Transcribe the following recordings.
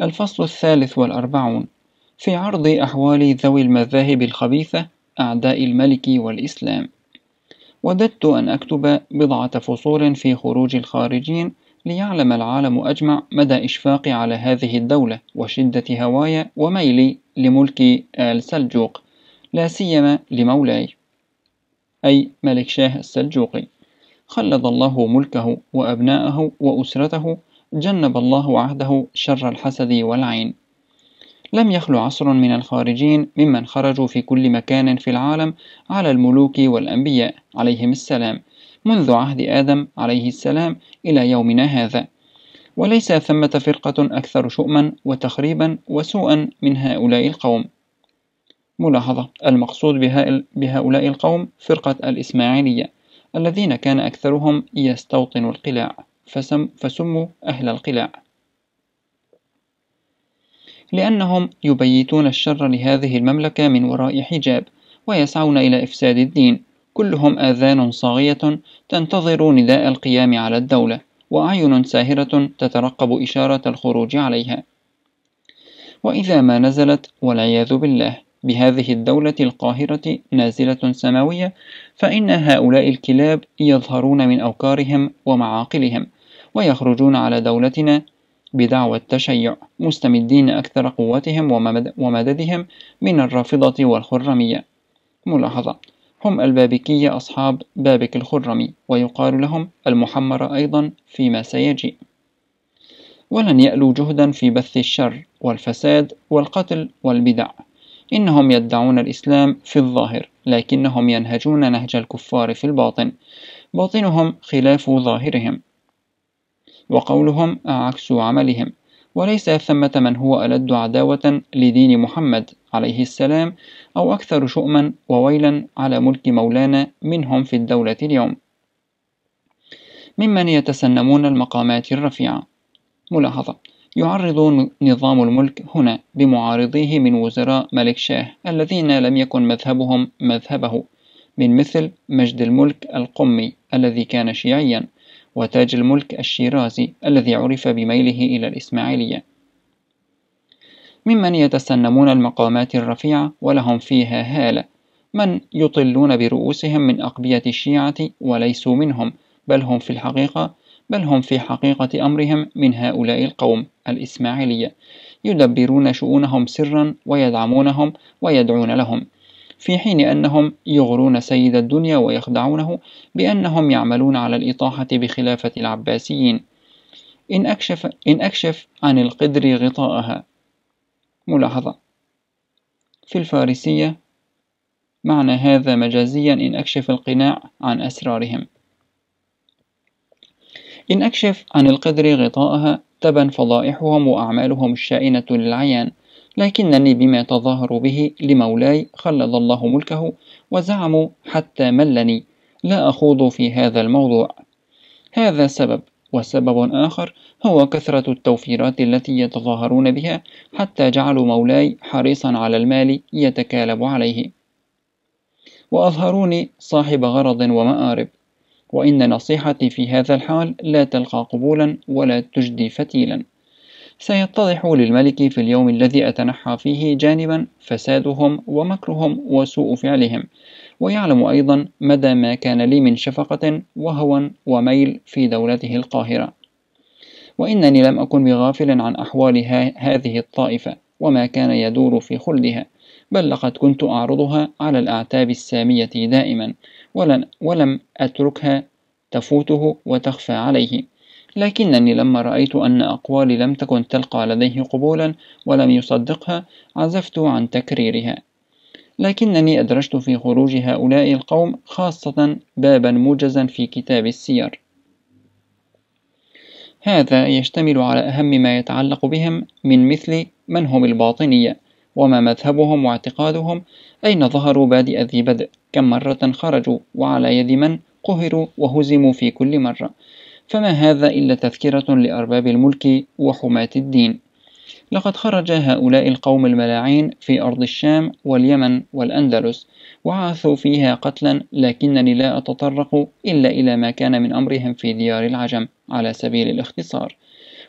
الفصل الثالث والأربعون في عرض أحوال ذوي المذاهب الخبيثة أعداء الملك والإسلام وددت أن أكتب بضعة فصول في خروج الخارجين ليعلم العالم أجمع مدى إشفاقي على هذه الدولة وشدة هواي وميلي لملك آل سلجوق لا سيما لمولاي أي ملك شاه السلجوقي خلد الله ملكه وأبناءه وأسرته جنب الله عهده شر الحسد والعين لم يخلو عصر من الخارجين ممن خرجوا في كل مكان في العالم على الملوك والأنبياء عليهم السلام منذ عهد آدم عليه السلام إلى يومنا هذا وليس ثمة فرقة أكثر شؤما وتخريبا وسوءا من هؤلاء القوم ملاحظة المقصود بهؤلاء القوم فرقة الإسماعيلية الذين كان أكثرهم يستوطن القلاع فسم فسموا أهل القلاع لأنهم يبيتون الشر لهذه المملكة من وراء حجاب ويسعون إلى إفساد الدين كلهم آذان صاغية تنتظر نداء القيام على الدولة وأعين ساهرة تترقب إشارة الخروج عليها وإذا ما نزلت والعياذ بالله بهذه الدولة القاهرة نازلة سماوية فإن هؤلاء الكلاب يظهرون من أوكارهم ومعاقلهم ويخرجون على دولتنا بدعوى التشيع مستمدين أكثر قوتهم ومددهم من الرافضة والخرمية ملاحظة هم البابكية أصحاب بابك الخرمي ويقال لهم المحمرة أيضا فيما سيجيء ولن يألوا جهدا في بث الشر والفساد والقتل والبدع إنهم يدعون الإسلام في الظاهر لكنهم ينهجون نهج الكفار في الباطن باطنهم خلاف ظاهرهم وقولهم عكس عملهم وليس ثمة من هو ألد عداوة لدين محمد عليه السلام أو أكثر شؤما وويلا على ملك مولانا منهم في الدولة اليوم ممن يتسنمون المقامات الرفيعة ملاحظة يعرض نظام الملك هنا بمعارضيه من وزراء ملك شاه الذين لم يكن مذهبهم مذهبه من مثل مجد الملك القمي الذي كان شيعيا وتاج الملك الشيرازي الذي عرف بميله إلى الإسماعيلية ممن يتسنمون المقامات الرفيعة ولهم فيها هالة من يطلون برؤوسهم من أقبية الشيعة وليسوا منهم بل هم في الحقيقة بل هم في حقيقة أمرهم من هؤلاء القوم الإسماعيلية يدبرون شؤونهم سرا ويدعمونهم ويدعون لهم في حين أنهم يغرون سيد الدنيا ويخدعونه بأنهم يعملون على الإطاحة بخلافة العباسيين إن أكشف, إن أكشف عن القدر غطاءها ملاحظة في الفارسية معنى هذا مجازيا إن أكشف القناع عن أسرارهم إن أكشف عن القدر غطاءها تبا فضائحهم وأعمالهم الشائنة للعيان لكنني بما تظاهر به لمولاي خلد الله ملكه وزعموا حتى ملني لا أخوض في هذا الموضوع هذا سبب وسبب آخر هو كثرة التوفيرات التي يتظاهرون بها حتى جعلوا مولاي حريصا على المال يتكالب عليه وأظهروني صاحب غرض ومآرب وإن نصيحتي في هذا الحال لا تلقى قبولا ولا تجدي فتيلا سيتضح للملك في اليوم الذي أتنحى فيه جانبا فسادهم ومكرهم وسوء فعلهم ويعلم أيضا مدى ما كان لي من شفقة وهوى وميل في دولته القاهرة وإنني لم أكن بغافل عن أحوال هذه الطائفة وما كان يدور في خلدها بل لقد كنت أعرضها على الأعتاب السامية دائما ولن ولم أتركها تفوته وتخفى عليه لكنني لما رأيت أن أقوالي لم تكن تلقى لديه قبولا ولم يصدقها عزفت عن تكريرها لكنني أدرجت في خروج هؤلاء القوم خاصة بابا موجزا في كتاب السير هذا يشتمل على أهم ما يتعلق بهم من مثل من هم الباطنية وما مذهبهم واعتقادهم أين ظهروا بادئ ذي بدء كم مرة خرجوا وعلى يد من قهروا وهزموا في كل مرة فما هذا إلا تذكرة لأرباب الملك وحماة الدين لقد خرج هؤلاء القوم الملاعين في أرض الشام واليمن والأندلس وعاثوا فيها قتلا لكنني لا أتطرق إلا إلى ما كان من أمرهم في ديار العجم على سبيل الاختصار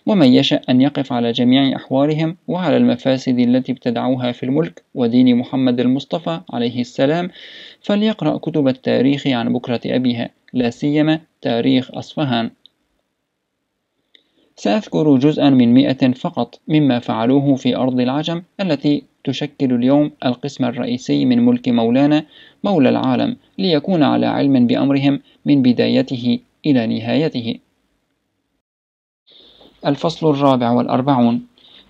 ومن يشأ أن يقف على جميع أحوالهم وعلى المفاسد التي ابتدعوها في الملك ودين محمد المصطفى عليه السلام فليقرأ كتب التاريخ عن بكرة أبيها لا سيما تاريخ أصفهان سأذكر جزءا من مئة فقط مما فعلوه في أرض العجم التي تشكل اليوم القسم الرئيسي من ملك مولانا مولى العالم ليكون على علم بأمرهم من بدايته إلى نهايته الفصل الرابع والأربعون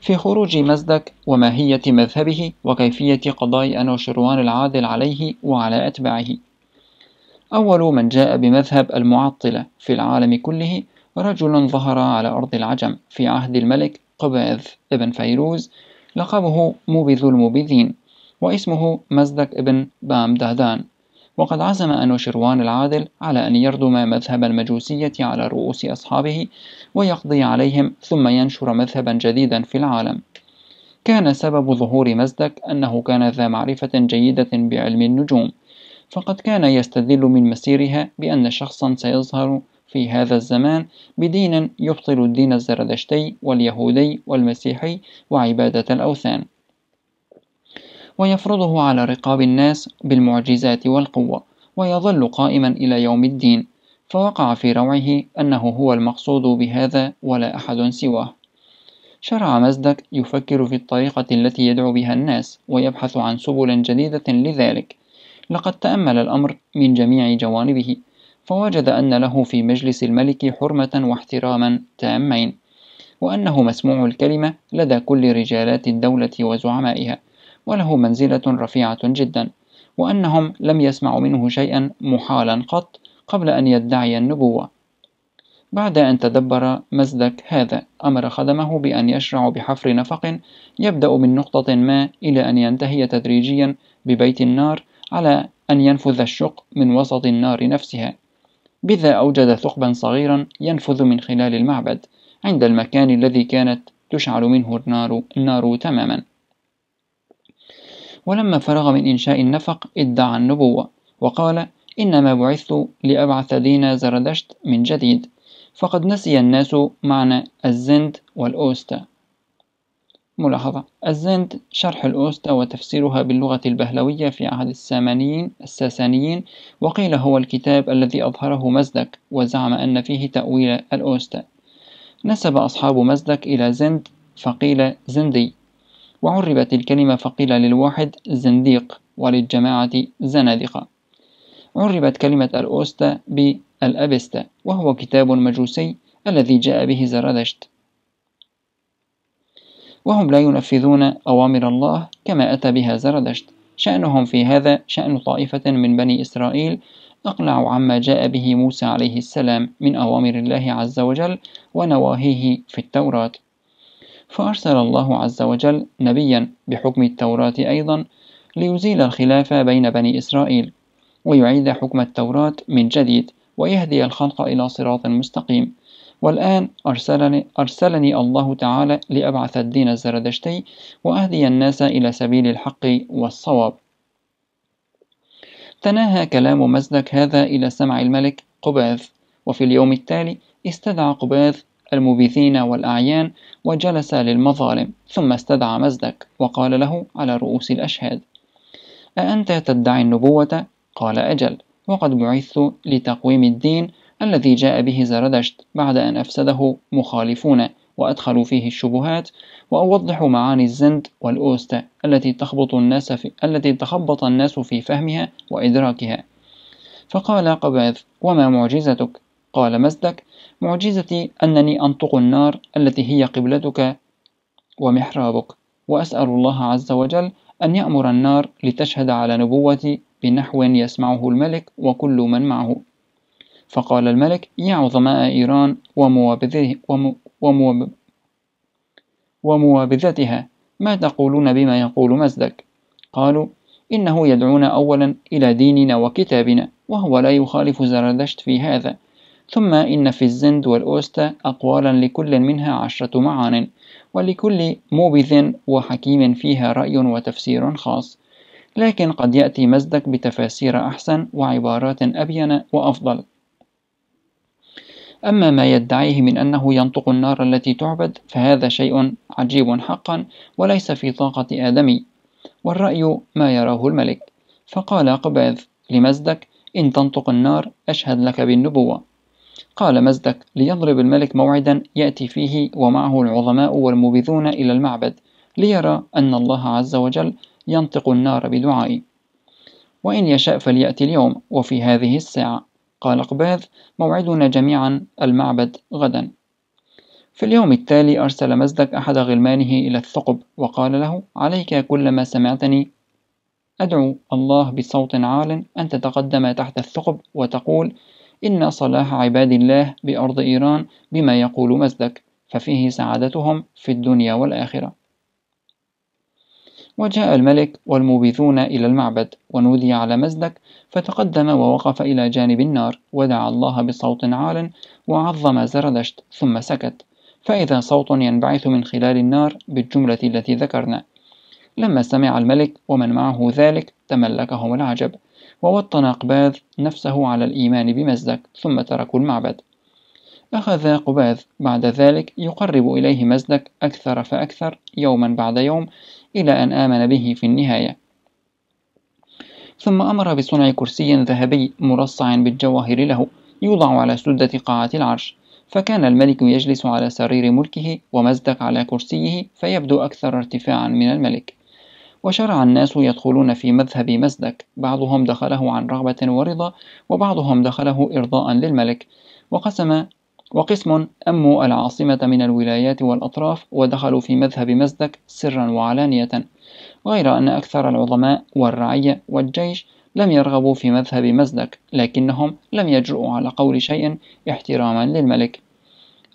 في خروج مزدك وماهية مذهبه وكيفية قضاء أنوشروان العادل عليه وعلى أتباعه أول من جاء بمذهب المعطلة في العالم كله رجل ظهر على أرض العجم في عهد الملك قباذ ابن فيروز لقبه مبذ المبذين واسمه مزدك ابن دهدان وقد عزم أنوشروان العادل على أن يردم مذهب المجوسية على رؤوس أصحابه ويقضي عليهم ثم ينشر مذهبا جديدا في العالم كان سبب ظهور مزدك أنه كان ذا معرفة جيدة بعلم النجوم فقد كان يستدل من مسيرها بأن شخصا سيظهر في هذا الزمان بدين يبطل الدين الزردشتي واليهودي والمسيحي وعبادة الأوثان ويفرضه على رقاب الناس بالمعجزات والقوة ويظل قائما إلى يوم الدين فوقع في روعه أنه هو المقصود بهذا ولا أحد سواه شرع مزدك يفكر في الطريقة التي يدعو بها الناس ويبحث عن سبل جديدة لذلك لقد تأمل الأمر من جميع جوانبه فوجد أن له في مجلس الملك حرمة واحتراما تامين وأنه مسموع الكلمة لدى كل رجالات الدولة وزعمائها وله منزلة رفيعة جدا وأنهم لم يسمعوا منه شيئا محالا قط قبل أن يدعي النبوة بعد أن تدبر مزدك هذا أمر خدمه بأن يشرع بحفر نفق يبدأ من نقطة ما إلى أن ينتهي تدريجيا ببيت النار على أن ينفذ الشق من وسط النار نفسها بذا أوجد ثقبا صغيرا ينفذ من خلال المعبد عند المكان الذي كانت تشعل منه النار, النار تماما ولما فرغ من إنشاء النفق ادعى النبوة وقال إنما بعثت لأبعث دين زردشت من جديد فقد نسي الناس معنى الزند والأوستا ملاحظة الزند شرح الأوستا وتفسيرها باللغة البهلوية في عهد السامانيين الساسانيين وقيل هو الكتاب الذي أظهره مزدك وزعم أن فيه تأويل الأوستا نسب أصحاب مزدك إلى زند فقيل زندي وعربت الكلمة فقيل للواحد زنديق وللجماعة زنادقة عربت كلمة الأوستا بالأبستا وهو كتاب مجوسي الذي جاء به زرادشت وهم لا ينفذون أوامر الله كما أتى بها زردشت شأنهم في هذا شأن طائفة من بني إسرائيل أقلعوا عما جاء به موسى عليه السلام من أوامر الله عز وجل ونواهيه في التوراة فأرسل الله عز وجل نبيا بحكم التوراة أيضا ليزيل الخلاف بين بني إسرائيل ويعيد حكم التوراة من جديد ويهدي الخلق إلى صراط مستقيم والآن أرسلني, أرسلني الله تعالى لأبعث الدين الزردشتي وأهدي الناس إلى سبيل الحق والصواب تناهى كلام مزدك هذا إلى سمع الملك قباذ وفي اليوم التالي استدعى قباذ المبيثين والأعيان وجلس للمظالم ثم استدعى مزدك وقال له على رؤوس الأشهاد أأنت تدعي النبوة؟ قال أجل وقد بعثت لتقويم الدين الذي جاء به زردشت بعد أن أفسده مخالفون وأدخلوا فيه الشبهات وأوضح معاني الزند والأوستة التي تخبط الناس في التي تخبط الناس في فهمها وإدراكها فقال قباذ وما معجزتك قال مزدك معجزتي أنني أنطق النار التي هي قبلتك ومحرابك وأسأل الله عز وجل أن يأمر النار لتشهد على نبوتي بنحو يسمعه الملك وكل من معه فقال الملك يا عظماء إيران وموابذتها ما تقولون بما يقول مزدك قالوا إنه يدعونا أولا إلى ديننا وكتابنا وهو لا يخالف زردشت في هذا ثم إن في الزند والأوستا أقوالا لكل منها عشرة معان ولكل موبذ وحكيم فيها رأي وتفسير خاص لكن قد يأتي مزدك بتفاسير أحسن وعبارات أبين وأفضل أما ما يدعيه من أنه ينطق النار التي تعبد فهذا شيء عجيب حقا وليس في طاقة آدمي والرأي ما يراه الملك فقال قباذ لمزدك إن تنطق النار أشهد لك بالنبوة قال مزدك ليضرب الملك موعدا يأتي فيه ومعه العظماء والمبذون إلى المعبد ليرى أن الله عز وجل ينطق النار بدعائي وإن يشاء فليأتي اليوم وفي هذه الساعة قال قباذ موعدنا جميعا المعبد غدا في اليوم التالي أرسل مزدك أحد غلمانه إلى الثقب وقال له عليك كلما سمعتني أدعو الله بصوت عال أن تتقدم تحت الثقب وتقول إن صلاح عباد الله بأرض إيران بما يقول مزدك ففيه سعادتهم في الدنيا والآخرة وجاء الملك والموبثون إلى المعبد ونودي على مزدك فتقدم ووقف إلى جانب النار ودعا الله بصوت عال وعظم زردشت ثم سكت فإذا صوت ينبعث من خلال النار بالجملة التي ذكرنا لما سمع الملك ومن معه ذلك تملكهم العجب ووطن قباذ نفسه على الإيمان بمزدك ثم تركوا المعبد أخذ قباذ بعد ذلك يقرب إليه مزدك أكثر فأكثر يوما بعد يوم إلى أن آمن به في النهاية ثم أمر بصنع كرسي ذهبي مرصع بالجواهر له يوضع على سدة قاعة العرش فكان الملك يجلس على سرير ملكه ومزدق على كرسيه فيبدو أكثر ارتفاعا من الملك وشرع الناس يدخلون في مذهب مزدك بعضهم دخله عن رغبة ورضا وبعضهم دخله إرضاء للملك وقسم وقسم أموا العاصمة من الولايات والأطراف ودخلوا في مذهب مزدك سرا وعلانية غير أن أكثر العظماء والرعية والجيش لم يرغبوا في مذهب مزدك لكنهم لم يجرؤوا على قول شيء احتراما للملك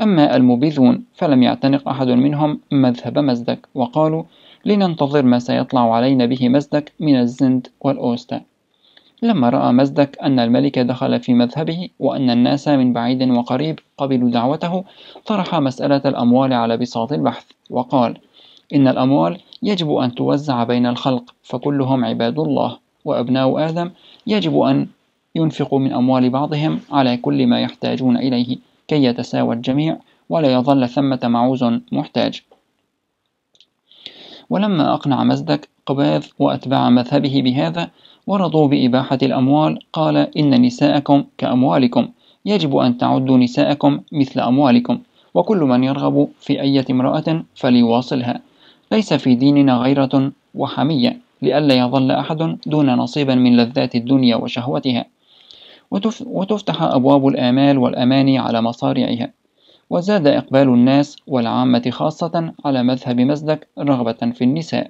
أما المبيذون فلم يعتنق أحد منهم مذهب مزدك وقالوا لننتظر ما سيطلع علينا به مزدك من الزند والأوستا لما رأى مزدك أن الملك دخل في مذهبه وأن الناس من بعيد وقريب قبلوا دعوته طرح مسألة الأموال على بساط البحث وقال إن الأموال يجب أن توزع بين الخلق فكلهم عباد الله وأبناء آدم يجب أن ينفقوا من أموال بعضهم على كل ما يحتاجون إليه كي يتساوى الجميع ولا يظل ثمة معوز محتاج ولما أقنع مزدك قباذ وأتباع مذهبه بهذا ورضوا بإباحة الأموال قال إن نساءكم كأموالكم يجب أن تعدوا نساءكم مثل أموالكم وكل من يرغب في أية امرأة فليواصلها ليس في ديننا غيرة وحمية لئلا يظل أحد دون نصيب من لذات الدنيا وشهوتها وتفتح أبواب الآمال والأماني على مصارعها وزاد إقبال الناس والعامة خاصة على مذهب مزدك رغبة في النساء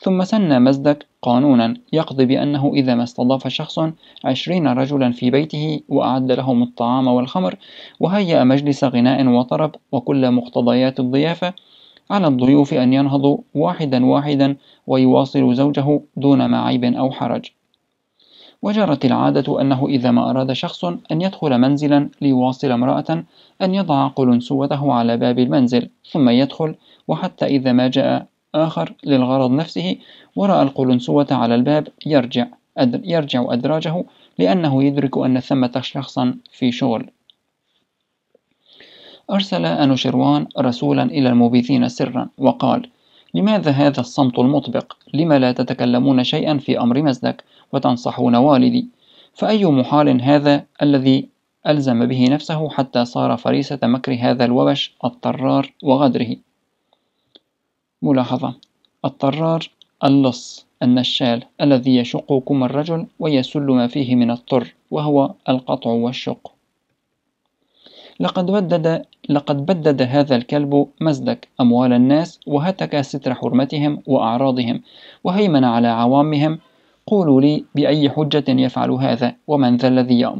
ثم سن مزدك قانونا يقضي بأنه إذا ما استضاف شخص عشرين رجلا في بيته وأعد لهم الطعام والخمر وهيأ مجلس غناء وطرب وكل مقتضيات الضيافة على الضيوف أن ينهضوا واحدا واحدا ويواصلوا زوجه دون معيب أو حرج وجرت العادة أنه إذا ما أراد شخص أن يدخل منزلا ليواصل امرأة أن يضع قلنسوته على باب المنزل ثم يدخل وحتى إذا ما جاء آخر للغرض نفسه ورأى القلنسوة على الباب يرجع أدر يرجع أدراجه لأنه يدرك أن ثمة شخصا في شغل أرسل أنوشروان رسولا إلى المبيثين سرا وقال لماذا هذا الصمت المطبق؟ لما لا تتكلمون شيئا في أمر مزدك وتنصحون والدي؟ فأي محال هذا الذي ألزم به نفسه حتى صار فريسة مكر هذا الوبش الطرار وغدره ملاحظة الطرار اللص النشال الذي يشق كم الرجل ويسل ما فيه من الطر وهو القطع والشق لقد ودد لقد بدد هذا الكلب مزدك أموال الناس وهتك ستر حرمتهم وأعراضهم وهيمن على عوامهم قولوا لي بأي حجة يفعل هذا ومن ذا الذي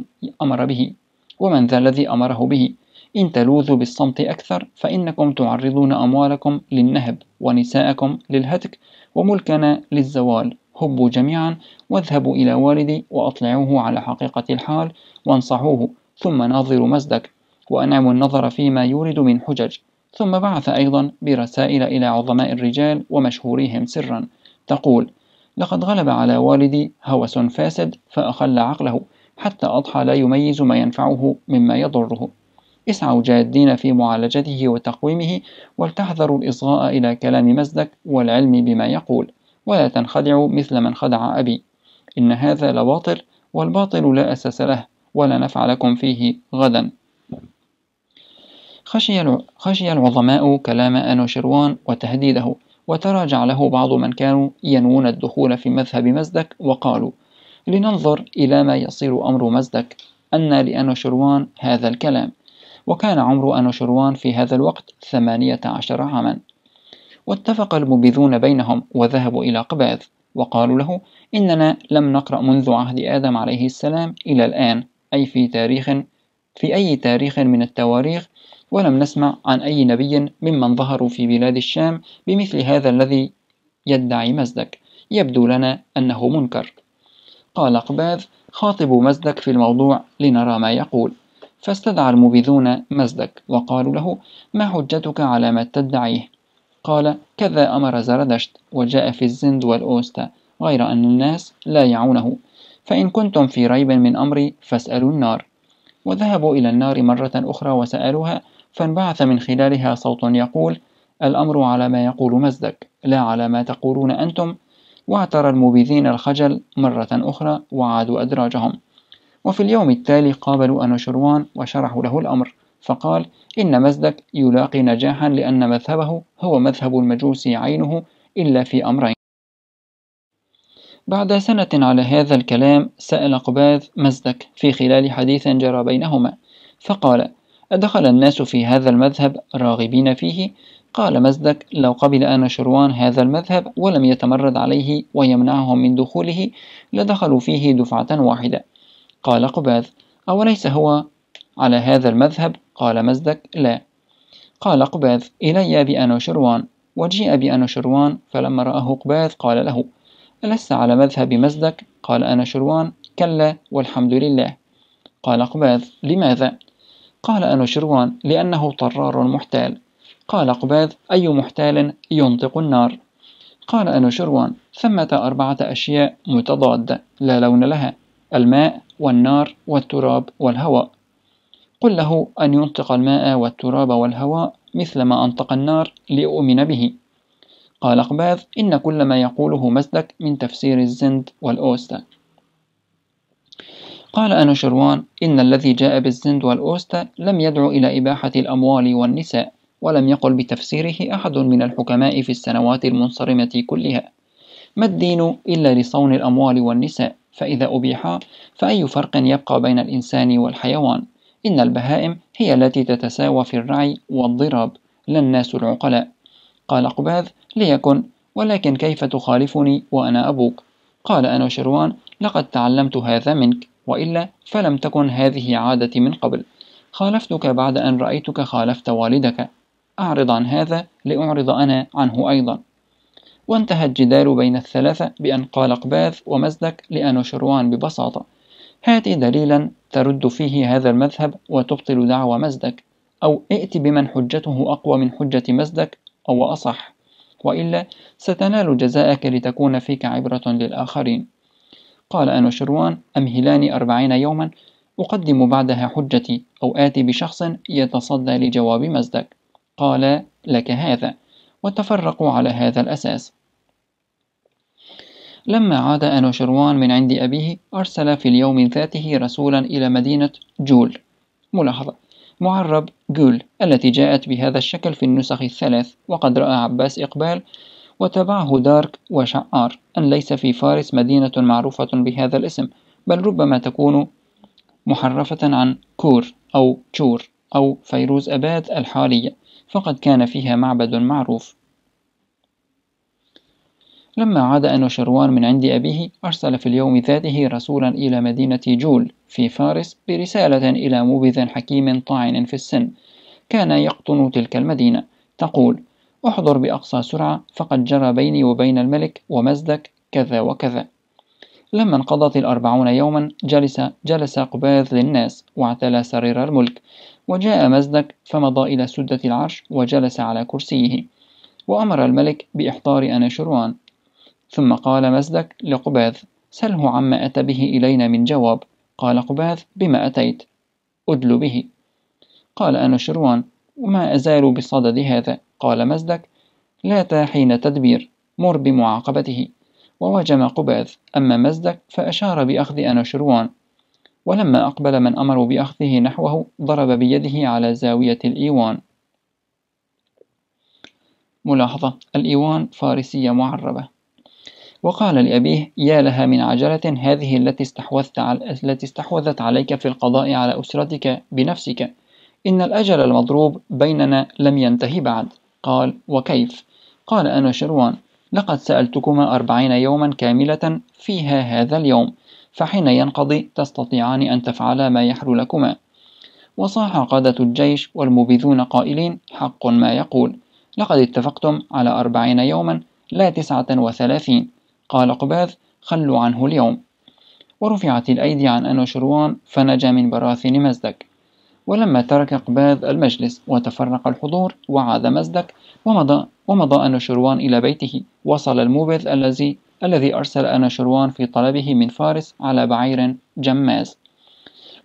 أمر به ومن ذا الذي أمره به إن تلوذوا بالصمت أكثر فإنكم تعرضون أموالكم للنهب ونساءكم للهتك وملكنا للزوال هبوا جميعا واذهبوا إلى والدي وأطلعوه على حقيقة الحال وانصحوه ثم ناظروا مزدك وأنعم النظر فيما يورد من حجج ثم بعث أيضا برسائل إلى عظماء الرجال ومشهوريهم سرا تقول لقد غلب على والدي هوس فاسد فأخل عقله حتى أضحى لا يميز ما ينفعه مما يضره اسعوا جادين في معالجته وتقويمه ولتحذروا الإصغاء إلى كلام مزدك والعلم بما يقول ولا تنخدعوا مثل من خدع أبي إن هذا لباطل والباطل لا أساس له ولا نفع لكم فيه غدا خشي العظماء كلام أنوشروان وتهديده وتراجع له بعض من كانوا ينوون الدخول في مذهب مزدك وقالوا لننظر إلى ما يصير أمر مزدك أن لأنوشروان هذا الكلام وكان عمر أنوشروان في هذا الوقت ثمانية عشر عاما واتفق المبيذون بينهم وذهبوا إلى قباذ وقالوا له إننا لم نقرأ منذ عهد آدم عليه السلام إلى الآن أي في تاريخ في أي تاريخ من التواريخ ولم نسمع عن أي نبي ممن ظهروا في بلاد الشام بمثل هذا الذي يدعي مزدك يبدو لنا أنه منكر قال قباذ خاطبوا مزدك في الموضوع لنرى ما يقول فاستدعى المبيذون مزدك وقالوا له ما حجتك على ما تدعيه قال كذا أمر زردشت وجاء في الزند والأوستا غير أن الناس لا يعونه فإن كنتم في ريب من أمري فاسألوا النار وذهبوا إلى النار مرة أخرى وسألوها فانبعث من خلالها صوت يقول الأمر على ما يقول مزدك لا على ما تقولون أنتم واعترى المبيذين الخجل مرة أخرى وعادوا أدراجهم وفي اليوم التالي قابلوا أنوشروان وشرحوا له الأمر فقال إن مزدك يلاقي نجاحا لأن مذهبه هو مذهب المجوس عينه إلا في أمرين بعد سنة على هذا الكلام سأل قباذ مزدك في خلال حديث جرى بينهما فقال أدخل الناس في هذا المذهب راغبين فيه قال مزدك لو قبل أنشروان هذا المذهب ولم يتمرد عليه ويمنعهم من دخوله لدخلوا فيه دفعة واحدة قال قباذ أوليس هو على هذا المذهب قال مزدك لا قال قباذ إلي بأنوشروان وجيء بأنوشروان فلما رآه قباذ قال له ألست على مذهب مزدك قال شروان كلا والحمد لله قال قباذ لماذا قال أنوشروان لأنه طرار محتال قال قباد أي محتال ينطق النار قال أنوشروان ثمة أربعة أشياء متضادة لا لون لها الماء والنار والتراب والهواء قل له أن ينطق الماء والتراب والهواء مثل ما أنطق النار لأؤمن به قال قباذ إن كل ما يقوله مزدك من تفسير الزند والأوستا قال أنوشروان إن الذي جاء بالزند والأوستا لم يدعو إلى إباحة الأموال والنساء ولم يقل بتفسيره أحد من الحكماء في السنوات المنصرمة كلها ما الدين إلا لصون الأموال والنساء فإذا أبيحا فأي فرق يبقى بين الإنسان والحيوان إن البهائم هي التي تتساوى في الرعي والضراب لا الناس العقلاء قال قباذ ليكن ولكن كيف تخالفني وأنا أبوك قال أنوشروان لقد تعلمت هذا منك وإلا فلم تكن هذه عادتي من قبل خالفتك بعد أن رأيتك خالفت والدك أعرض عن هذا لأعرض أنا عنه أيضا وانتهى الجدال بين الثلاثة بأن قال قباذ ومزدك لأنوشروان ببساطة هات دليلا ترد فيه هذا المذهب وتبطل دعوى مزدك أو ائت بمن حجته أقوى من حجة مزدك أو أصح وإلا ستنال جزاءك لتكون فيك عبرة للآخرين قال أنوشروان شروان أمهلاني أربعين يوما أقدم بعدها حجتي أو آتي بشخص يتصدى لجواب مزدك قال لك هذا وتفرقوا على هذا الأساس لما عاد أنوشروان من عند أبيه أرسل في اليوم ذاته رسولا إلى مدينة جول ملاحظة معرب جول التي جاءت بهذا الشكل في النسخ الثلاث وقد رأى عباس إقبال وتبعه دارك وشعار أن ليس في فارس مدينة معروفة بهذا الاسم بل ربما تكون محرفة عن كور أو تشور أو فيروز أباد الحالية فقد كان فيها معبد معروف لما عاد أنوشروان من عند أبيه أرسل في اليوم ذاته رسولا إلى مدينة جول في فارس برسالة إلى موبذ حكيم طاعن في السن كان يقطن تلك المدينة تقول احضر بأقصى سرعة فقد جرى بيني وبين الملك ومزدك كذا وكذا لما انقضت الأربعون يوما جلس جلس قباذ للناس واعتلى سرير الملك وجاء مزدك فمضى إلى سدة العرش وجلس على كرسيه وأمر الملك بإحضار أناشروان ثم قال مزدك لقباذ سله عما أتى به إلينا من جواب قال قباذ بما أتيت أدل به قال شروان وما أزال بصدد هذا قال مزدك لا حين تدبير مر بمعاقبته ووجم قباذ أما مزدك فأشار بأخذ أنوشروان ولما أقبل من أمر بأخذه نحوه ضرب بيده على زاوية الإيوان ملاحظة الإيوان فارسية معربة وقال لأبيه يا لها من عجلة هذه التي استحوذت على التي استحوذت عليك في القضاء على أسرتك بنفسك إن الأجل المضروب بيننا لم ينتهي بعد قال وكيف؟ قال أنا شروان لقد سألتكما أربعين يوما كاملة فيها هذا اليوم فحين ينقضي تستطيعان أن تفعلا ما يحلو لكما وصاح قادة الجيش والمبيذون قائلين حق ما يقول لقد اتفقتم على أربعين يوما لا تسعة وثلاثين قال قباذ خلوا عنه اليوم ورفعت الأيدي عن أنوشروان فنجا من براثن مزدك ولما ترك قباد المجلس وتفرق الحضور وعاد مزدك ومضى ومضى أنوشروان إلى بيته وصل الموبذ الذي الذي أرسل أنوشروان في طلبه من فارس على بعير جماز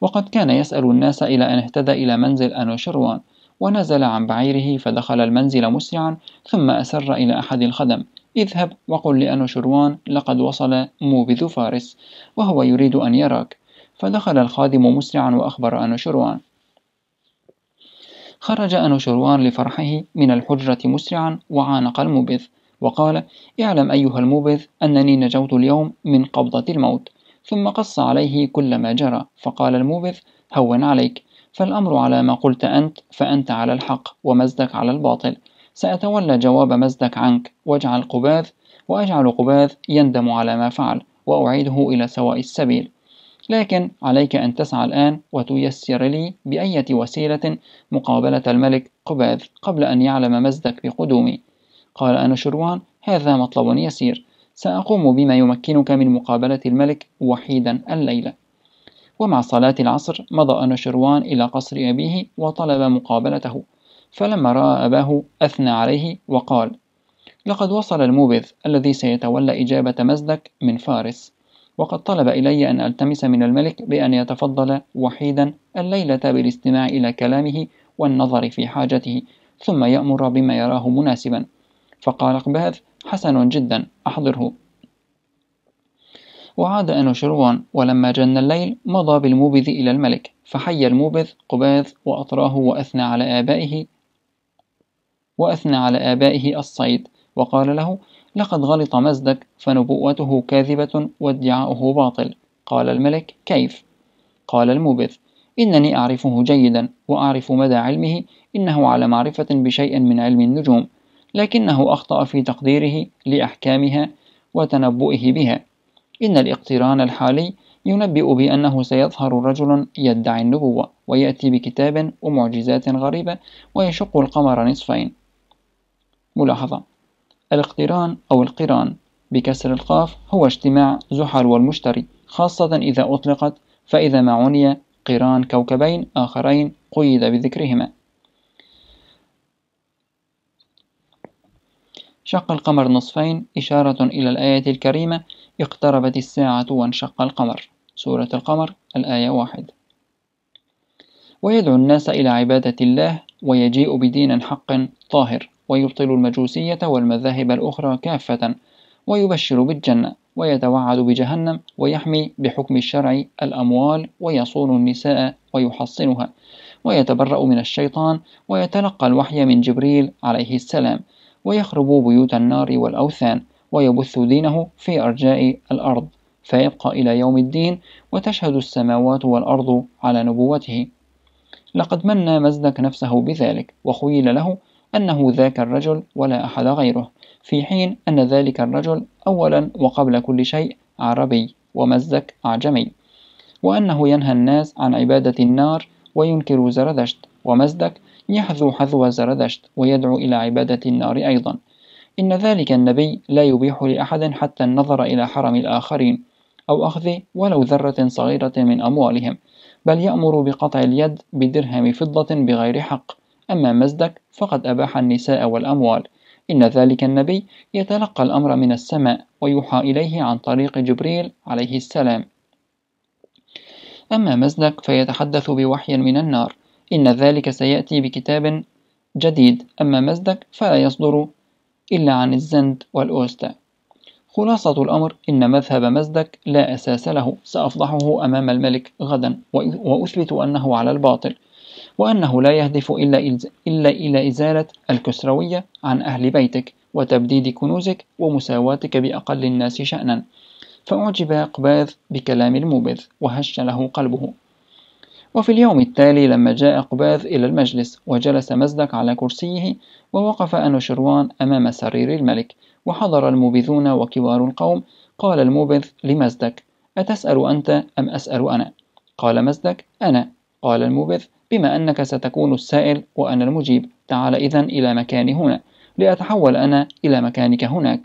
وقد كان يسأل الناس إلى أن اهتدى إلى منزل أنوشروان ونزل عن بعيره فدخل المنزل مسرعا ثم أسر إلى أحد الخدم اذهب وقل لأنوشروان لقد وصل موبذ فارس وهو يريد أن يراك فدخل الخادم مسرعا وأخبر أنوشروان خرج أنوشروان لفرحه من الحجرة مسرعا وعانق الموبذ وقال اعلم أيها الموبذ أنني نجوت اليوم من قبضة الموت ثم قص عليه كل ما جرى فقال الموبذ هون عليك فالأمر على ما قلت أنت فأنت على الحق ومزدك على الباطل سأتولى جواب مزدك عنك واجعل قباذ وأجعل قباذ يندم على ما فعل وأعيده إلى سواء السبيل لكن عليك أن تسعى الآن وتيسر لي بأية وسيلة مقابلة الملك قباذ قبل أن يعلم مزدك بقدومي قال أنوشروان هذا مطلب يسير سأقوم بما يمكنك من مقابلة الملك وحيدا الليلة ومع صلاة العصر مضى أنوشروان إلى قصر أبيه وطلب مقابلته فلما رأى أباه أثنى عليه وقال لقد وصل الموبذ الذي سيتولى إجابة مزدك من فارس وقد طلب إلي أن ألتمس من الملك بأن يتفضل وحيدا الليلة بالاستماع إلى كلامه والنظر في حاجته ثم يأمر بما يراه مناسبا فقال قباذ حسن جدا أحضره وعاد أنوشروان ولما جن الليل مضى بالموبذ إلى الملك فحي الموبذ قباذ وأطراه وأثنى على آبائه وأثنى على آبائه الصيد وقال له لقد غلط مزدك فنبوته كاذبة وادعاؤه باطل قال الملك كيف؟ قال المبث إنني أعرفه جيدا وأعرف مدى علمه إنه على معرفة بشيء من علم النجوم لكنه أخطأ في تقديره لأحكامها وتنبؤه بها إن الاقتران الحالي ينبئ بأنه سيظهر رجل يدعي النبوة ويأتي بكتاب ومعجزات غريبة ويشق القمر نصفين ملاحظة الاقتران أو القران بكسر القاف هو اجتماع زحل والمشتري خاصة إذا أطلقت فإذا ما عني قران كوكبين آخرين قيد بذكرهما شق القمر نصفين إشارة إلى الآية الكريمة اقتربت الساعة وانشق القمر سورة القمر الآية واحد ويدعو الناس إلى عبادة الله ويجيء بدين حق طاهر ويبطل المجوسية والمذاهب الأخرى كافة ويبشر بالجنة ويتوعد بجهنم ويحمي بحكم الشرع الأموال ويصون النساء ويحصنها ويتبرأ من الشيطان ويتلقى الوحي من جبريل عليه السلام ويخرب بيوت النار والأوثان ويبث دينه في أرجاء الأرض فيبقى إلى يوم الدين وتشهد السماوات والأرض على نبوته لقد منى مزدك نفسه بذلك وخيل له أنه ذاك الرجل ولا أحد غيره في حين أن ذلك الرجل أولا وقبل كل شيء عربي ومزك أعجمي وأنه ينهى الناس عن عبادة النار وينكر زردشت ومزدك يحذو حذو زردشت ويدعو إلى عبادة النار أيضا إن ذلك النبي لا يبيح لأحد حتى النظر إلى حرم الآخرين أو أخذ ولو ذرة صغيرة من أموالهم بل يأمر بقطع اليد بدرهم فضة بغير حق أما مزدك فقد أباح النساء والأموال إن ذلك النبي يتلقى الأمر من السماء ويوحى إليه عن طريق جبريل عليه السلام أما مزدك فيتحدث بوحي من النار إن ذلك سيأتي بكتاب جديد أما مزدك فلا يصدر إلا عن الزند والأوستا خلاصة الأمر إن مذهب مزدك لا أساس له سأفضحه أمام الملك غدا وأثبت أنه على الباطل وأنه لا يهدف إلا, إلا إلى إزالة الكسروية عن أهل بيتك وتبديد كنوزك ومساواتك بأقل الناس شأنا فأعجب قباذ بكلام الموبذ وهش له قلبه وفي اليوم التالي لما جاء قباذ إلى المجلس وجلس مزدك على كرسيه ووقف أنوشروان أمام سرير الملك وحضر الموبذون وكبار القوم قال الموبذ لمزدك أتسأل أنت أم أسأل أنا؟ قال مزدك أنا قال الموبذ بما أنك ستكون السائل وأنا المجيب تعال إذا إلى مكاني هنا لأتحول أنا إلى مكانك هناك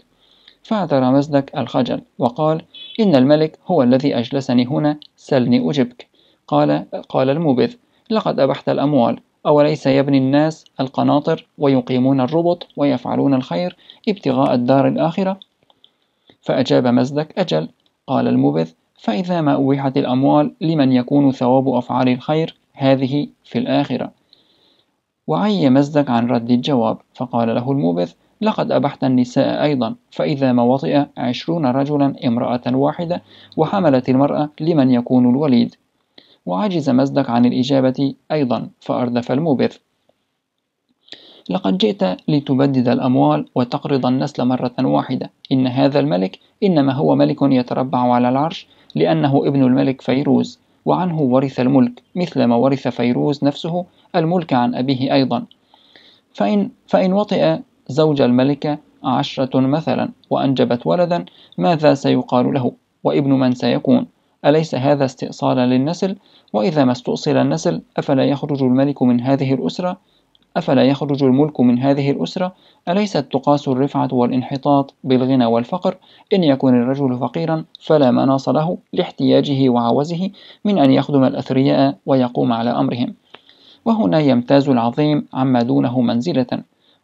فاعترى مزدك الخجل وقال إن الملك هو الذي أجلسني هنا سلني أجبك قال, قال الموبذ لقد أبحت الأموال أوليس يبني الناس القناطر ويقيمون الربط ويفعلون الخير ابتغاء الدار الآخرة؟ فأجاب مزدك أجل قال الموبذ فإذا ما أويحت الأموال لمن يكون ثواب أفعال الخير هذه في الآخرة وعي مزدك عن رد الجواب فقال له الموبث لقد أبحت النساء أيضا فإذا ما وطئ عشرون رجلا امرأة واحدة وحملت المرأة لمن يكون الوليد وعجز مزدك عن الإجابة أيضا فأردف الموبث لقد جئت لتبدد الأموال وتقرض النسل مرة واحدة إن هذا الملك إنما هو ملك يتربع على العرش لأنه ابن الملك فيروز وعنه ورث الملك مثلما ورث فيروز نفسه الملك عن أبيه أيضا فإن, فإن وطئ زوج الملكة عشرة مثلا وأنجبت ولدا ماذا سيقال له وابن من سيكون أليس هذا استئصالا للنسل وإذا ما استؤصل النسل أفلا يخرج الملك من هذه الأسرة أفلا يخرج الملك من هذه الأسرة؟ أليست تقاس الرفعة والانحطاط بالغنى والفقر؟ إن يكون الرجل فقيرا فلا مناص له لاحتياجه وعوزه من أن يخدم الأثرياء ويقوم على أمرهم. وهنا يمتاز العظيم عما دونه منزلة،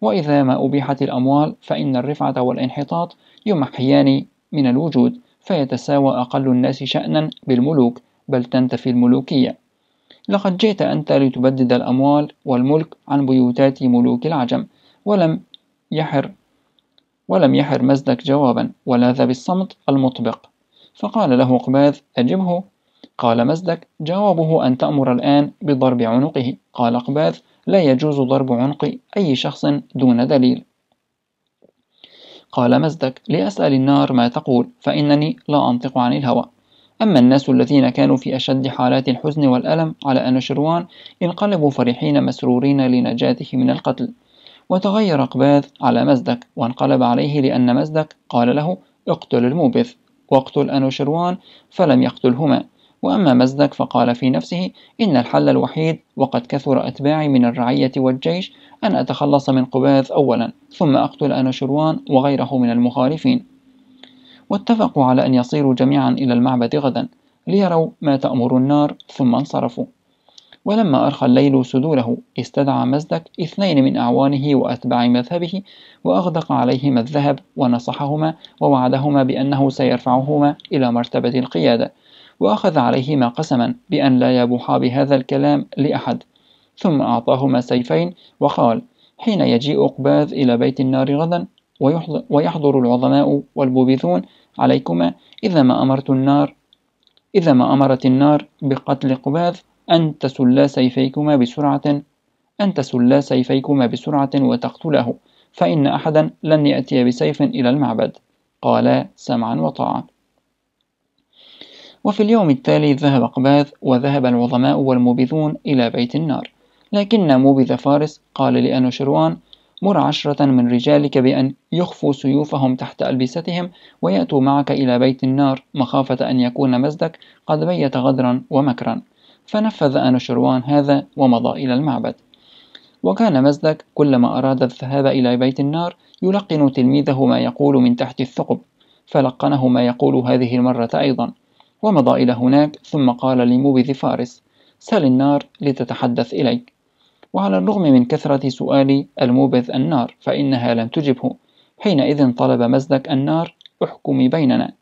وإذا ما أبيحت الأموال فإن الرفعة والانحطاط يمحيان من الوجود، فيتساوى أقل الناس شأنا بالملوك، بل تنتفي الملوكية. لقد جئت أنت لتبدد الأموال والملك عن بيوتات ملوك العجم ولم يحر ولم يحر مزدك جوابا ولاذ بالصمت المطبق فقال له قباذ أجبه قال مزدك جوابه أن تأمر الآن بضرب عنقه قال قباذ لا يجوز ضرب عنق أي شخص دون دليل قال مزدك لأسأل النار ما تقول فإنني لا أنطق عن الهوى أما الناس الذين كانوا في أشد حالات الحزن والألم على أنوشروان انقلبوا فرحين مسرورين لنجاته من القتل وتغير قباذ على مزدك وانقلب عليه لأن مزدك قال له اقتل الموبث واقتل أنوشروان فلم يقتلهما وأما مزدك فقال في نفسه إن الحل الوحيد وقد كثر أتباعي من الرعية والجيش أن أتخلص من قباذ أولا ثم أقتل أنوشروان وغيره من المخالفين واتفقوا على أن يصيروا جميعا إلى المعبد غدا ليروا ما تأمر النار ثم انصرفوا ولما أرخى الليل سدوله استدعى مزدك اثنين من أعوانه وأتباع مذهبه وأغدق عليهما الذهب ونصحهما ووعدهما بأنه سيرفعهما إلى مرتبة القيادة وأخذ عليهما قسما بأن لا يبوحا بهذا الكلام لأحد ثم أعطاهما سيفين وقال حين يجيء قباذ إلى بيت النار غدا ويحضر العظماء والبوبثون عليكما إذا ما أمرت النار إذا ما أمرت النار بقتل قباذ أن تسلا سيفيكما بسرعة أن تسلا سيفيكما بسرعة وتقتله فإن أحدا لن يأتي بسيف إلى المعبد قالا سمعا وطاعة وفي اليوم التالي ذهب قباذ وذهب العظماء والمبذون إلى بيت النار لكن موبذ فارس قال لأنوشروان مر عشرة من رجالك بأن يخفوا سيوفهم تحت ألبستهم ويأتوا معك إلى بيت النار مخافة أن يكون مزدك قد بيت غدرا ومكرا فنفذ أنوشروان هذا ومضى إلى المعبد وكان مزدك كلما أراد الذهاب إلى بيت النار يلقن تلميذه ما يقول من تحت الثقب فلقنه ما يقول هذه المرة أيضا ومضى إلى هناك ثم قال لموبذ فارس سل النار لتتحدث إليك وعلى الرغم من كثرة سؤال الموبذ النار فإنها لم تجبه حينئذ طلب مزدك النار احكمي بيننا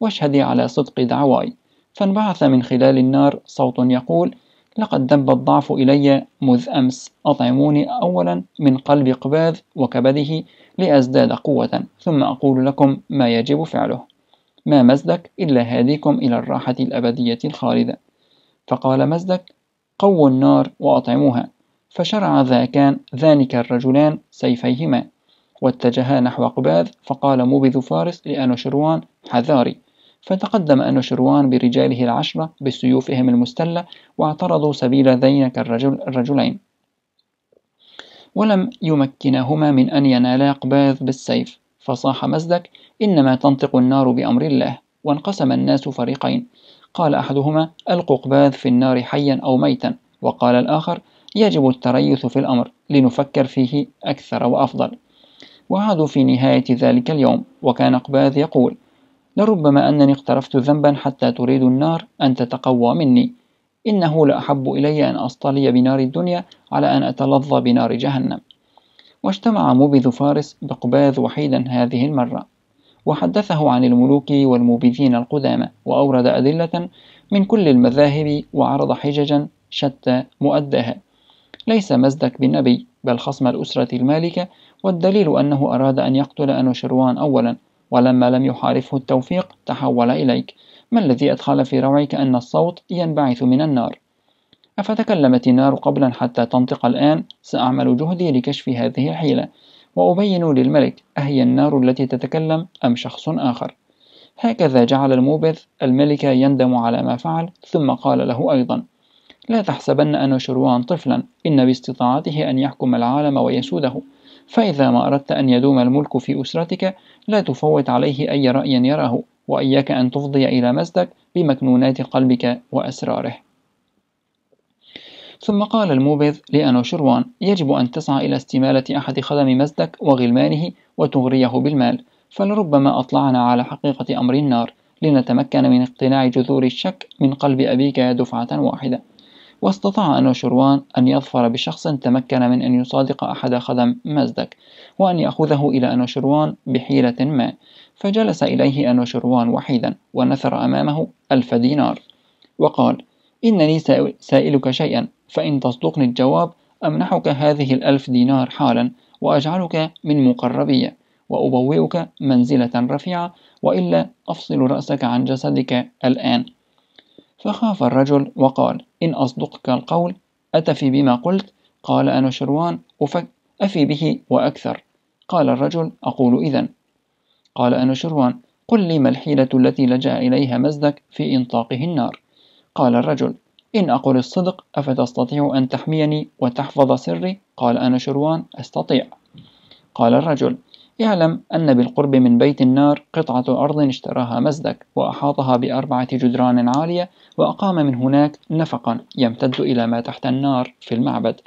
واشهدي على صدق دعواي فانبعث من خلال النار صوت يقول لقد دب الضعف إلي مذ أمس أطعموني أولا من قلب قباذ وكبده لأزداد قوة ثم أقول لكم ما يجب فعله ما مزدك إلا هاديكم إلى الراحة الأبدية الخالدة فقال مزدك قووا النار وأطعموها فشرع ذاكان ذانك الرجلان سيفيهما واتجها نحو قباذ فقال موبذ فارس لأنوشروان حذاري فتقدم أنوشروان برجاله العشرة بسيوفهم المستلة واعترضوا سبيل ذينك الرجل الرجلين ولم يمكنهما من أن ينالا قباذ بالسيف فصاح مزدك إنما تنطق النار بأمر الله وانقسم الناس فريقين قال أحدهما ألقوا قباذ في النار حيا أو ميتا وقال الآخر يجب التريث في الأمر لنفكر فيه أكثر وأفضل وعادوا في نهاية ذلك اليوم وكان قباذ يقول لربما أنني اقترفت ذنبا حتى تريد النار أن تتقوى مني إنه لأحب إلي أن أصطلي بنار الدنيا على أن أتلظى بنار جهنم واجتمع موبذ فارس بقباذ وحيدا هذه المرة وحدثه عن الملوك والموبذين القدامى وأورد أدلة من كل المذاهب وعرض حججا شتى مؤداها ليس مزدك بنبي بل خصم الأسرة المالكة والدليل أنه أراد أن يقتل أنوشروان أولا ولما لم يحارفه التوفيق تحول إليك ما الذي أدخل في روعك أن الصوت ينبعث من النار أفتكلمت النار قبلا حتى تنطق الآن سأعمل جهدي لكشف هذه الحيلة وأبين للملك أهي النار التي تتكلم أم شخص آخر هكذا جعل الموبث الملك يندم على ما فعل ثم قال له أيضا لا تحسبن أنوشروان طفلا إن باستطاعته أن يحكم العالم ويسوده فإذا ما أردت أن يدوم الملك في أسرتك لا تفوت عليه أي رأي يراه وإياك أن تفضي إلى مزدك بمكنونات قلبك وأسراره ثم قال الموبذ لأنوشروان يجب أن تسعى إلى استمالة أحد خدم مزدك وغلمانه وتغريه بالمال فلربما أطلعنا على حقيقة أمر النار لنتمكن من اقتناع جذور الشك من قلب أبيك دفعة واحدة واستطاع أنوشروان أن يظفر بشخص تمكن من أن يصادق أحد خدم مزدك وأن يأخذه إلى أنوشروان بحيلة ما فجلس إليه أنوشروان وحيدا ونثر أمامه ألف دينار وقال إنني سائلك شيئا فإن تصدقني الجواب أمنحك هذه الألف دينار حالا وأجعلك من مقربي وأبوئك منزلة رفيعة وإلا أفصل رأسك عن جسدك الآن فخاف الرجل وقال إن أصدقك القول أتفي بما قلت قال أنا شروان أفك أفي به وأكثر قال الرجل أقول إذا قال أنا شروان قل لي ما الحيلة التي لجأ إليها مزدك في إنطاقه النار قال الرجل إن أقل الصدق أفتستطيع أن تحميني وتحفظ سري قال أنا شروان أستطيع قال الرجل اعلم أن بالقرب من بيت النار قطعة أرض اشتراها مزدك وأحاطها بأربعة جدران عالية وأقام من هناك نفقا يمتد إلى ما تحت النار في المعبد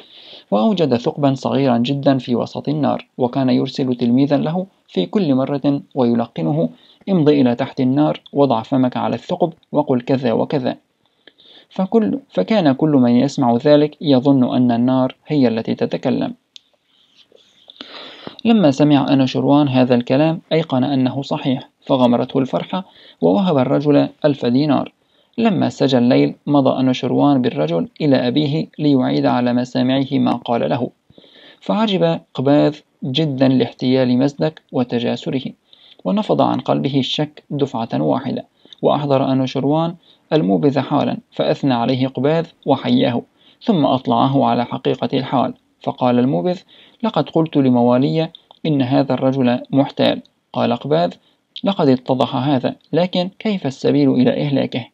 وأوجد ثقبا صغيرا جدا في وسط النار وكان يرسل تلميذا له في كل مرة ويلقنه امض إلى تحت النار وضع فمك على الثقب وقل كذا وكذا فكل فكان كل من يسمع ذلك يظن أن النار هي التي تتكلم لما سمع شروان هذا الكلام أيقن أنه صحيح فغمرته الفرحة ووهب الرجل ألف دينار لما سجى الليل مضى أنوشروان بالرجل إلى أبيه ليعيد على مسامعه ما قال له فعجب قباذ جدا لاحتيال مزدك وتجاسره ونفض عن قلبه الشك دفعة واحدة وأحضر أنوشروان الموبذ حالا فأثنى عليه قباذ وحياه ثم أطلعه على حقيقة الحال فقال الموبذ لقد قلت لموالي إن هذا الرجل محتال قال قباذ لقد اتضح هذا لكن كيف السبيل إلى إهلاكه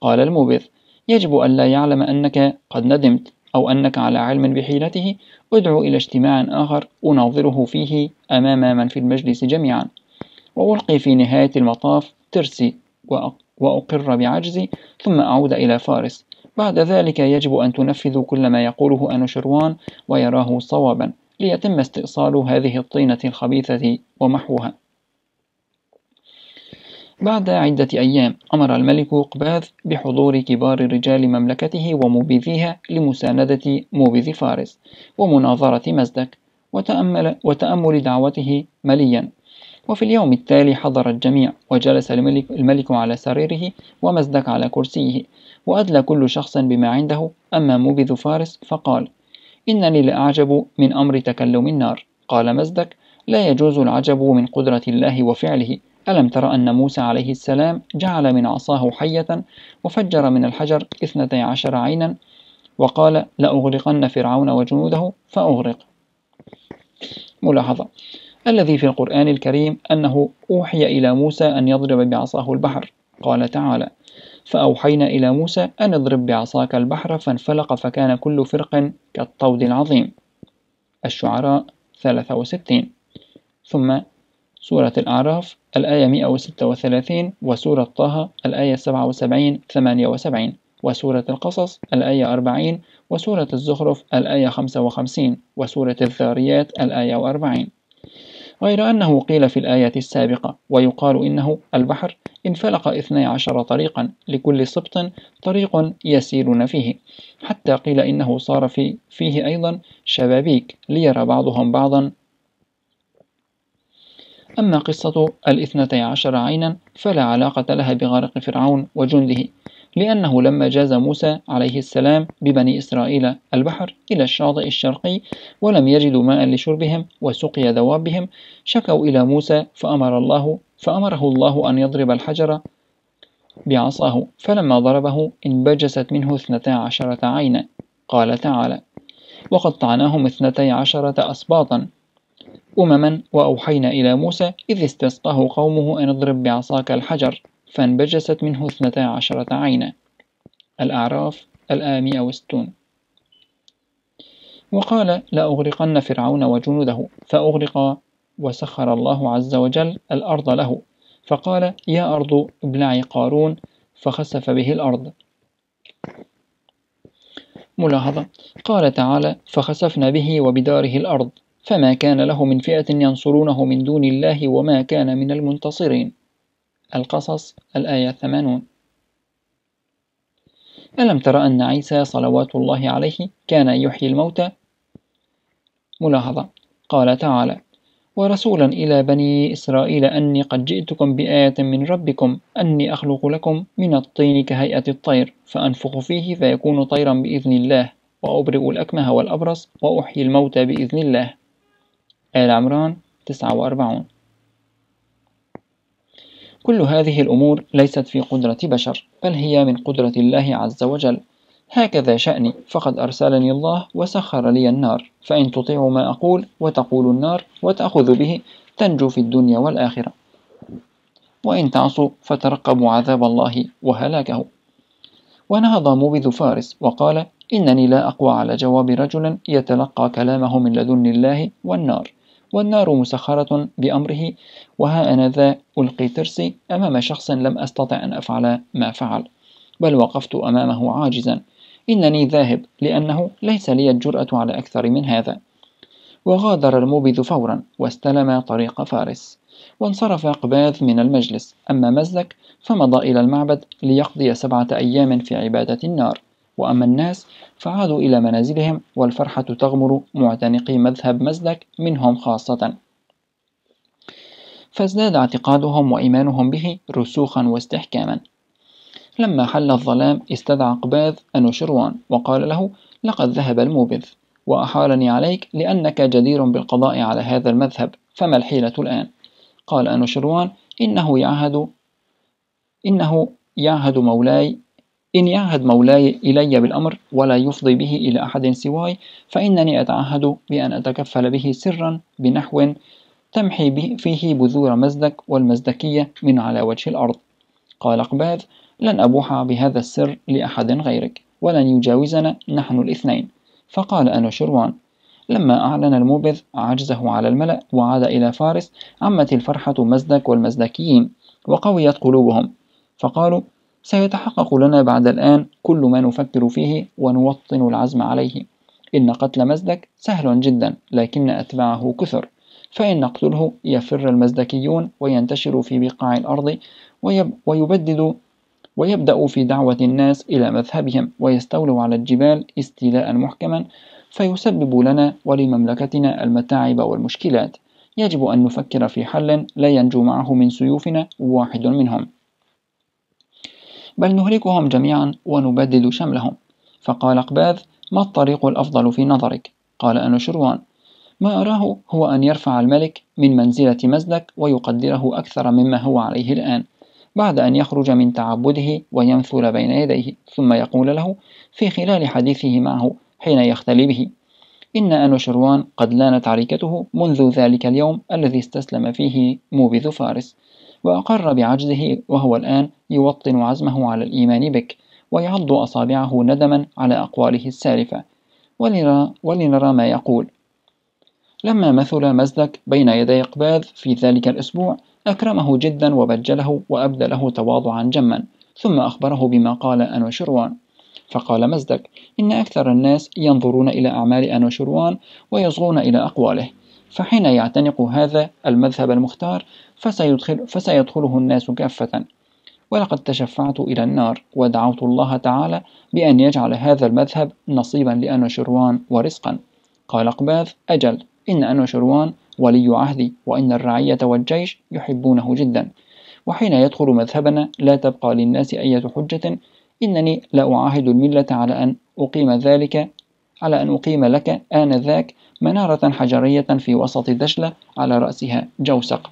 قال المبر يجب أن لا يعلم أنك قد ندمت أو أنك على علم بحيلته ادعو إلى اجتماع آخر أناظره فيه أمام من في المجلس جميعا وألقي في نهاية المطاف ترسي وأقر بعجزي ثم أعود إلى فارس بعد ذلك يجب أن تنفذ كل ما يقوله أنوشروان ويراه صوابا ليتم استئصال هذه الطينة الخبيثة ومحوها بعد عدة أيام أمر الملك قباذ بحضور كبار رجال مملكته ومبيذيها لمساندة موبذ فارس ومناظرة مزدك وتأمل, وتأمل دعوته مليا وفي اليوم التالي حضر الجميع وجلس الملك, الملك على سريره ومزدك على كرسيه وأدلى كل شخص بما عنده أما موبذ فارس فقال إنني لأعجب من أمر تكلم النار قال مزدك لا يجوز العجب من قدرة الله وفعله ألم تر أن موسى عليه السلام جعل من عصاه حية وفجر من الحجر اثنتي عشر عينا وقال لأغرقن فرعون وجنوده فأغرق ملاحظة الذي في القرآن الكريم أنه أوحي إلى موسى أن يضرب بعصاه البحر قال تعالى فأوحينا إلى موسى أن اضرب بعصاك البحر فانفلق فكان كل فرق كالطود العظيم الشعراء 63 ثم سورة الأعراف الآية 136 وسورة طه الآية 77 78 وسورة القصص الآية 40 وسورة الزخرف الآية 55 وسورة الذاريات الآية 40 غير أنه قيل في الآية السابقة ويقال إنه البحر انفلق 12 طريقا لكل سبط طريق يسيرون فيه حتى قيل إنه صار في فيه أيضا شبابيك ليرى بعضهم بعضا أما قصة الاثنتي عشر عينا فلا علاقة لها بغرق فرعون وجنده لأنه لما جاز موسى عليه السلام ببني إسرائيل البحر إلى الشاطئ الشرقي ولم يجدوا ماء لشربهم وسقي دوابهم شكوا إلى موسى فأمر الله فأمره الله أن يضرب الحجر بعصاه فلما ضربه انبجست منه اثنتا عشرة عينا قال تعالى وقد طعناهم اثنتي عشرة أسباطا أمما وأوحينا إلى موسى إذ استسقاه قومه أن اضرب بعصاك الحجر فانبجست منه اثنتا عشرة عينا الأعراف الآمئة وستون وقال لأغرقن فرعون وجنوده فأغرق وسخر الله عز وجل الأرض له فقال يا أرض ابلعي قارون فخسف به الأرض ملاحظة قال تعالى فخسفنا به وبداره الأرض فما كان له من فئة ينصرونه من دون الله وما كان من المنتصرين القصص الآية 80 ألم تر أن عيسى صلوات الله عليه كان يحيي الموتى؟ ملاحظة قال تعالى ورسولا إلى بني إسرائيل أني قد جئتكم بآية من ربكم أني أخلق لكم من الطين كهيئة الطير فأنفخ فيه فيكون طيرا بإذن الله وأبرئ الأكمه والأبرص وأحيي الموتى بإذن الله آل عمران 49 كل هذه الأمور ليست في قدرة بشر بل هي من قدرة الله عز وجل هكذا شأني فقد أرسلني الله وسخر لي النار فإن تطيعوا ما أقول وتقول النار وتأخذ به تنجو في الدنيا والآخرة وإن تعصوا فترقبوا عذاب الله وهلاكه ونهض موبذ فارس وقال إنني لا أقوى على جواب رجل يتلقى كلامه من لدن الله والنار والنار مسخرة بأمره وها أنا ذا ألقي ترسي أمام شخص لم أستطع أن أفعل ما فعل بل وقفت أمامه عاجزا إنني ذاهب لأنه ليس لي الجرأة على أكثر من هذا وغادر الموبذ فورا واستلم طريق فارس وانصرف قباذ من المجلس أما مزلك فمضى إلى المعبد ليقضي سبعة أيام في عبادة النار وأما الناس فعادوا إلى منازلهم والفرحة تغمر معتنقي مذهب مزدك منهم خاصة فازداد اعتقادهم وإيمانهم به رسوخا واستحكاما لما حل الظلام استدعى قباذ أنوشروان وقال له لقد ذهب الموبذ وأحالني عليك لأنك جدير بالقضاء على هذا المذهب فما الحيلة الآن؟ قال أنوشروان إنه يعهد إنه يعهد مولاي إن يعهد مولاي إلي بالأمر ولا يفضي به إلى أحد سواي فإنني أتعهد بأن أتكفل به سرا بنحو تمحي به فيه بذور مزدك والمزدكية من على وجه الأرض قال قباذ لن أبوح بهذا السر لأحد غيرك ولن يجاوزنا نحن الاثنين فقال أنوشروان لما أعلن الموبذ عجزه على الملأ وعاد إلى فارس عمت الفرحة مزدك والمزدكيين وقويت قلوبهم فقالوا سيتحقق لنا بعد الآن كل ما نفكر فيه ونوطن العزم عليه إن قتل مزدك سهل جدا لكن أتباعه كثر فإن نقتله يفر المزدكيون وينتشر في بقاع الأرض ويب ويبدد ويبدأ في دعوة الناس إلى مذهبهم ويستولوا على الجبال استيلاء محكما فيسبب لنا ولمملكتنا المتاعب والمشكلات يجب أن نفكر في حل لا ينجو معه من سيوفنا واحد منهم بل نهلكهم جميعا ونبدد شملهم فقال قباذ ما الطريق الأفضل في نظرك؟ قال أنوشروان ما أراه هو أن يرفع الملك من منزلة مزدك ويقدره أكثر مما هو عليه الآن بعد أن يخرج من تعبده ويمثل بين يديه ثم يقول له في خلال حديثه معه حين يختلي به إن أنوشروان قد لانت عريكته منذ ذلك اليوم الذي استسلم فيه موبذ فارس وأقر بعجزه وهو الآن يوطن عزمه على الإيمان بك ويعض أصابعه ندما على أقواله السالفة ولنرى, ولنرى ما يقول لما مثل مزدك بين يدي قباذ في ذلك الأسبوع أكرمه جدا وبجله وأبدله تواضعا جما ثم أخبره بما قال أنوشروان فقال مزدك إن أكثر الناس ينظرون إلى أعمال أنوشروان ويصغون إلى أقواله فحين يعتنق هذا المذهب المختار فسيدخل فسيدخله الناس كافة ولقد تشفعت إلى النار ودعوت الله تعالى بأن يجعل هذا المذهب نصيبا لأنوشروان ورزقا قال قباذ أجل إن أنوشروان ولي عهدي وإن الرعية والجيش يحبونه جدا وحين يدخل مذهبنا لا تبقى للناس أي حجة إنني لا أعاهد الملة على أن أقيم ذلك على أن أقيم لك آنذاك منارة حجرية في وسط دجلة على رأسها جوسق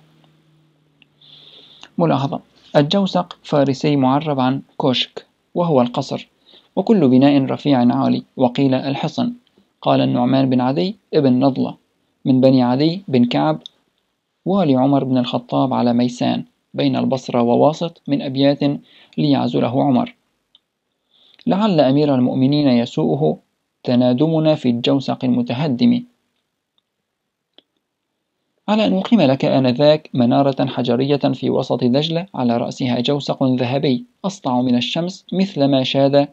ملاحظة الجوسق فارسي معرب عن كوشك وهو القصر وكل بناء رفيع عالي وقيل الحصن قال النعمان بن عدي ابن نضلة من بني عدي بن كعب والي عمر بن الخطاب على ميسان بين البصرة وواسط من أبيات ليعزله عمر لعل أمير المؤمنين يسوءه تنادمنا في الجوسق المتهدم على أن يقيم لك آنذاك منارة حجرية في وسط دجلة على رأسها جوسق ذهبي أسطع من الشمس مثلما شاد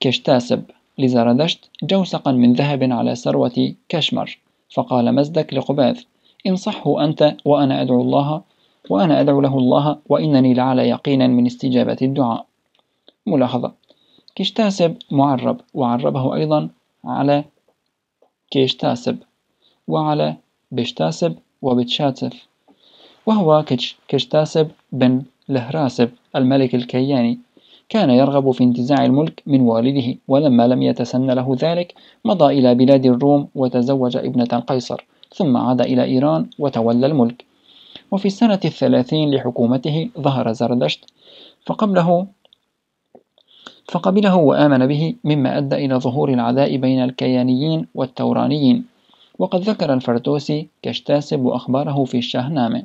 كشتاسب لزردشت جوسقا من ذهب على سروة كشمر فقال مزدك لقباث إن صحه أنت وأنا أدعو الله وأنا أدعو له الله وإنني لعلى يقينا من استجابة الدعاء ملاحظة كشتاسب معرب وعربه أيضا على كيشتاسب وعلى بشتاسب وبتشاتف وهو كشتاسب بن لهراسب الملك الكياني كان يرغب في انتزاع الملك من والده ولما لم يتسن له ذلك مضى إلى بلاد الروم وتزوج ابنة القيصر ثم عاد إلى إيران وتولى الملك وفي السنة الثلاثين لحكومته ظهر زردشت فقبله فقبله وآمن به مما أدى إلى ظهور العداء بين الكيانيين والتورانيين وقد ذكر الفردوسي كشتاسب وأخباره في الشاهنامة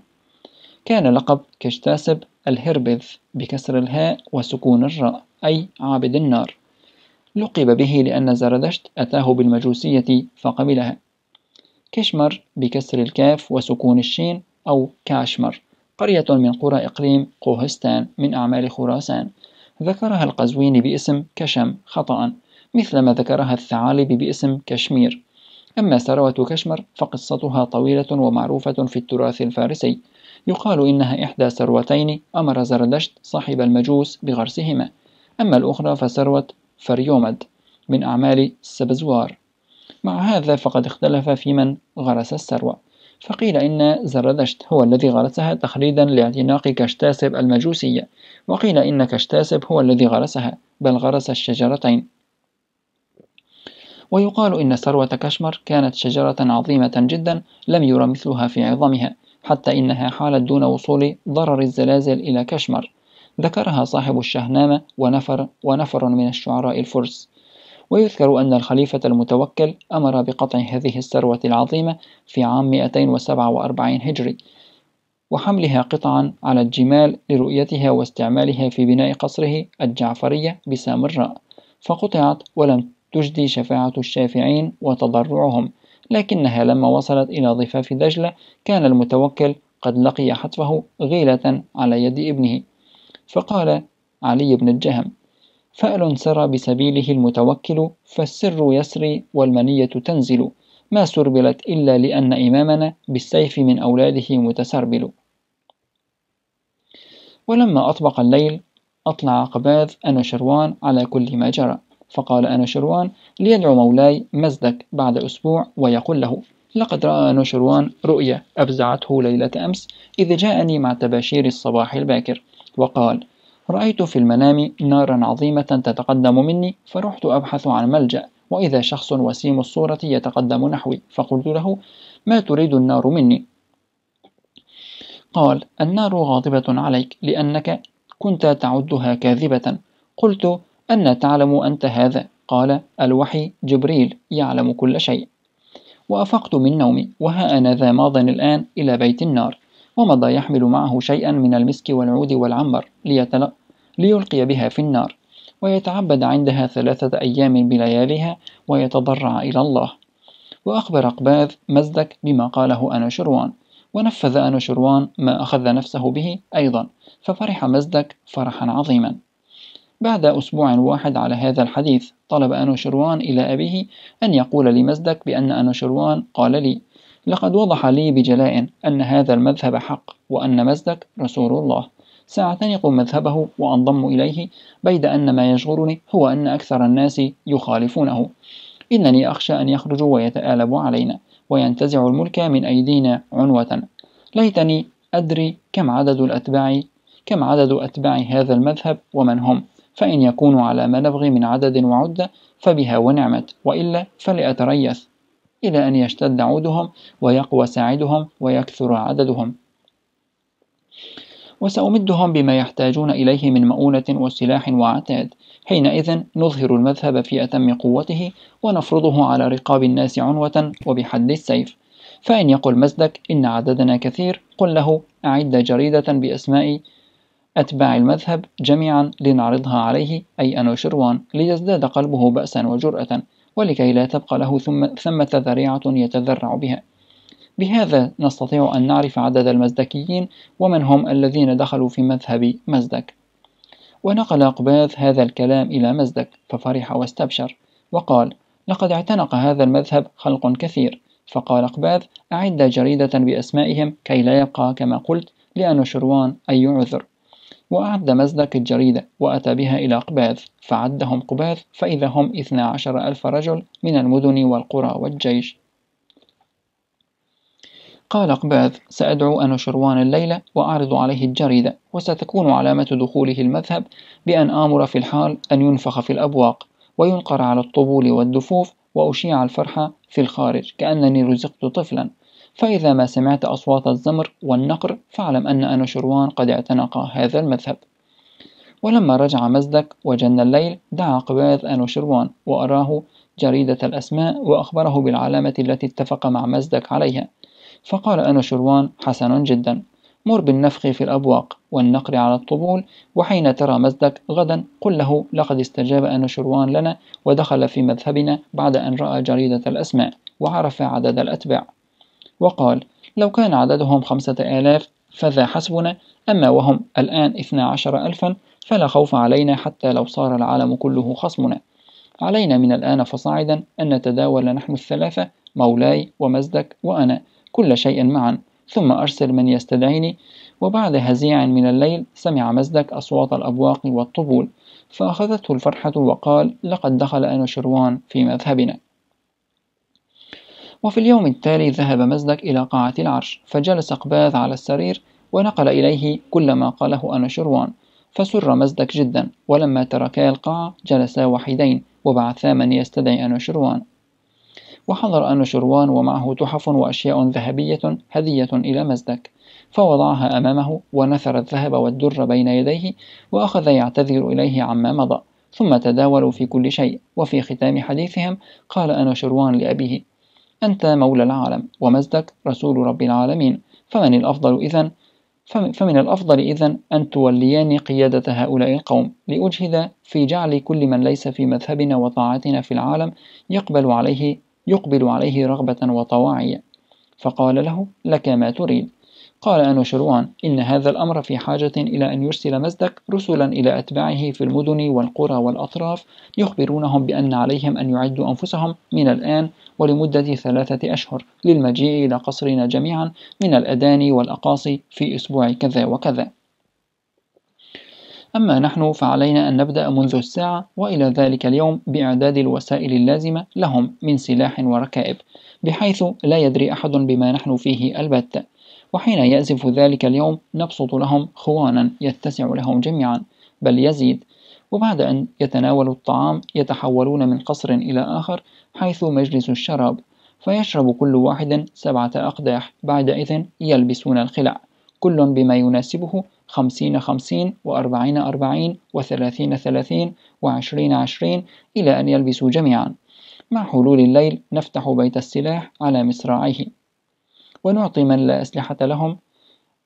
كان لقب كشتاسب الهربذ بكسر الهاء وسكون الراء أي عابد النار لقب به لأن زردشت أتاه بالمجوسية فقبلها كشمر بكسر الكاف وسكون الشين أو كاشمر قرية من قرى إقليم قوهستان من أعمال خراسان ذكرها القزويني باسم كشم خطأ مثلما ذكرها الثعالبي باسم كشمير أما ثروة كشمر فقصتها طويلة ومعروفة في التراث الفارسي يقال إنها إحدى ثروتين أمر زردشت صاحب المجوس بغرسهما أما الأخرى فثروة فريومد من أعمال السبزوار مع هذا فقد اختلف في من غرس الثروة فقيل إن زردشت هو الذي غرسها تخليدا لاعتناق كشتاسب المجوسية وقيل إن كشتاسب هو الذي غرسها بل غرس الشجرتين ويقال إن ثروة كشمر كانت شجرة عظيمة جدا لم يرى مثلها في عظمها حتى إنها حالت دون وصول ضرر الزلازل إلى كشمر ذكرها صاحب الشهنامة ونفر ونفر من الشعراء الفرس ويذكر أن الخليفة المتوكل أمر بقطع هذه الثروة العظيمة في عام 247 هجري وحملها قطعا على الجمال لرؤيتها واستعمالها في بناء قصره الجعفرية بسامراء فقطعت ولم تجدي شفاعة الشافعين وتضرعهم لكنها لما وصلت إلى ضفاف دجلة كان المتوكل قد لقي حتفه غيلة على يد ابنه فقال علي بن الجهم فأل سرى بسبيله المتوكل فالسر يسري والمنية تنزل ما سربلت إلا لأن إمامنا بالسيف من أولاده متسربل ولما أطبق الليل أطلع قباذ أنوشروان على كل ما جرى فقال أنوشروان ليدعو مولاي مزدك بعد أسبوع ويقول له لقد رأى أنوشروان رؤيا أفزعته ليلة أمس إذ جاءني مع تباشير الصباح الباكر وقال رأيت في المنام نارا عظيمة تتقدم مني فرحت أبحث عن ملجأ وإذا شخص وسيم الصورة يتقدم نحوي فقلت له ما تريد النار مني قال النار غاضبة عليك لأنك كنت تعدها كاذبة قلت أن تعلم أنت هذا قال الوحي جبريل يعلم كل شيء وأفقت من نومي وها أنا ذا ماض الآن إلى بيت النار ومضى يحمل معه شيئا من المسك والعود والعنبر ليتل... ليلقي بها في النار ويتعبد عندها ثلاثة أيام بلياليها ويتضرع إلى الله وأخبر أقباذ مزدك بما قاله أنا شروان ونفذ أنا شروان ما أخذ نفسه به أيضا ففرح مزدك فرحا عظيما بعد أسبوع واحد على هذا الحديث طلب أنوشروان إلى أبيه أن يقول لمزدك بأن أنوشروان قال لي لقد وضح لي بجلاء أن هذا المذهب حق وأن مزدك رسول الله سأعتنق مذهبه وأنضم إليه بيد أن ما يشغلني هو أن أكثر الناس يخالفونه إنني أخشى أن يخرجوا ويتآلبوا علينا وينتزع الملك من أيدينا عنوة ليتني أدري كم عدد الأتباع كم عدد أتباع هذا المذهب ومن هم فإن يكون على ما نبغي من عدد وعدة فبها ونعمت وإلا فلأتريث إلى أن يشتد عودهم ويقوى ساعدهم ويكثر عددهم وسأمدهم بما يحتاجون إليه من مؤونة وسلاح وعتاد حينئذ نظهر المذهب في أتم قوته ونفرضه على رقاب الناس عنوة وبحد السيف فإن يقل مزدك إن عددنا كثير قل له أعد جريدة بأسماء أتباع المذهب جميعا لنعرضها عليه أي أنوشروان ليزداد قلبه بأسا وجرأة ولكي لا تبقى له ثم ثمة ذريعة يتذرع بها بهذا نستطيع أن نعرف عدد المزدكيين ومن هم الذين دخلوا في مذهب مزدك ونقل أقباذ هذا الكلام إلى مزدك ففرح واستبشر وقال لقد اعتنق هذا المذهب خلق كثير فقال أقباذ أعد جريدة بأسمائهم كي لا يبقى كما قلت لأنوشروان أي عذر وأعد مزدك الجريدة وأتى بها إلى قباث فعدهم قباذ فإذا هم إثنى عشر ألف رجل من المدن والقرى والجيش قال قباذ سأدعو أنوشروان الليلة وأعرض عليه الجريدة وستكون علامة دخوله المذهب بأن آمر في الحال أن ينفخ في الأبواق وينقر على الطبول والدفوف وأشيع الفرحة في الخارج كأنني رزقت طفلا فإذا ما سمعت أصوات الزمر والنقر فاعلم أن أنوشروان قد اعتنق هذا المذهب ولما رجع مزدك وجن الليل دعا قباذ أنوشروان وأراه جريدة الأسماء وأخبره بالعلامة التي اتفق مع مزدك عليها فقال أنوشروان حسن جدا مر بالنفخ في الأبواق والنقر على الطبول وحين ترى مزدك غدا قل له لقد استجاب أنوشروان لنا ودخل في مذهبنا بعد أن رأى جريدة الأسماء وعرف عدد الأتباع وقال لو كان عددهم خمسة آلاف فذا حسبنا أما وهم الآن اثنا عشر ألفا فلا خوف علينا حتى لو صار العالم كله خصمنا علينا من الآن فصاعدا أن نتداول نحن الثلاثة مولاي ومزدك وأنا كل شيء معا ثم أرسل من يستدعيني وبعد هزيع من الليل سمع مزدك أصوات الأبواق والطبول فأخذته الفرحة وقال لقد دخل أنوشروان في مذهبنا وفي اليوم التالي ذهب مزدك إلى قاعة العرش فجلس قباذ على السرير ونقل إليه كل ما قاله أنوشروان فسر مزدك جدا ولما تركا القاعة جلسا وحيدين وبعثا من يستدعي أنوشروان وحضر أنوشروان ومعه تحف وأشياء ذهبية هدية إلى مزدك فوضعها أمامه ونثر الذهب والدر بين يديه وأخذ يعتذر إليه عما مضى ثم تداولوا في كل شيء وفي ختام حديثهم قال أنوشروان لأبيه أنت مولى العالم ومزدك رسول رب العالمين فمن الأفضل إذن فمن الأفضل إذن أن تولياني قيادة هؤلاء القوم لأجهد في جعل كل من ليس في مذهبنا وطاعتنا في العالم يقبل عليه يقبل عليه رغبة وطواعية فقال له لك ما تريد قال أنوشروان إن هذا الأمر في حاجة إلى أن يرسل مزدك رسلا إلى أتباعه في المدن والقرى والأطراف يخبرونهم بأن عليهم أن يعدوا أنفسهم من الآن ولمدة ثلاثة أشهر للمجيء إلى قصرنا جميعا من الأداني والأقاصي في أسبوع كذا وكذا أما نحن فعلينا أن نبدأ منذ الساعة وإلى ذلك اليوم بإعداد الوسائل اللازمة لهم من سلاح وركائب بحيث لا يدري أحد بما نحن فيه البتة وحين يأزف ذلك اليوم نبسط لهم خوانا يتسع لهم جميعا بل يزيد وبعد أن يتناولوا الطعام يتحولون من قصر إلى آخر حيث مجلس الشراب فيشرب كل واحد سبعة أقداح بعدئذ يلبسون الخلع كل بما يناسبه خمسين خمسين وأربعين أربعين وثلاثين ثلاثين وعشرين عشرين إلى أن يلبسوا جميعا مع حلول الليل نفتح بيت السلاح على مصراعيه ونعطي من لا أسلحة لهم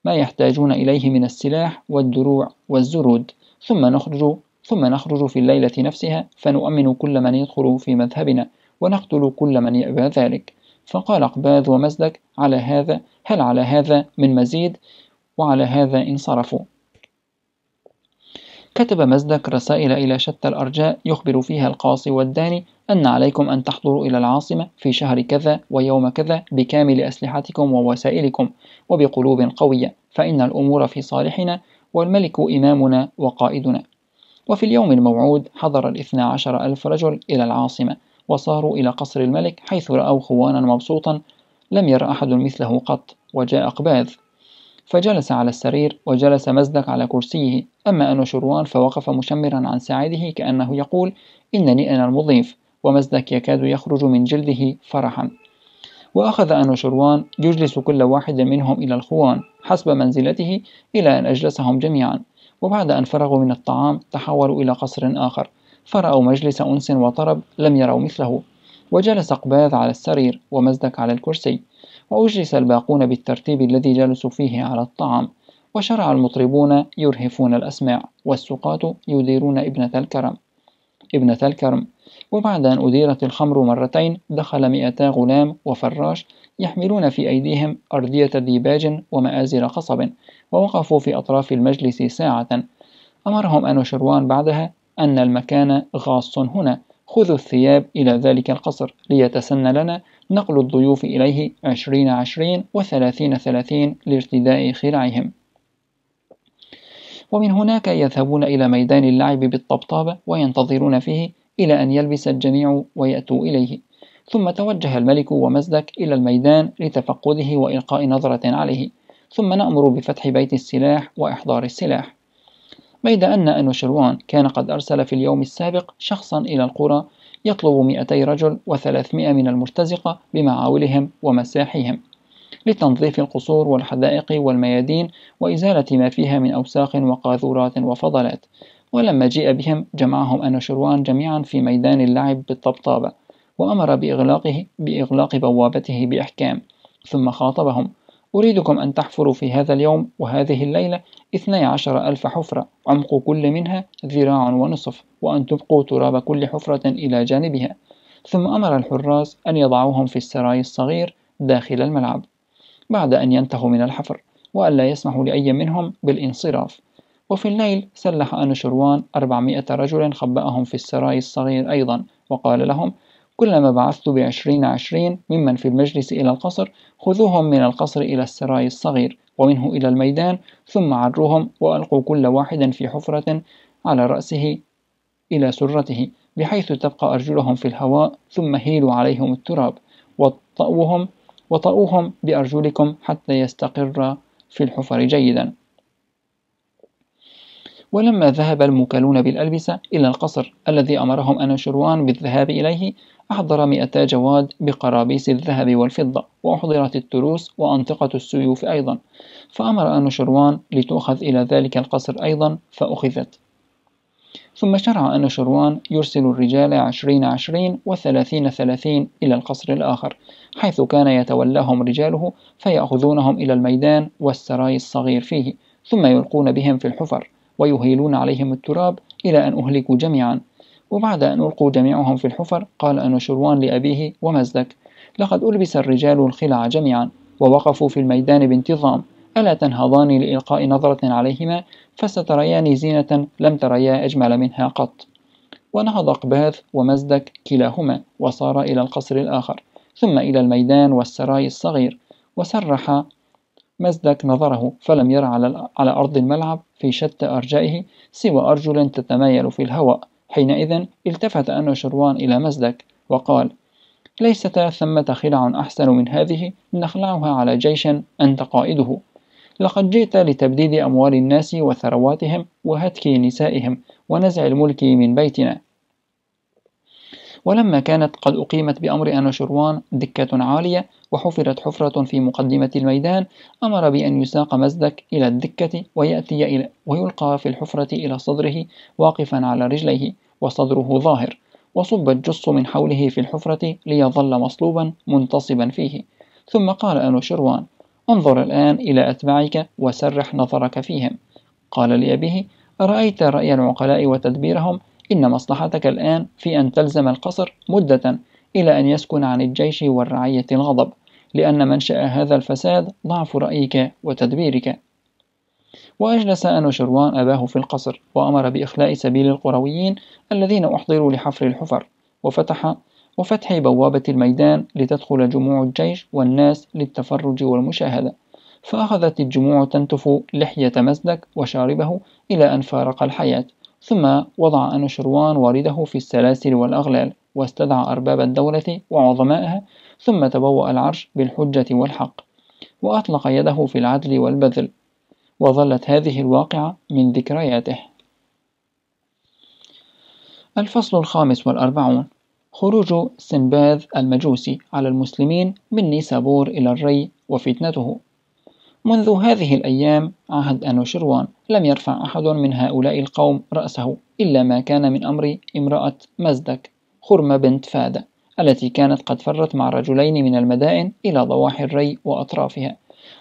ما يحتاجون إليه من السلاح والدروع والزرود ثم نخرج ثم نخرج في الليلة نفسها فنؤمن كل من يدخل في مذهبنا ونقتل كل من يأبى ذلك فقال قباذ ومزدك على هذا هل على هذا من مزيد وعلى هذا انصرفوا كتب مزدك رسائل إلى شتى الأرجاء يخبر فيها القاصي والداني أن عليكم أن تحضروا إلى العاصمة في شهر كذا ويوم كذا بكامل أسلحتكم ووسائلكم وبقلوب قوية فإن الأمور في صالحنا والملك إمامنا وقائدنا وفي اليوم الموعود حضر الاثنى عشر ألف رجل إلى العاصمة وصاروا إلى قصر الملك حيث رأوا خوانا مبسوطا لم ير أحد مثله قط وجاء أقباذ فجلس على السرير وجلس مزدك على كرسيه أما أنوشروان فوقف مشمرا عن ساعده كأنه يقول إنني أنا المضيف ومزدك يكاد يخرج من جلده فرحا وأخذ أنوشروان يجلس كل واحد منهم إلى الخوان حسب منزلته إلى أن أجلسهم جميعا وبعد أن فرغوا من الطعام تحولوا إلى قصر آخر فرأوا مجلس أنس وطرب لم يروا مثله وجلس قباذ على السرير ومزدك على الكرسي وأجلس الباقون بالترتيب الذي جلسوا فيه على الطعام وشرع المطربون يرهفون الأسماع والسقاة يديرون ابنة الكرم ابنة الكرم وبعد أن أديرت الخمر مرتين دخل مئتا غلام وفراش يحملون في أيديهم أردية ديباج ومآزر قصب ووقفوا في أطراف المجلس ساعة أمرهم أنوشروان بعدها أن المكان غاص هنا خذوا الثياب إلى ذلك القصر ليتسنى لنا نقل الضيوف إليه عشرين عشرين وثلاثين ثلاثين لارتداء خلعهم ومن هناك يذهبون إلى ميدان اللعب بالطبطابة وينتظرون فيه إلى أن يلبس الجميع ويأتوا إليه ثم توجه الملك ومزدك إلى الميدان لتفقده وإلقاء نظرة عليه ثم نأمر بفتح بيت السلاح وإحضار السلاح بيد أن أنوشروان كان قد أرسل في اليوم السابق شخصا إلى القرى يطلب 200 رجل و300 من المرتزقة بمعاولهم ومساحهم لتنظيف القصور والحدائق والميادين وإزالة ما فيها من أوساخ وقاذورات وفضلات ولما جيء بهم جمعهم أنوشروان جميعا في ميدان اللعب بالطبطابة وأمر بإغلاقه بإغلاق بوابته بإحكام ثم خاطبهم أريدكم أن تحفروا في هذا اليوم وهذه الليلة 12 ألف حفرة عمق كل منها ذراع ونصف وأن تبقوا تراب كل حفرة إلى جانبها ثم أمر الحراس أن يضعوهم في السراي الصغير داخل الملعب بعد أن ينتهوا من الحفر وألا يسمحوا لأي منهم بالانصراف وفي الليل سلح أنوشروان 400 رجل خبأهم في السراي الصغير أيضا وقال لهم كلما بعثت بعشرين عشرين ممن في المجلس إلى القصر خذوهم من القصر إلى السراي الصغير ومنه إلى الميدان ثم عروهم وألقوا كل واحد في حفرة على رأسه إلى سرته بحيث تبقى أرجلهم في الهواء ثم هيلوا عليهم التراب وطأوهم وطأوهم بأرجلكم حتى يستقر في الحفر جيدا ولما ذهب الموكلون بالألبسة إلى القصر الذي أمرهم أنشروان بالذهاب إليه أحضر مئتا جواد بقرابيس الذهب والفضة وأحضرت التروس وأنطقة السيوف أيضا فأمر أنوشروان لتؤخذ إلى ذلك القصر أيضا فأخذت ثم شرع أنوشروان يرسل الرجال عشرين عشرين وثلاثين ثلاثين إلى القصر الآخر حيث كان يتولاهم رجاله فيأخذونهم إلى الميدان والسراي الصغير فيه ثم يلقون بهم في الحفر ويهيلون عليهم التراب إلى أن أهلكوا جميعا وبعد أن ألقوا جميعهم في الحفر قال أنوشروان لأبيه ومزدك لقد ألبس الرجال الخلع جميعا ووقفوا في الميدان بانتظام ألا تنهضان لإلقاء نظرة عليهما فستريان زينة لم تريا أجمل منها قط ونهض قباث ومزدك كلاهما وصار إلى القصر الآخر ثم إلى الميدان والسراي الصغير وسرح مزدك نظره فلم ير على أرض الملعب في شتى أرجائه سوى أرجل تتمايل في الهواء حينئذ التفت أنوشروان إلى مزدك وقال ليست ثمة خلع أحسن من هذه نخلعها على جيش أنت قائده لقد جئت لتبديد أموال الناس وثرواتهم وهتك نسائهم ونزع الملك من بيتنا ولما كانت قد أقيمت بأمر أنوشروان دكة عالية وحفرت حفرة في مقدمة الميدان أمر بأن يساق مزدك إلى الدكة ويأتي إلى ويلقى في الحفرة إلى صدره واقفا على رجليه وصدره ظاهر وصب الجص من حوله في الحفرة ليظل مصلوبا منتصبا فيه ثم قال أنوشروان انظر الآن إلى أتباعك وسرح نظرك فيهم قال لأبيه أرأيت رأي العقلاء وتدبيرهم إن مصلحتك الآن في أن تلزم القصر مدة إلى أن يسكن عن الجيش والرعية الغضب لأن منشأ هذا الفساد ضعف رأيك وتدبيرك وأجلس أنوشروان أباه في القصر وأمر بإخلاء سبيل القرويين الذين أحضروا لحفر الحفر وفتح وفتح بوابة الميدان لتدخل جموع الجيش والناس للتفرج والمشاهدة فأخذت الجموع تنتف لحية مزدك وشاربه إلى أن فارق الحياة ثم وضع أنوشروان والده في السلاسل والأغلال واستدعى أرباب الدولة وعظمائها ثم تبوأ العرش بالحجة والحق وأطلق يده في العدل والبذل وظلت هذه الواقعة من ذكرياته الفصل الخامس والأربعون خروج سنباذ المجوسي على المسلمين من نيسابور إلى الري وفتنته منذ هذه الأيام عهد أنوشروان لم يرفع أحد من هؤلاء القوم رأسه إلا ما كان من أمر امرأة مزدك خرمة بنت فادة التي كانت قد فرت مع رجلين من المدائن إلى ضواحي الري وأطرافها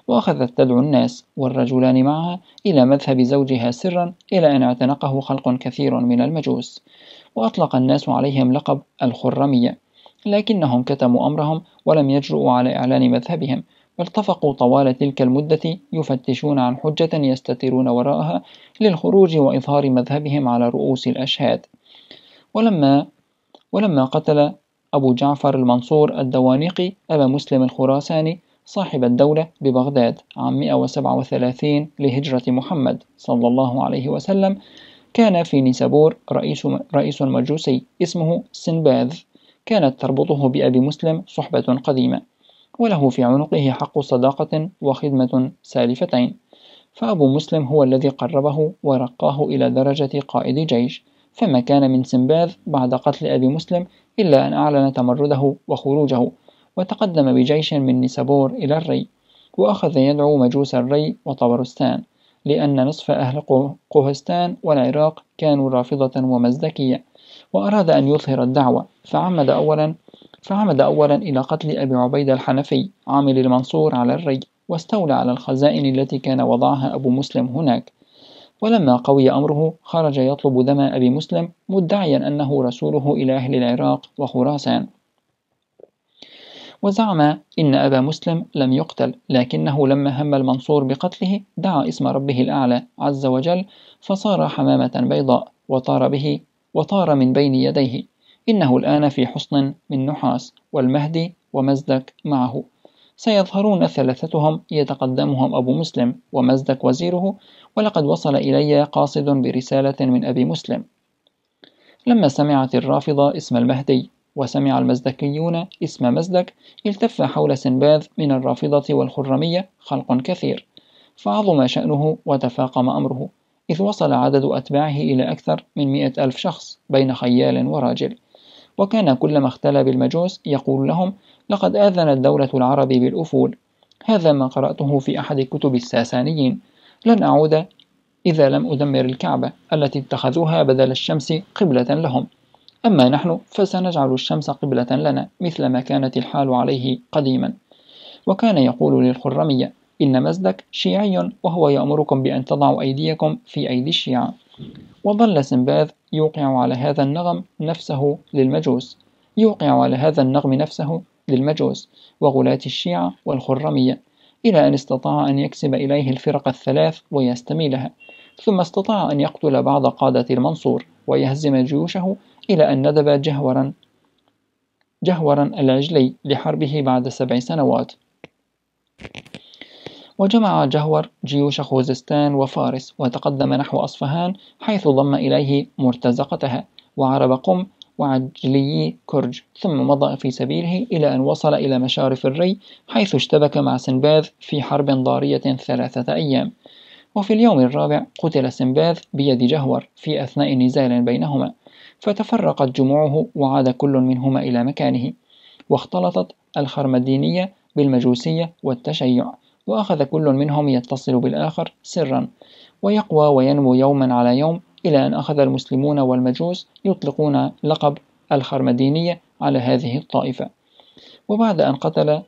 وأخذت تدعو الناس والرجلان معها إلى مذهب زوجها سرا إلى أن اعتنقه خلق كثير من المجوس وأطلق الناس عليهم لقب الخرمية لكنهم كتموا أمرهم ولم يجرؤوا على إعلان مذهبهم بل اتفقوا طوال تلك المدة يفتشون عن حجة يستترون وراءها للخروج وإظهار مذهبهم على رؤوس الأشهاد ولما ولما قتل أبو جعفر المنصور الدوانيقي أبا مسلم الخراساني صاحب الدولة ببغداد عام 137 لهجرة محمد صلى الله عليه وسلم كان في نيسابور رئيس, رئيس مجوسي اسمه سنباذ كانت تربطه بأبي مسلم صحبة قديمة وله في عنقه حق صداقة وخدمة سالفتين فأبو مسلم هو الذي قربه ورقاه إلى درجة قائد جيش فما كان من سنباذ بعد قتل أبي مسلم إلا أن أعلن تمرده وخروجه وتقدم بجيش من نسابور إلى الري وأخذ يدعو مجوس الري وطبرستان لأن نصف أهل قهستان والعراق كانوا رافضة ومزدكية وأراد أن يظهر الدعوة فعمد أولا فعمد أولا إلى قتل أبي عبيدة الحنفي عامل المنصور على الري واستولى على الخزائن التي كان وضعها أبو مسلم هناك ولما قوي أمره خرج يطلب دم أبي مسلم مدعيا أنه رسوله إلى أهل العراق وخراسان وزعم إن أبا مسلم لم يقتل لكنه لما هم المنصور بقتله دعا اسم ربه الأعلى عز وجل فصار حمامة بيضاء وطار به وطار من بين يديه إنه الآن في حصن من نحاس والمهدي ومزدك معه سيظهرون ثلاثتهم يتقدمهم أبو مسلم ومزدك وزيره ولقد وصل إلي قاصد برسالة من أبي مسلم لما سمعت الرافضة اسم المهدي وسمع المزدكيون اسم مزدك التف حول سنباذ من الرافضة والخرمية خلق كثير فعظم شأنه وتفاقم أمره إذ وصل عدد أتباعه إلى أكثر من مئة ألف شخص بين خيال وراجل وكان كلما اختلى بالمجوس يقول لهم لقد آذنت دولة العرب بالأفول هذا ما قرأته في أحد كتب الساسانيين لن أعود إذا لم أدمر الكعبة التي اتخذوها بدل الشمس قبلة لهم أما نحن فسنجعل الشمس قبلة لنا مثل ما كانت الحال عليه قديما وكان يقول للخرمية إن مزدك شيعي وهو يأمركم بأن تضعوا أيديكم في أيدي الشيعة وظل سنباذ يوقع على هذا النغم نفسه للمجوس يوقع على هذا النغم نفسه للمجوس وغلاة الشيعة والخرمية إلى أن استطاع أن يكسب إليه الفرق الثلاث ويستميلها ثم استطاع أن يقتل بعض قادة المنصور ويهزم جيوشه إلى أن ندب جهورا جهورا العجلي لحربه بعد سبع سنوات وجمع جهور جيوش خوزستان وفارس وتقدم نحو أصفهان حيث ضم إليه مرتزقتها وعرب قم وعجلي كرج ثم مضى في سبيله إلى أن وصل إلى مشارف الري حيث اشتبك مع سنباذ في حرب ضارية ثلاثة أيام وفي اليوم الرابع قتل سنباذ بيد جهور في أثناء نزال بينهما فتفرقت جموعه وعاد كل منهما إلى مكانه واختلطت الخرمدينية بالمجوسية والتشيع وأخذ كل منهم يتصل بالآخر سرا ويقوى وينمو يوما على يوم إلى أن أخذ المسلمون والمجوس يطلقون لقب الخرمدينية على هذه الطائفة وبعد أن قتل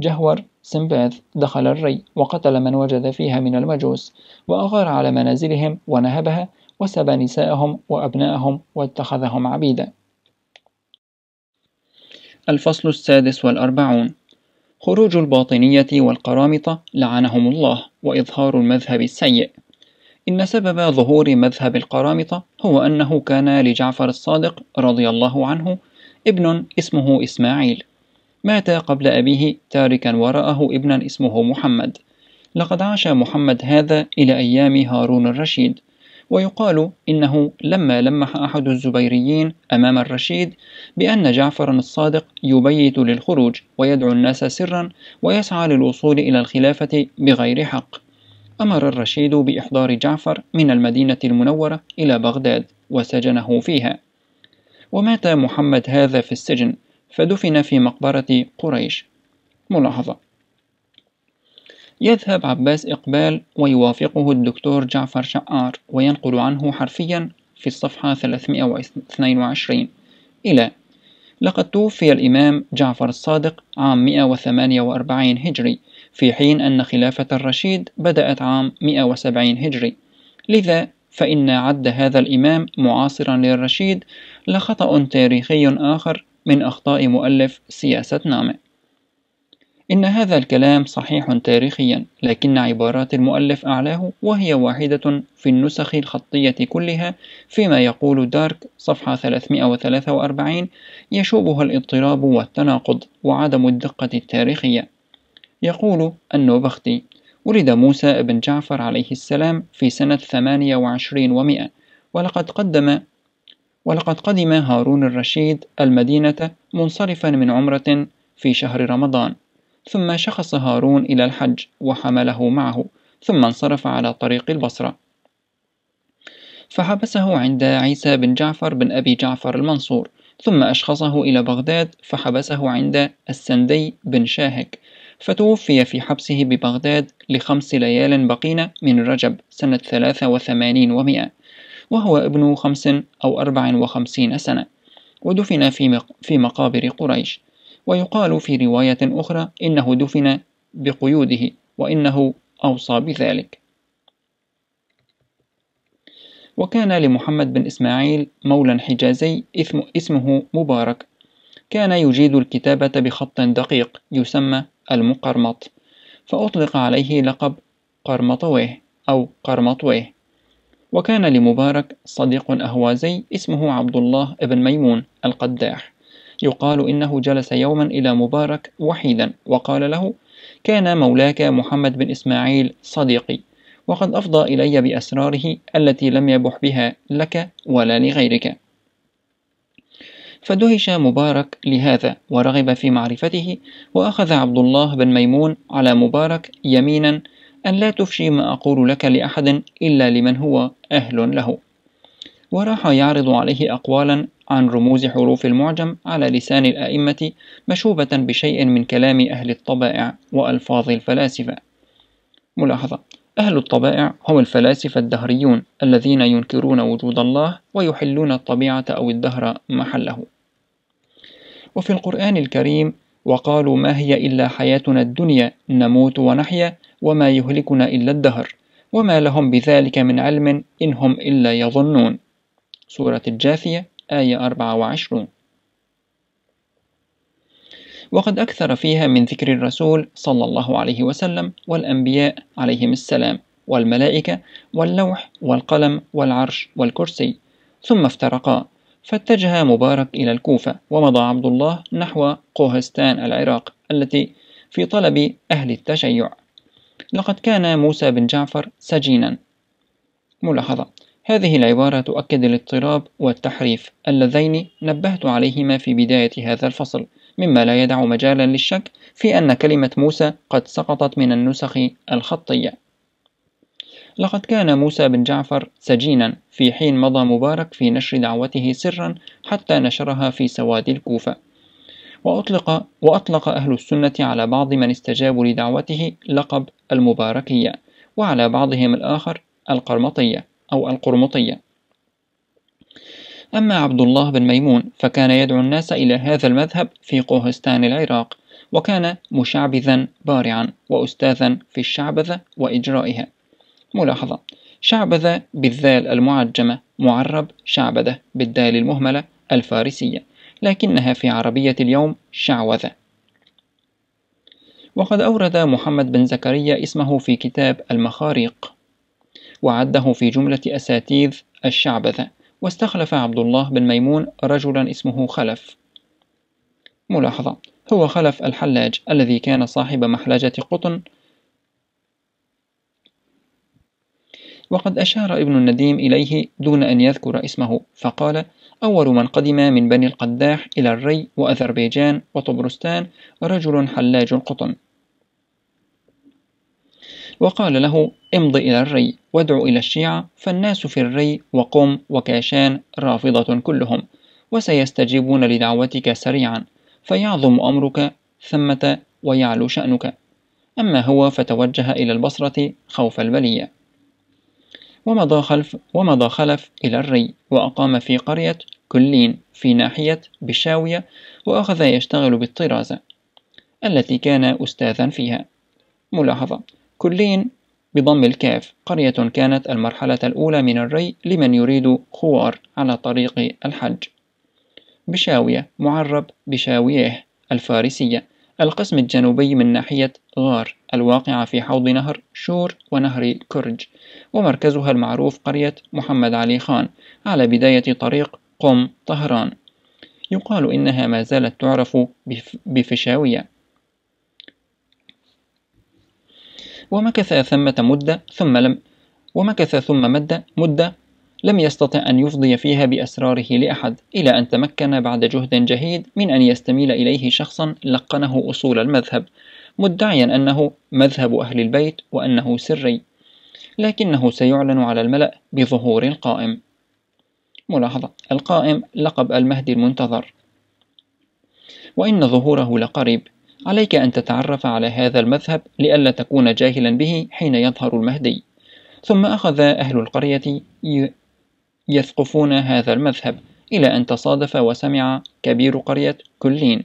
جهور سنباذ دخل الري وقتل من وجد فيها من المجوس وأغار على منازلهم ونهبها وسبى نساءهم وأبناءهم واتخذهم عبيدا الفصل السادس والأربعون خروج الباطنية والقرامطة لعنهم الله وإظهار المذهب السيء إن سبب ظهور مذهب القرامطة هو أنه كان لجعفر الصادق رضي الله عنه ابن اسمه إسماعيل مات قبل أبيه تاركا وراءه ابنا اسمه محمد لقد عاش محمد هذا إلى أيام هارون الرشيد ويقال إنه لما لمح أحد الزبيريين أمام الرشيد بأن جعفر الصادق يبيت للخروج ويدعو الناس سرا ويسعى للوصول إلى الخلافة بغير حق أمر الرشيد بإحضار جعفر من المدينة المنورة إلى بغداد وسجنه فيها ومات محمد هذا في السجن فدفن في مقبرة قريش ملاحظة يذهب عباس إقبال ويوافقه الدكتور جعفر شقار وينقل عنه حرفيا في الصفحة 322 إلى لقد توفي الإمام جعفر الصادق عام 148 هجري في حين أن خلافة الرشيد بدأت عام 170 هجري لذا فإن عد هذا الإمام معاصرا للرشيد لخطأ تاريخي آخر من أخطاء مؤلف سياسة نامه إن هذا الكلام صحيح تاريخيا لكن عبارات المؤلف أعلاه وهي واحدة في النسخ الخطية كلها فيما يقول دارك صفحة 343 يشوبها الاضطراب والتناقض وعدم الدقة التاريخية يقول النوبختي ولد موسى بن جعفر عليه السلام في سنة 28 و100 ولقد قدم ولقد قدم هارون الرشيد المدينة منصرفا من عمرة في شهر رمضان ثم شخص هارون إلى الحج وحمله معه ثم انصرف على طريق البصرة فحبسه عند عيسى بن جعفر بن أبي جعفر المنصور ثم أشخصه إلى بغداد فحبسه عند السندي بن شاهك فتوفي في حبسه ببغداد لخمس ليال بقين من رجب سنة ثلاثة وثمانين ومئة وهو ابن خمس أو أربع وخمسين سنة ودفن في مقابر قريش ويقال في رواية أخرى إنه دفن بقيوده وإنه أوصى بذلك وكان لمحمد بن إسماعيل مولى حجازي اسمه مبارك كان يجيد الكتابة بخط دقيق يسمى المقرمط فأطلق عليه لقب قرمطويه أو قرمطويه وكان لمبارك صديق أهوازي اسمه عبد الله بن ميمون القداح يقال إنه جلس يوما إلى مبارك وحيدا وقال له كان مولاك محمد بن إسماعيل صديقي وقد أفضى إلي بأسراره التي لم يبح بها لك ولا لغيرك فدهش مبارك لهذا ورغب في معرفته وأخذ عبد الله بن ميمون على مبارك يمينا أن لا تفشي ما أقول لك لأحد إلا لمن هو أهل له وراح يعرض عليه أقوالا عن رموز حروف المعجم على لسان الأئمة مشوبة بشيء من كلام أهل الطبائع وألفاظ الفلاسفة. ملاحظة: أهل الطبائع هم الفلاسفة الدهريون الذين ينكرون وجود الله ويحلون الطبيعة أو الدهر محله. وفي القرآن الكريم: وقالوا ما هي إلا حياتنا الدنيا نموت ونحيا وما يهلكنا إلا الدهر وما لهم بذلك من علم إن هم إلا يظنون. سورة الجاثية آية 24 وقد أكثر فيها من ذكر الرسول صلى الله عليه وسلم والأنبياء عليهم السلام والملائكة واللوح والقلم والعرش والكرسي ثم افترقا فاتجه مبارك إلى الكوفة ومضى عبد الله نحو قوهستان العراق التي في طلب أهل التشيع لقد كان موسى بن جعفر سجينا ملاحظة هذه العبارة تؤكد الاضطراب والتحريف اللذين نبهت عليهما في بداية هذا الفصل، مما لا يدع مجالا للشك في أن كلمة موسى قد سقطت من النسخ الخطية. لقد كان موسى بن جعفر سجينا في حين مضى مبارك في نشر دعوته سرا حتى نشرها في سواد الكوفة. وأطلق وأطلق أهل السنة على بعض من استجابوا لدعوته لقب المباركية، وعلى بعضهم الآخر القرمطية. أو القرمطية أما عبد الله بن ميمون فكان يدعو الناس إلى هذا المذهب في قوهستان العراق وكان مشعبذا بارعا وأستاذا في الشعبذة وإجرائها ملاحظة شعبذة بالذال المعجمة معرب شعبذة بالدال المهملة الفارسية لكنها في عربية اليوم شعوذة وقد أورد محمد بن زكريا اسمه في كتاب المخاريق وعده في جملة أساتيذ الشعبذة واستخلف عبد الله بن ميمون رجلا اسمه خلف ملاحظة هو خلف الحلاج الذي كان صاحب محلجة قطن وقد أشار ابن النديم إليه دون أن يذكر اسمه فقال أول من قدم من بني القداح إلى الري وأذربيجان وطبرستان رجل حلاج القطن وقال له امض إلى الري وادع إلى الشيعة فالناس في الري وقم وكاشان رافضة كلهم وسيستجيبون لدعوتك سريعا فيعظم أمرك ثمة ويعلو شأنك أما هو فتوجه إلى البصرة خوف البلية ومضى خلف ومضى خلف إلى الري وأقام في قرية كلين في ناحية بشاوية وأخذ يشتغل بالطرازة التي كان أستاذا فيها ملاحظة كلين بضم الكاف قرية كانت المرحلة الأولى من الري لمن يريد خوار على طريق الحج بشاوية معرب بشاويه الفارسية القسم الجنوبي من ناحية غار الواقعة في حوض نهر شور ونهر كرج ومركزها المعروف قرية محمد علي خان على بداية طريق قم طهران يقال إنها ما زالت تعرف بفشاوية ومكث ثمة مدة ثم لم ومكث ثم مد مدة لم يستطع أن يفضي فيها بأسراره لأحد إلى أن تمكن بعد جهد جهيد من أن يستميل إليه شخصا لقنه أصول المذهب مدعيا أنه مذهب أهل البيت وأنه سري لكنه سيعلن على الملأ بظهور القائم ملاحظة القائم لقب المهدي المنتظر وإن ظهوره لقريب عليك أن تتعرف على هذا المذهب لئلا تكون جاهلا به حين يظهر المهدي ثم أخذ أهل القرية يثقفون هذا المذهب إلى أن تصادف وسمع كبير قرية كلين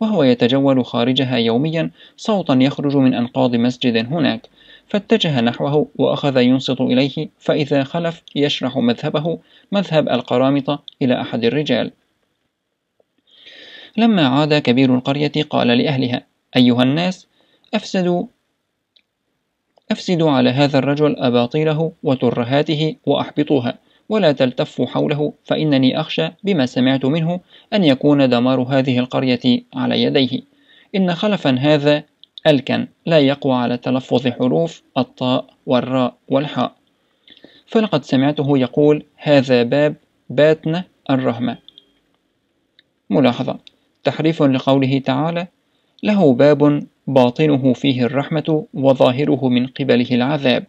وهو يتجول خارجها يوميا صوتا يخرج من أنقاض مسجد هناك فاتجه نحوه وأخذ ينصت إليه فإذا خلف يشرح مذهبه مذهب القرامطة إلى أحد الرجال لما عاد كبير القرية قال لأهلها أيها الناس أفسدوا أفسدوا على هذا الرجل أباطيله وترهاته وأحبطوها ولا تلتفوا حوله فإنني أخشى بما سمعت منه أن يكون دمار هذه القرية على يديه إن خلفا هذا ألكن لا يقوى على تلفظ حروف الطاء والراء والحاء فلقد سمعته يقول هذا باب باتنا الرهمة ملاحظة تحريف لقوله تعالى له باب باطنه فيه الرحمة وظاهره من قبله العذاب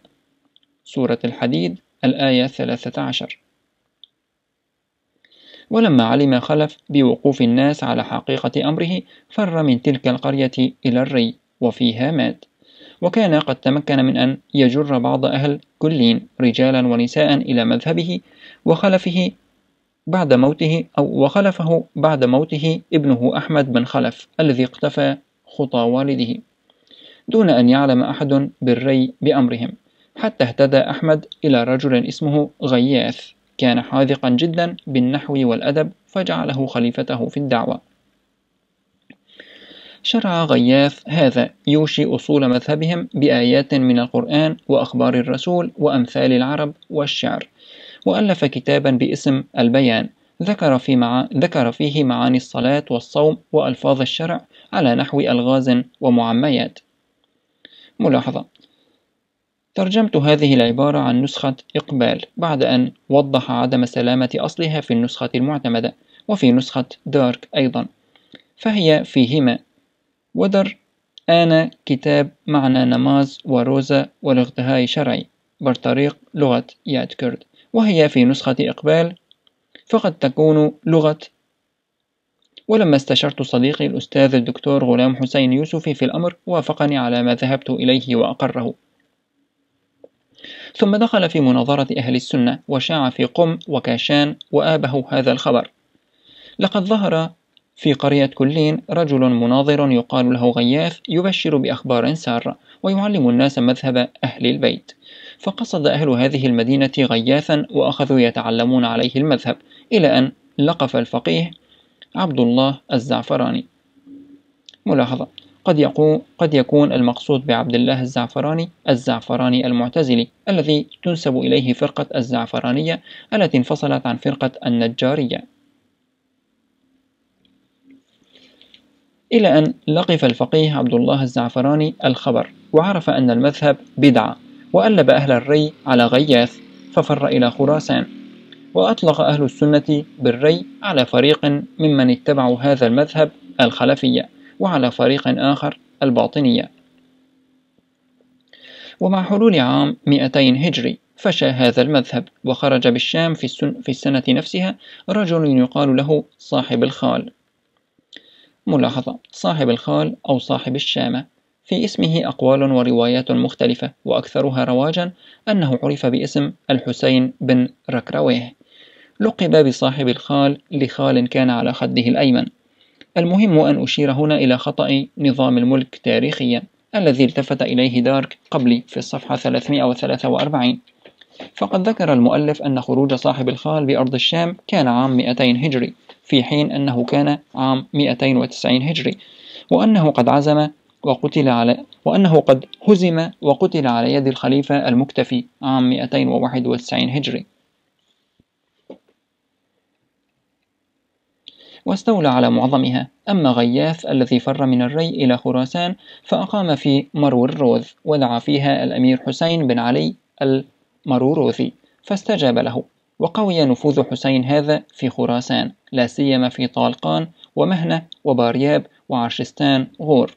سورة الحديد الآية 13 ولما علم خلف بوقوف الناس على حقيقة أمره فر من تلك القرية إلى الري وفيها مات وكان قد تمكن من أن يجر بعض أهل كلين رجالا ونساء إلى مذهبه وخلفه بعد موته أو وخلفه بعد موته ابنه أحمد بن خلف الذي اقتفى خطى والده دون أن يعلم أحد بالري بأمرهم حتى اهتدى أحمد إلى رجل اسمه غياث كان حاذقا جدا بالنحو والأدب فجعله خليفته في الدعوة شرع غياث هذا يوشي أصول مذهبهم بآيات من القرآن وأخبار الرسول وأمثال العرب والشعر وألف كتابا باسم البيان ذكر, في مع... ذكر فيه معاني الصلاة والصوم وألفاظ الشرع على نحو ألغاز ومعميات ملاحظة ترجمت هذه العبارة عن نسخة إقبال بعد أن وضح عدم سلامة أصلها في النسخة المعتمدة وفي نسخة دارك أيضا فهي فيهما ودر أنا كتاب معنى نماز وروزا والاغتهاء شرعي برطريق لغة ياد كرد وهي في نسخة إقبال فقد تكون لغة ولما استشرت صديقي الأستاذ الدكتور غلام حسين يوسفي في الأمر وافقني على ما ذهبت إليه وأقره ثم دخل في مناظرة أهل السنة وشاع في قم وكاشان وآبه هذا الخبر لقد ظهر في قرية كلين رجل مناظر يقال له غياث يبشر بأخبار سارة ويعلم الناس مذهب أهل البيت فقصد أهل هذه المدينة غياثا وأخذوا يتعلمون عليه المذهب إلى أن لقف الفقيه عبد الله الزعفراني ملاحظة قد, قد يكون المقصود بعبد الله الزعفراني الزعفراني المعتزلي الذي تنسب إليه فرقة الزعفرانية التي انفصلت عن فرقة النجارية إلى أن لقف الفقيه عبد الله الزعفراني الخبر وعرف أن المذهب بدعة وألب أهل الري على غياث ففر إلى خراسان وأطلق أهل السنة بالري على فريق ممن اتبعوا هذا المذهب الخلفية وعلى فريق آخر الباطنية ومع حلول عام 200 هجري فشى هذا المذهب وخرج بالشام في, السن في السنة نفسها رجل يقال له صاحب الخال ملاحظة صاحب الخال أو صاحب الشامة في اسمه أقوال وروايات مختلفة وأكثرها رواجا أنه عرف باسم الحسين بن ركرويه لقب بصاحب الخال لخال كان على خده الأيمن المهم أن أشير هنا إلى خطأ نظام الملك تاريخيا الذي التفت إليه دارك قبلي في الصفحة 343 فقد ذكر المؤلف أن خروج صاحب الخال بأرض الشام كان عام 200 هجري في حين أنه كان عام 290 هجري وأنه قد عزم وقتل على وأنه قد هزم وقتل على يد الخليفة المكتفي عام 291 هجري واستولى على معظمها أما غياث الذي فر من الري إلى خراسان فأقام في الروذ ودعا فيها الأمير حسين بن علي المروروثي فاستجاب له وقوي نفوذ حسين هذا في خراسان لا سيما في طالقان ومهنة وبارياب وعرشستان غور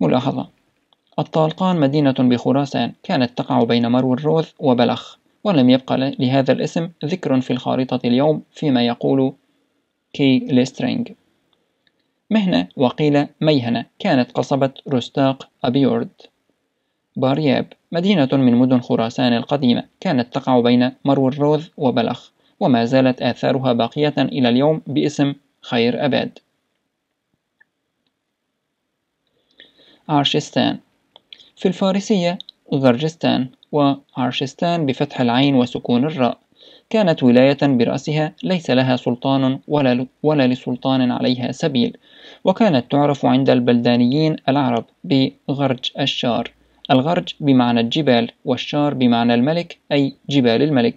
ملاحظة الطالقان مدينة بخراسان كانت تقع بين مرو الروذ وبلخ ولم يبقى لهذا الاسم ذكر في الخارطة اليوم فيما يقول كي لسترينج مهنة وقيل ميهنة كانت قصبة رستاق أبيورد بارياب مدينة من مدن خراسان القديمة كانت تقع بين مرو الروذ وبلخ وما زالت آثارها باقية إلى اليوم باسم خير أباد أرشستان في الفارسية غرجستان وأرشستان بفتح العين وسكون الراء كانت ولاية برأسها ليس لها سلطان ولا, ولا لسلطان عليها سبيل وكانت تعرف عند البلدانيين العرب بغرج الشار الغرج بمعنى الجبال والشار بمعنى الملك أي جبال الملك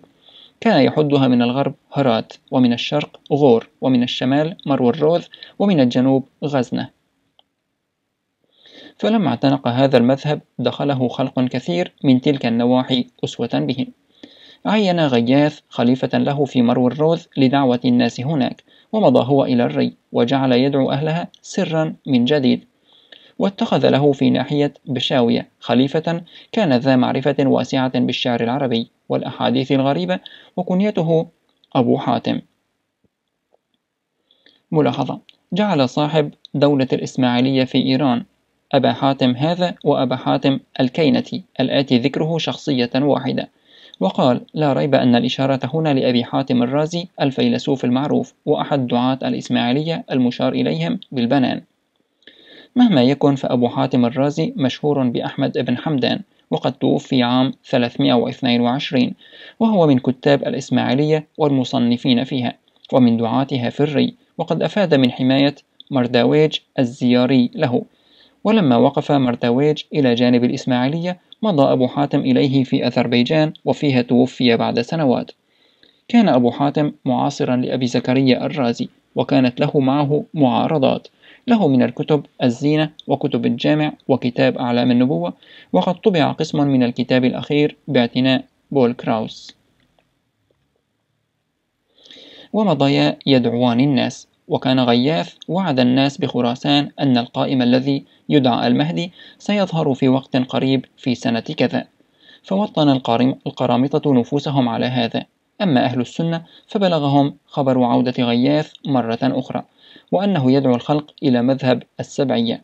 كان يحدها من الغرب هرات ومن الشرق غور ومن الشمال مرو الروذ ومن الجنوب غزنة فلما اعتنق هذا المذهب دخله خلق كثير من تلك النواحي أسوة بهم عين غياث خليفة له في مرو الروذ لدعوة الناس هناك ومضى هو إلى الري وجعل يدعو أهلها سرا من جديد واتخذ له في ناحية بشاوية خليفة كان ذا معرفة واسعة بالشعر العربي والأحاديث الغريبة وكنيته أبو حاتم ملاحظة جعل صاحب دولة الإسماعيلية في إيران أبا حاتم هذا وأبا حاتم الكينتي الآتي ذكره شخصية واحدة وقال لا ريب أن الإشارة هنا لأبي حاتم الرازي الفيلسوف المعروف وأحد دعاة الإسماعيلية المشار إليهم بالبنان مهما يكن فأبو حاتم الرازي مشهور بأحمد بن حمدان وقد توفي عام 322 وهو من كتاب الإسماعيلية والمصنفين فيها ومن دعاتها في الري وقد أفاد من حماية مرداويج الزياري له ولما وقف مرتويج إلى جانب الإسماعيلية مضى أبو حاتم إليه في أذربيجان وفيها توفي بعد سنوات كان أبو حاتم معاصرا لأبي زكريا الرازي وكانت له معه معارضات له من الكتب الزينة وكتب الجامع وكتاب أعلام النبوة وقد طبع قسم من الكتاب الأخير باعتناء بول كراوس ومضيا يدعوان الناس وكان غياث وعد الناس بخراسان أن القائم الذي يدعى المهدي سيظهر في وقت قريب في سنة كذا فوطن القرامطة نفوسهم على هذا أما أهل السنة فبلغهم خبر عودة غياث مرة أخرى وأنه يدعو الخلق إلى مذهب السبعية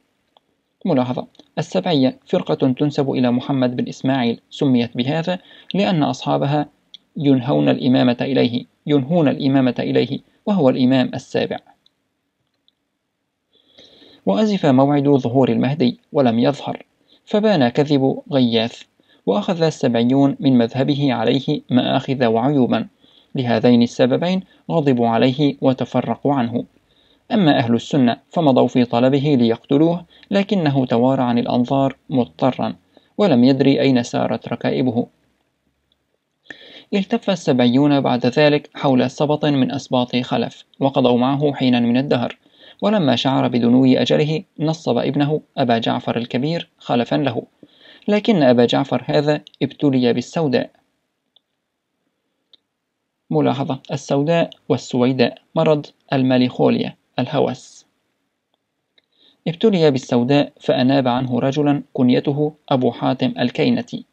ملاحظة السبعية فرقة تنسب إلى محمد بن إسماعيل سميت بهذا لأن أصحابها ينهون الإمامة إليه ينهون الإمامة إليه وهو الإمام السابع وأزف موعد ظهور المهدي ولم يظهر فبان كذب غياث وأخذ السبعيون من مذهبه عليه مآخذ وعيوبا لهذين السببين غضبوا عليه وتفرقوا عنه أما أهل السنة فمضوا في طلبه ليقتلوه لكنه توارى عن الأنظار مضطرا ولم يدري أين سارت ركائبه التف السبعيون بعد ذلك حول سبط من أسباط خلف وقضوا معه حينا من الدهر ولما شعر بدنو أجله نصب ابنه أبا جعفر الكبير خلفا له لكن أبا جعفر هذا ابتلي بالسوداء ملاحظة السوداء والسويداء مرض الماليخوليا الهوس ابتلي بالسوداء فأناب عنه رجلا كنيته أبو حاتم الكينتي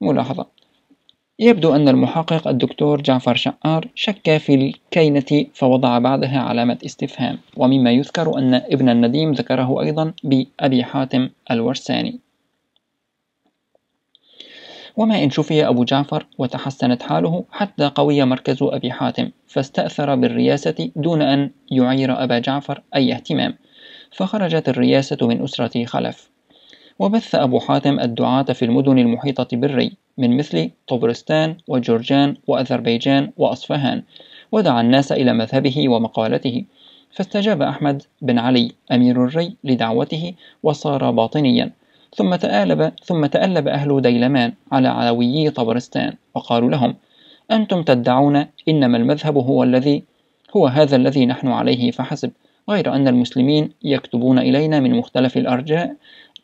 ملاحظة يبدو أن المحقق الدكتور جعفر شعار شك في الكينة فوضع بعدها علامة استفهام ومما يذكر أن ابن النديم ذكره أيضا بأبي حاتم الورساني وما إن شفي أبو جعفر وتحسنت حاله حتى قوي مركز أبي حاتم فاستأثر بالرياسة دون أن يعير أبا جعفر أي اهتمام فخرجت الرياسة من أسرة خلف وبث أبو حاتم الدعاة في المدن المحيطة بالري من مثل طبرستان وجرجان وأذربيجان وأصفهان ودعا الناس إلى مذهبه ومقالته فاستجاب أحمد بن علي أمير الري لدعوته وصار باطنيا ثم تآلب ثم تألب أهل ديلمان على علويي طبرستان وقالوا لهم أنتم تدعون إنما المذهب هو الذي هو هذا الذي نحن عليه فحسب غير أن المسلمين يكتبون إلينا من مختلف الأرجاء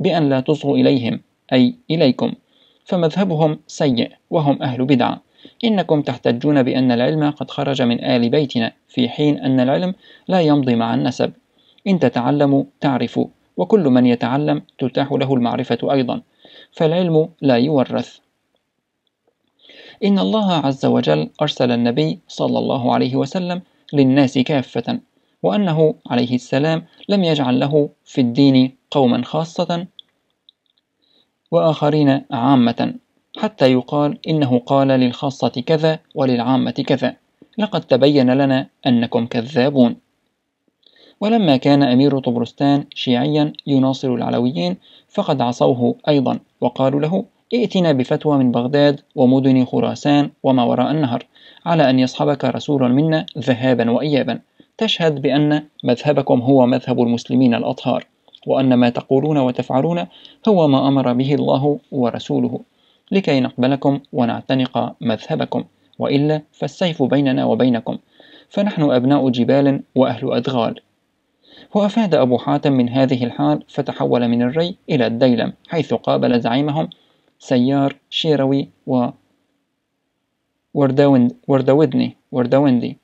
بأن لا تصغوا إليهم أي إليكم فمذهبهم سيء وهم أهل بدعة إنكم تحتجون بأن العلم قد خرج من آل بيتنا في حين أن العلم لا يمضي مع النسب إن تتعلموا تعرفوا وكل من يتعلم تتاح له المعرفة أيضا فالعلم لا يورث إن الله عز وجل أرسل النبي صلى الله عليه وسلم للناس كافة وأنه عليه السلام لم يجعل له في الدين قوما خاصة وآخرين عامة حتى يقال إنه قال للخاصة كذا وللعامة كذا لقد تبين لنا أنكم كذابون ولما كان أمير طبرستان شيعيا يناصر العلويين فقد عصوه أيضا وقالوا له ائتنا بفتوى من بغداد ومدن خراسان وما وراء النهر على أن يصحبك رسول منا ذهابا وإيابا تشهد بأن مذهبكم هو مذهب المسلمين الأطهار وأن ما تقولون وتفعلون هو ما أمر به الله ورسوله لكي نقبلكم ونعتنق مذهبكم وإلا فالسيف بيننا وبينكم فنحن أبناء جبال وأهل أدغال وأفاد أبو حاتم من هذه الحال فتحول من الري إلى الديلم حيث قابل زعيمهم سيار شيروي و ورداوند ورداودني ورداوندي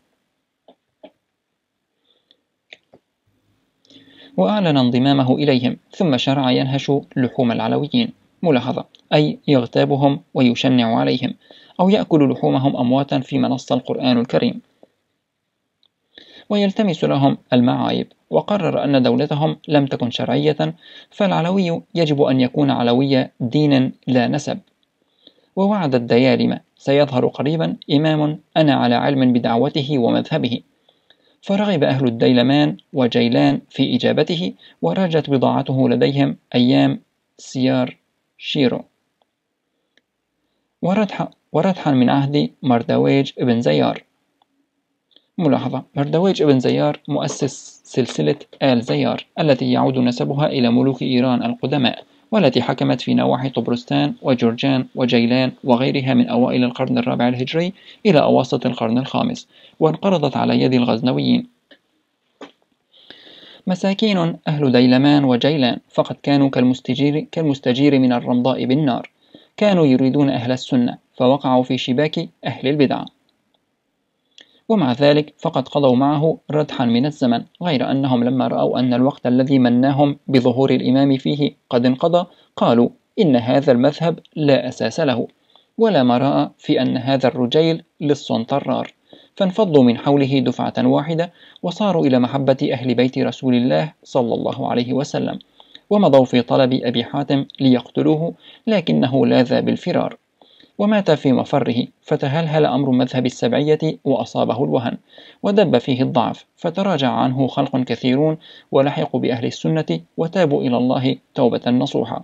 وأعلن انضمامه إليهم ثم شرع ينهش لحوم العلويين ملاحظة أي يغتابهم ويشنع عليهم أو يأكل لحومهم أمواتا فيما نص القرآن الكريم ويلتمس لهم المعايب وقرر أن دولتهم لم تكن شرعية فالعلوي يجب أن يكون علوي دينا لا نسب ووعد الديالمة سيظهر قريبا إمام أنا على علم بدعوته ومذهبه فرغب أهل الديلمان وجيلان في إجابته وراجت بضاعته لديهم أيام سيار شيرو وردحا من عهد مردويج بن زيار ملاحظة مردويج بن زيار مؤسس سلسلة آل زيار التي يعود نسبها إلى ملوك إيران القدماء والتي حكمت في نواحي طبرستان وجرجان وجيلان وغيرها من أوائل القرن الرابع الهجري إلى أواسط القرن الخامس وانقرضت على يد الغزنويين مساكين أهل ديلمان وجيلان فقد كانوا كالمستجير, كالمستجير من الرمضاء بالنار كانوا يريدون أهل السنة فوقعوا في شباك أهل البدعة ومع ذلك فقد قضوا معه ردحا من الزمن غير أنهم لما رأوا أن الوقت الذي مناهم بظهور الإمام فيه قد انقضى قالوا إن هذا المذهب لا أساس له ولا مراء في أن هذا الرجيل لص طرار فانفضوا من حوله دفعة واحدة وصاروا إلى محبة أهل بيت رسول الله صلى الله عليه وسلم ومضوا في طلب أبي حاتم ليقتلوه لكنه لاذ بالفرار ومات في مفره فتهلهل أمر مذهب السبعية وأصابه الوهن ودب فيه الضعف فتراجع عنه خلق كثيرون ولحقوا بأهل السنة وتابوا إلى الله توبة نصوحا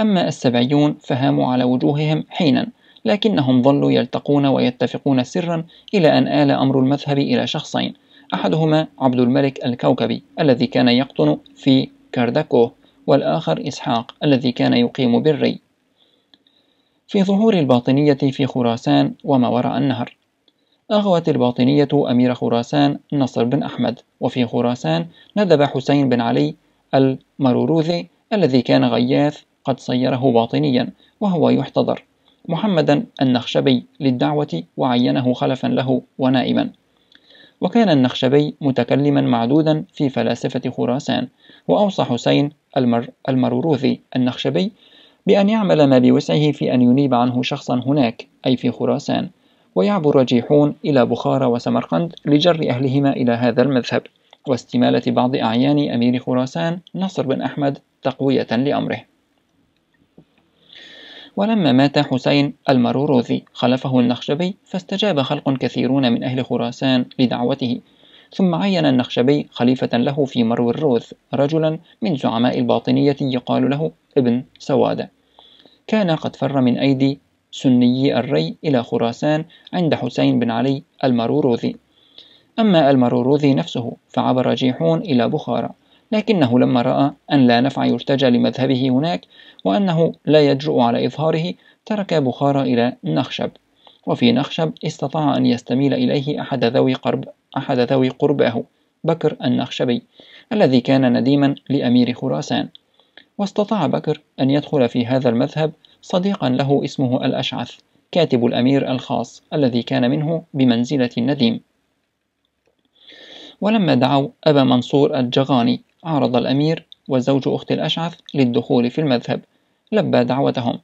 أما السبعيون فهاموا على وجوههم حينا لكنهم ظلوا يلتقون ويتفقون سرا إلى أن آل أمر المذهب إلى شخصين أحدهما عبد الملك الكوكبي الذي كان يقطن في كارداكو والآخر إسحاق الذي كان يقيم بالري في ظهور الباطنية في خراسان وما وراء النهر أغوت الباطنية أمير خراسان نصر بن أحمد وفي خراسان ندب حسين بن علي المروروذي الذي كان غياث قد صيره باطنيا وهو يحتضر محمدا النخشبي للدعوة وعينه خلفا له ونائما وكان النخشبي متكلما معدودا في فلاسفة خراسان وأوصى حسين المر المروروذي النخشبي بأن يعمل ما بوسعه في أن ينيب عنه شخصا هناك أي في خراسان ويعبر جيحون إلى بخارى وسمرقند لجر أهلهما إلى هذا المذهب واستمالة بعض أعيان أمير خراسان نصر بن أحمد تقوية لأمره ولما مات حسين المروروذي خلفه النخشبي فاستجاب خلق كثيرون من أهل خراسان لدعوته ثم عين النخشبي خليفة له في مرو الروث رجلا من زعماء الباطنية يقال له ابن سوادة كان قد فر من أيدي سنيي الري إلى خراسان عند حسين بن علي المروروذي أما المروروذي نفسه فعبر جيحون إلى بخارى لكنه لما رأى أن لا نفع يرتجى لمذهبه هناك وأنه لا يجرؤ على إظهاره ترك بخارى إلى نخشب وفي نخشب استطاع أن يستميل إليه أحد ذوي قرب أحد ذوي قرباه بكر النخشبي الذي كان نديما لأمير خراسان واستطاع بكر أن يدخل في هذا المذهب صديقا له اسمه الأشعث كاتب الأمير الخاص الذي كان منه بمنزلة النديم ولما دعوا أبا منصور الجغاني عرض الأمير وزوج أخت الأشعث للدخول في المذهب لبى دعوتهم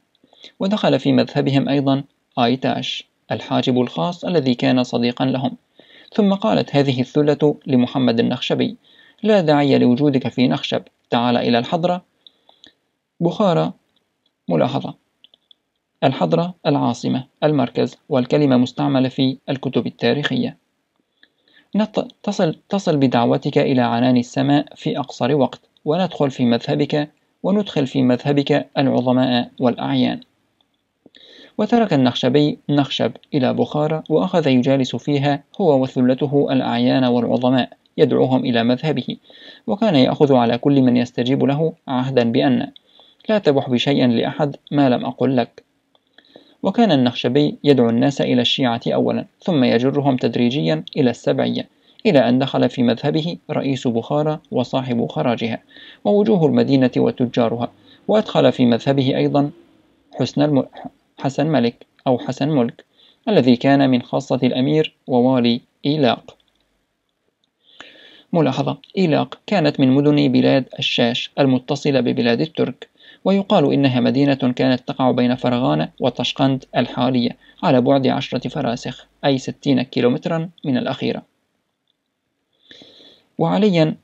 ودخل في مذهبهم أيضا آيتاش الحاجب الخاص الذي كان صديقا لهم ثم قالت هذه الثلة لمحمد النخشبي لا داعي لوجودك في نخشب تعال إلى الحضرة بخارى ملاحظة الحضرة العاصمة المركز والكلمة مستعملة في الكتب التاريخية تصل, تصل بدعوتك إلى عنان السماء في أقصر وقت وندخل في مذهبك وندخل في مذهبك العظماء والأعيان وترك النخشبي نخشب إلى بخارى وأخذ يجالس فيها هو وثلته الأعيان والعظماء يدعوهم إلى مذهبه وكان يأخذ على كل من يستجيب له عهدا بأن لا تبح بشيء لأحد ما لم أقل لك وكان النخشبي يدعو الناس إلى الشيعة أولا ثم يجرهم تدريجيا إلى السبعية إلى أن دخل في مذهبه رئيس بخارى وصاحب خراجها ووجوه المدينة وتجارها وأدخل في مذهبه أيضا حسن, الم... حسن ملك أو حسن ملك الذي كان من خاصة الأمير ووالي إيلاق ملاحظة إيلاق كانت من مدن بلاد الشاش المتصلة ببلاد الترك ويقال إنها مدينة كانت تقع بين فرغانة وطشقند الحالية على بعد عشرة فراسخ أي ستين كيلومترا من الأخيرة وعليا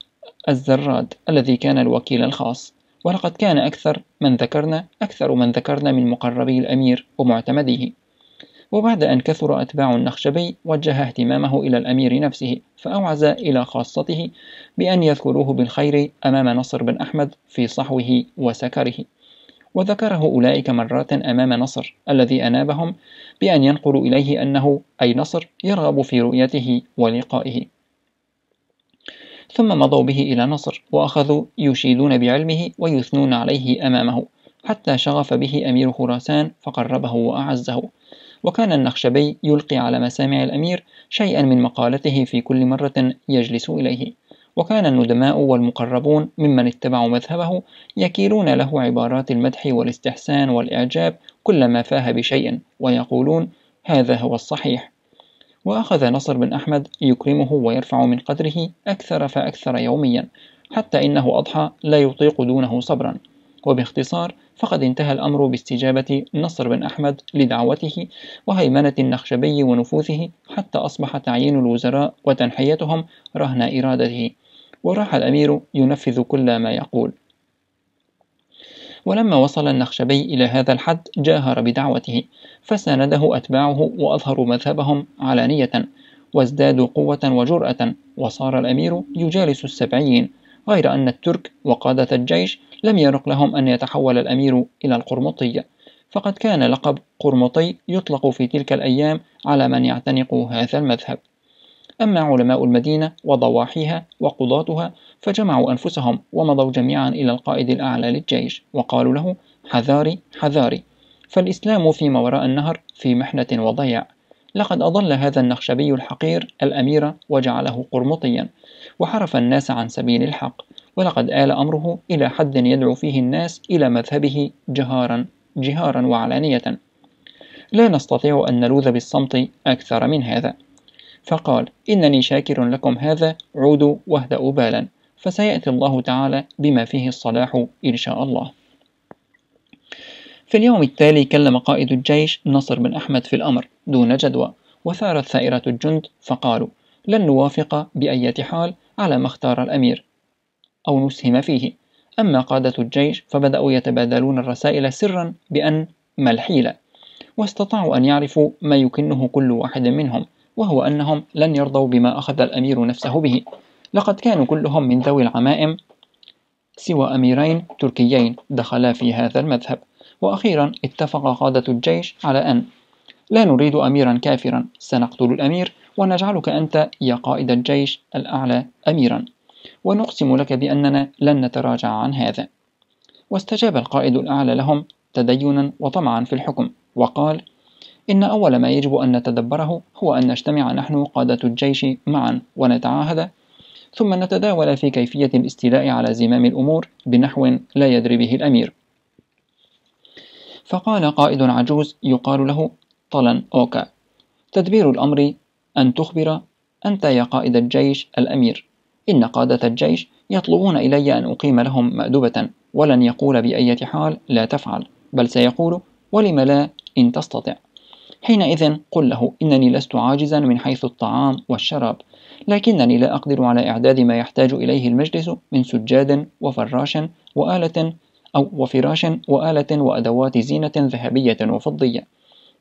الزراد الذي كان الوكيل الخاص ولقد كان أكثر من ذكرنا أكثر من ذكرنا من مقربي الأمير ومعتمديه وبعد أن كثر أتباع النخشبي وجه اهتمامه إلى الأمير نفسه فأوعز إلى خاصته بأن يذكروه بالخير أمام نصر بن أحمد في صحوه وسكره وذكره أولئك مرات أمام نصر الذي أنابهم بأن ينقل إليه أنه أي نصر يرغب في رؤيته ولقائه ثم مضوا به إلى نصر وأخذوا يشيدون بعلمه ويثنون عليه أمامه حتى شغف به أمير خراسان فقربه وأعزه وكان النخشبي يلقي على مسامع الأمير شيئا من مقالته في كل مرة يجلس إليه وكان الندماء والمقربون ممن اتبعوا مذهبه يكيلون له عبارات المدح والاستحسان والإعجاب كلما فاه بشيء ويقولون هذا هو الصحيح وأخذ نصر بن أحمد يكرمه ويرفع من قدره أكثر فأكثر يوميا حتى إنه أضحى لا يطيق دونه صبرا وباختصار فقد انتهى الأمر باستجابة نصر بن أحمد لدعوته وهيمنة النخشبي ونفوذه حتى أصبح تعيين الوزراء وتنحيتهم رهن إرادته وراح الأمير ينفذ كل ما يقول ولما وصل النخشبي إلى هذا الحد جاهر بدعوته فسانده أتباعه وأظهروا مذهبهم علانية وازدادوا قوة وجرأة وصار الأمير يجالس السبعين غير أن الترك وقادة الجيش لم يرق لهم أن يتحول الأمير إلى القرمطي فقد كان لقب قرمطي يطلق في تلك الأيام على من يعتنق هذا المذهب أما علماء المدينة وضواحيها وقضاتها فجمعوا أنفسهم ومضوا جميعا إلى القائد الأعلى للجيش وقالوا له حذاري حذاري فالإسلام فيما وراء النهر في محنة وضياع لقد أضل هذا النخشبي الحقير الأمير وجعله قرمطيا وحرف الناس عن سبيل الحق ولقد آل أمره إلى حد يدعو فيه الناس إلى مذهبه جهارا جهارا وعلانية لا نستطيع أن نلوذ بالصمت أكثر من هذا فقال إنني شاكر لكم هذا عودوا واهدأوا بالا فسيأتي الله تعالى بما فيه الصلاح إن شاء الله في اليوم التالي كلم قائد الجيش نصر بن أحمد في الأمر دون جدوى وثارت ثائرة الجند فقالوا لن نوافق بأية حال على ما اختار الأمير أو نسهم فيه أما قادة الجيش فبدأوا يتبادلون الرسائل سرا بأن ما الحيلة واستطاعوا أن يعرفوا ما يكنه كل واحد منهم وهو أنهم لن يرضوا بما أخذ الأمير نفسه به لقد كانوا كلهم من ذوي العمائم سوى أميرين تركيين دخلا في هذا المذهب وأخيرا اتفق قادة الجيش على أن لا نريد أميرا كافرا سنقتل الأمير ونجعلك أنت يا قائد الجيش الأعلى أميرا ونقسم لك بأننا لن نتراجع عن هذا واستجاب القائد الأعلى لهم تدينا وطمعا في الحكم وقال إن أول ما يجب أن نتدبره هو أن نجتمع نحن قادة الجيش معا ونتعاهد ثم نتداول في كيفية الاستيلاء على زمام الأمور بنحو لا يدري به الأمير فقال قائد عجوز يقال له طلن أوكا تدبير الأمر أن تخبر أنت يا قائد الجيش الأمير إن قادة الجيش يطلبون إلي أن أقيم لهم مأدبة ولن يقول بأية حال لا تفعل بل سيقول ولم لا إن تستطع حينئذ قل له إنني لست عاجزا من حيث الطعام والشراب لكنني لا أقدر على إعداد ما يحتاج إليه المجلس من سجاد وفراش وآلة أو وفراش وآلة وأدوات زينة ذهبية وفضية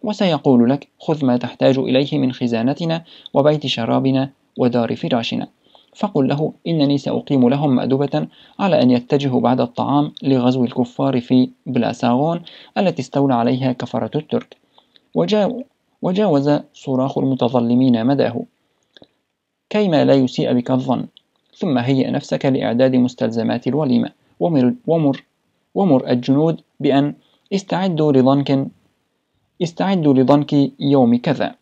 وسيقول لك خذ ما تحتاج إليه من خزانتنا وبيت شرابنا ودار فراشنا فقل له إنني سأقيم لهم مأدبة على أن يتجهوا بعد الطعام لغزو الكفار في بلاساغون التي استولى عليها كفرة الترك وجاوز صراخ المتظلمين مداه كيما لا يسيء بك الظن ثم هيئ نفسك لإعداد مستلزمات الوليمة ومر, ومر ومر الجنود بأن استعدوا لضنك استعدوا لضنك يوم كذا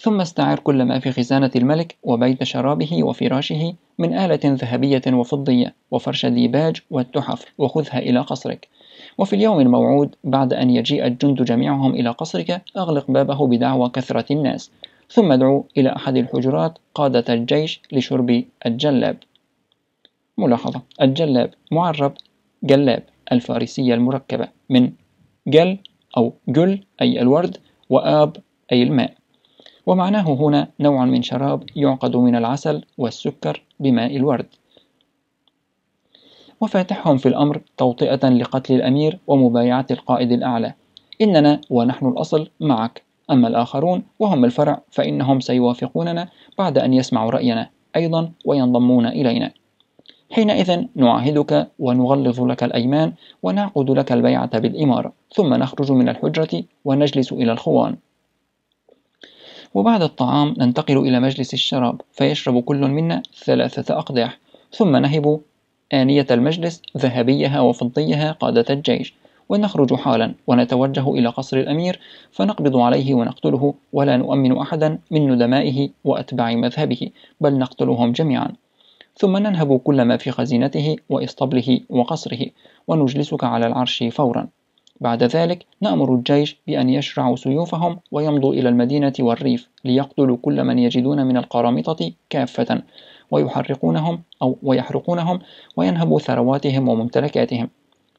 ثم استعر كل ما في خزانة الملك وبيت شرابه وفراشه من آلة ذهبية وفضية وفرش ديباج والتحف وخذها إلى قصرك وفي اليوم الموعود بعد أن يجيء الجند جميعهم إلى قصرك أغلق بابه بدعوى كثرة الناس ثم ادعو إلى أحد الحجرات قادة الجيش لشرب الجلاب ملاحظة الجلاب معرب جلاب الفارسية المركبة من جل أو جل أي الورد وآب أي الماء ومعناه هنا نوع من شراب يعقد من العسل والسكر بماء الورد وفاتحهم في الأمر توطئة لقتل الأمير ومبايعة القائد الأعلى إننا ونحن الأصل معك أما الآخرون وهم الفرع فإنهم سيوافقوننا بعد أن يسمعوا رأينا أيضا وينضمون إلينا حينئذ نعاهدك ونغلظ لك الأيمان ونعقد لك البيعة بالإمارة ثم نخرج من الحجرة ونجلس إلى الخوان وبعد الطعام ننتقل إلى مجلس الشراب فيشرب كل منا ثلاثة أقداح ثم نهب آنية المجلس ذهبيها وفضيها قادة الجيش ونخرج حالا ونتوجه إلى قصر الأمير فنقبض عليه ونقتله ولا نؤمن أحدا من ندمائه وأتباع مذهبه بل نقتلهم جميعا ثم ننهب كل ما في خزينته وإسطبله وقصره ونجلسك على العرش فورا بعد ذلك نأمر الجيش بأن يشرعوا سيوفهم ويمضوا إلى المدينة والريف ليقتلوا كل من يجدون من القرامطة كافة ويحرقونهم أو ويحرقونهم وينهبوا ثرواتهم وممتلكاتهم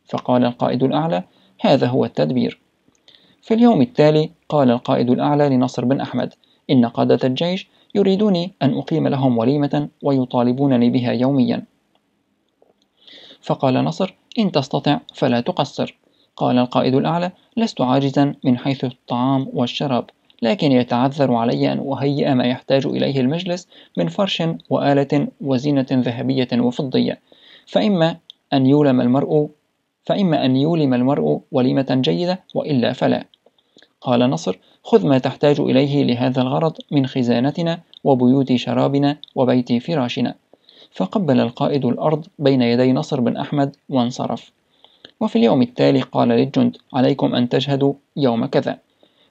فقال القائد الأعلى هذا هو التدبير في اليوم التالي قال القائد الأعلى لنصر بن أحمد إن قادة الجيش يريدوني أن أقيم لهم وليمة ويطالبونني بها يوميا فقال نصر إن تستطع فلا تقصر قال القائد الأعلى لست عاجزا من حيث الطعام والشراب لكن يتعذر علي أن أهيئ ما يحتاج إليه المجلس من فرش وآلة وزينة ذهبية وفضية فإما أن يولم المرء فإما أن يولم المرء وليمة جيدة وإلا فلا قال نصر خذ ما تحتاج إليه لهذا الغرض من خزانتنا وبيوت شرابنا وبيت فراشنا فقبل القائد الأرض بين يدي نصر بن أحمد وانصرف وفي اليوم التالي قال للجند عليكم أن تشهدوا يوم كذا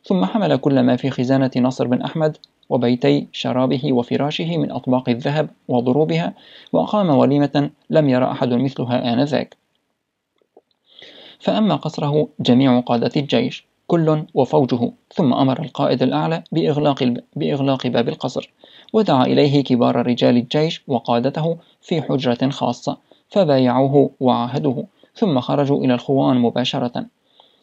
ثم حمل كل ما في خزانة نصر بن أحمد وبيتي شرابه وفراشه من أطباق الذهب وضروبها وأقام وليمة لم ير أحد مثلها آنذاك فأما قصره جميع قادة الجيش كل وفوجه ثم أمر القائد الأعلى بإغلاق, بإغلاق باب القصر ودعا إليه كبار رجال الجيش وقادته في حجرة خاصة فبايعوه وعاهدوه ثم خرجوا إلى الخوان مباشرة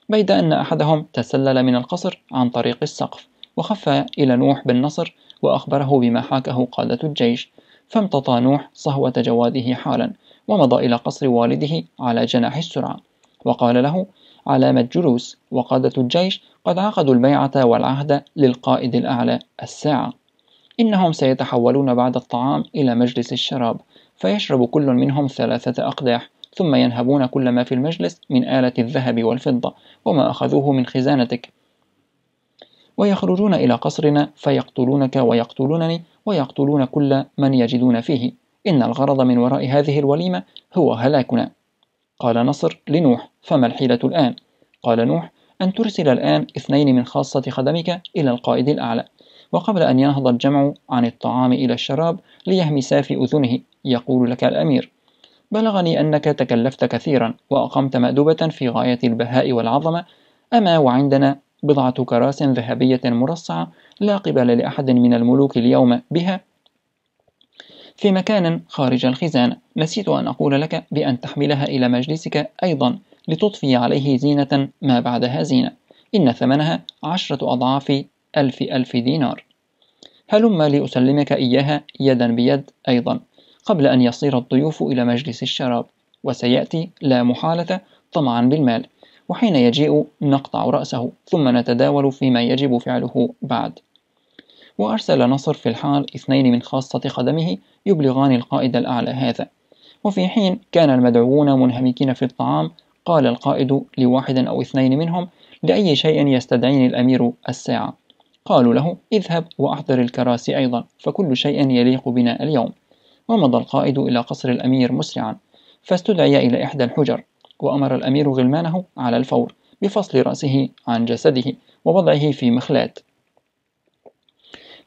بيد أن أحدهم تسلل من القصر عن طريق السقف وخف إلى نوح بن نصر وأخبره بما حاكه قادة الجيش فامتطى نوح صهوة جواده حالا ومضى إلى قصر والده على جناح السرعة وقال له علامة جلوس وقادة الجيش قد عقدوا البيعة والعهد للقائد الأعلى الساعة إنهم سيتحولون بعد الطعام إلى مجلس الشراب فيشرب كل منهم ثلاثة أقداح ثم ينهبون كل ما في المجلس من آلة الذهب والفضة وما أخذوه من خزانتك ويخرجون إلى قصرنا فيقتلونك ويقتلونني ويقتلون كل من يجدون فيه إن الغرض من وراء هذه الوليمة هو هلاكنا قال نصر لنوح فما الحيلة الآن؟ قال نوح أن ترسل الآن اثنين من خاصة خدمك إلى القائد الأعلى وقبل أن ينهض الجمع عن الطعام إلى الشراب ليهمسا في أذنه يقول لك الأمير بلغني أنك تكلفت كثيرا وأقمت مأدبة في غاية البهاء والعظمة أما وعندنا بضعة كراس ذهبية مرصعة لا قبل لأحد من الملوك اليوم بها في مكان خارج الخزانة نسيت أن أقول لك بأن تحملها إلى مجلسك أيضا لتضفي عليه زينة ما بعدها زينة إن ثمنها عشرة أضعاف ألف ألف دينار هلم لأسلمك إياها يدا بيد أيضا قبل أن يصير الضيوف إلى مجلس الشراب وسيأتي لا محالة طمعا بالمال وحين يجيء نقطع رأسه ثم نتداول فيما يجب فعله بعد وأرسل نصر في الحال اثنين من خاصة خدمه يبلغان القائد الأعلى هذا وفي حين كان المدعوون منهمكين في الطعام قال القائد لواحد أو اثنين منهم لأي شيء يستدعيني الأمير الساعة قالوا له اذهب وأحضر الكراسي أيضا فكل شيء يليق بنا اليوم ومضى القائد إلى قصر الأمير مسرعا فاستدعي إلى إحدى الحجر وأمر الأمير غلمانه على الفور بفصل رأسه عن جسده ووضعه في مخلات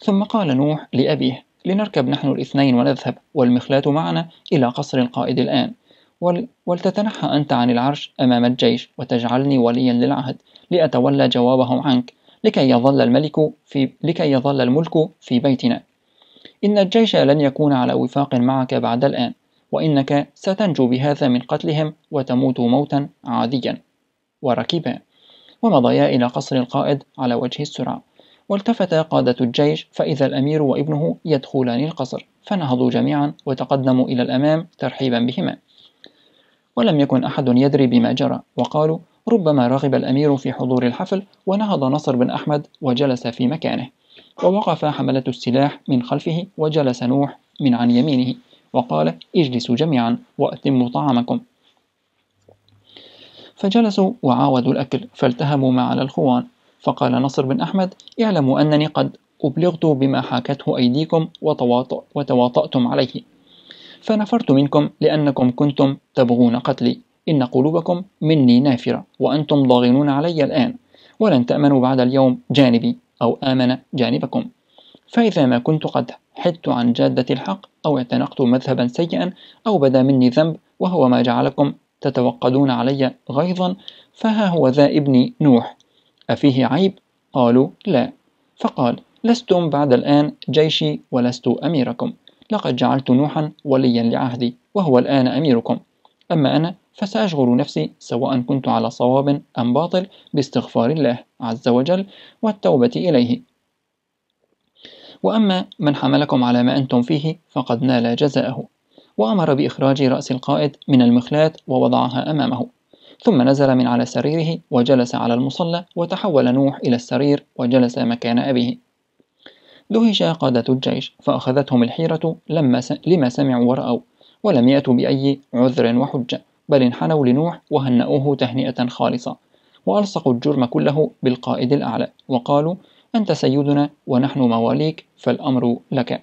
ثم قال نوح لأبيه لنركب نحن الاثنين ونذهب والمخلاة معنا إلى قصر القائد الآن ول... ولتتنحى أنت عن العرش أمام الجيش وتجعلني وليا للعهد لأتولى جوابهم عنك لكي يظل الملك في لكي يظل الملك في بيتنا إن الجيش لن يكون على وفاق معك بعد الآن وإنك ستنجو بهذا من قتلهم وتموت موتا عاديا وركبا ومضيا إلى قصر القائد على وجه السرعة والتفت قادة الجيش فإذا الأمير وابنه يدخلان القصر فنهضوا جميعا وتقدموا إلى الأمام ترحيبا بهما ولم يكن أحد يدري بما جرى وقالوا ربما رغب الأمير في حضور الحفل ونهض نصر بن أحمد وجلس في مكانه ووقف حملة السلاح من خلفه وجلس نوح من عن يمينه وقال اجلسوا جميعا وأتموا طعامكم فجلسوا وعاودوا الأكل فالتهموا ما على الخوان فقال نصر بن أحمد اعلموا أنني قد أبلغت بما حاكته أيديكم وتواطأتم عليه فنفرت منكم لأنكم كنتم تبغون قتلي إن قلوبكم مني نافرة وأنتم ضاغنون علي الآن ولن تأمنوا بعد اليوم جانبي أو آمن جانبكم فإذا ما كنت قد حدت عن جادة الحق أو اعتنقت مذهبا سيئا أو بدا مني ذنب وهو ما جعلكم تتوقدون علي غيظا فها هو ذا ابني نوح أفيه عيب؟ قالوا لا فقال لستم بعد الآن جيشي ولست أميركم لقد جعلت نوحا وليا لعهدي وهو الآن أميركم أما أنا فسأشغل نفسي سواء كنت على صواب أم باطل باستغفار الله عز وجل والتوبة إليه وأما من حملكم على ما أنتم فيه فقد نال جزاءه وأمر بإخراج رأس القائد من المخلاة ووضعها أمامه ثم نزل من على سريره وجلس على المصلى وتحول نوح إلى السرير وجلس مكان أبيه دهش قادة الجيش فأخذتهم الحيرة لما س... لما سمعوا ورأوا ولم يأتوا بأي عذر وحجة بل انحنوا لنوح وهنأوه تهنئة خالصة وألصقوا الجرم كله بالقائد الأعلى وقالوا أنت سيدنا ونحن مواليك فالأمر لك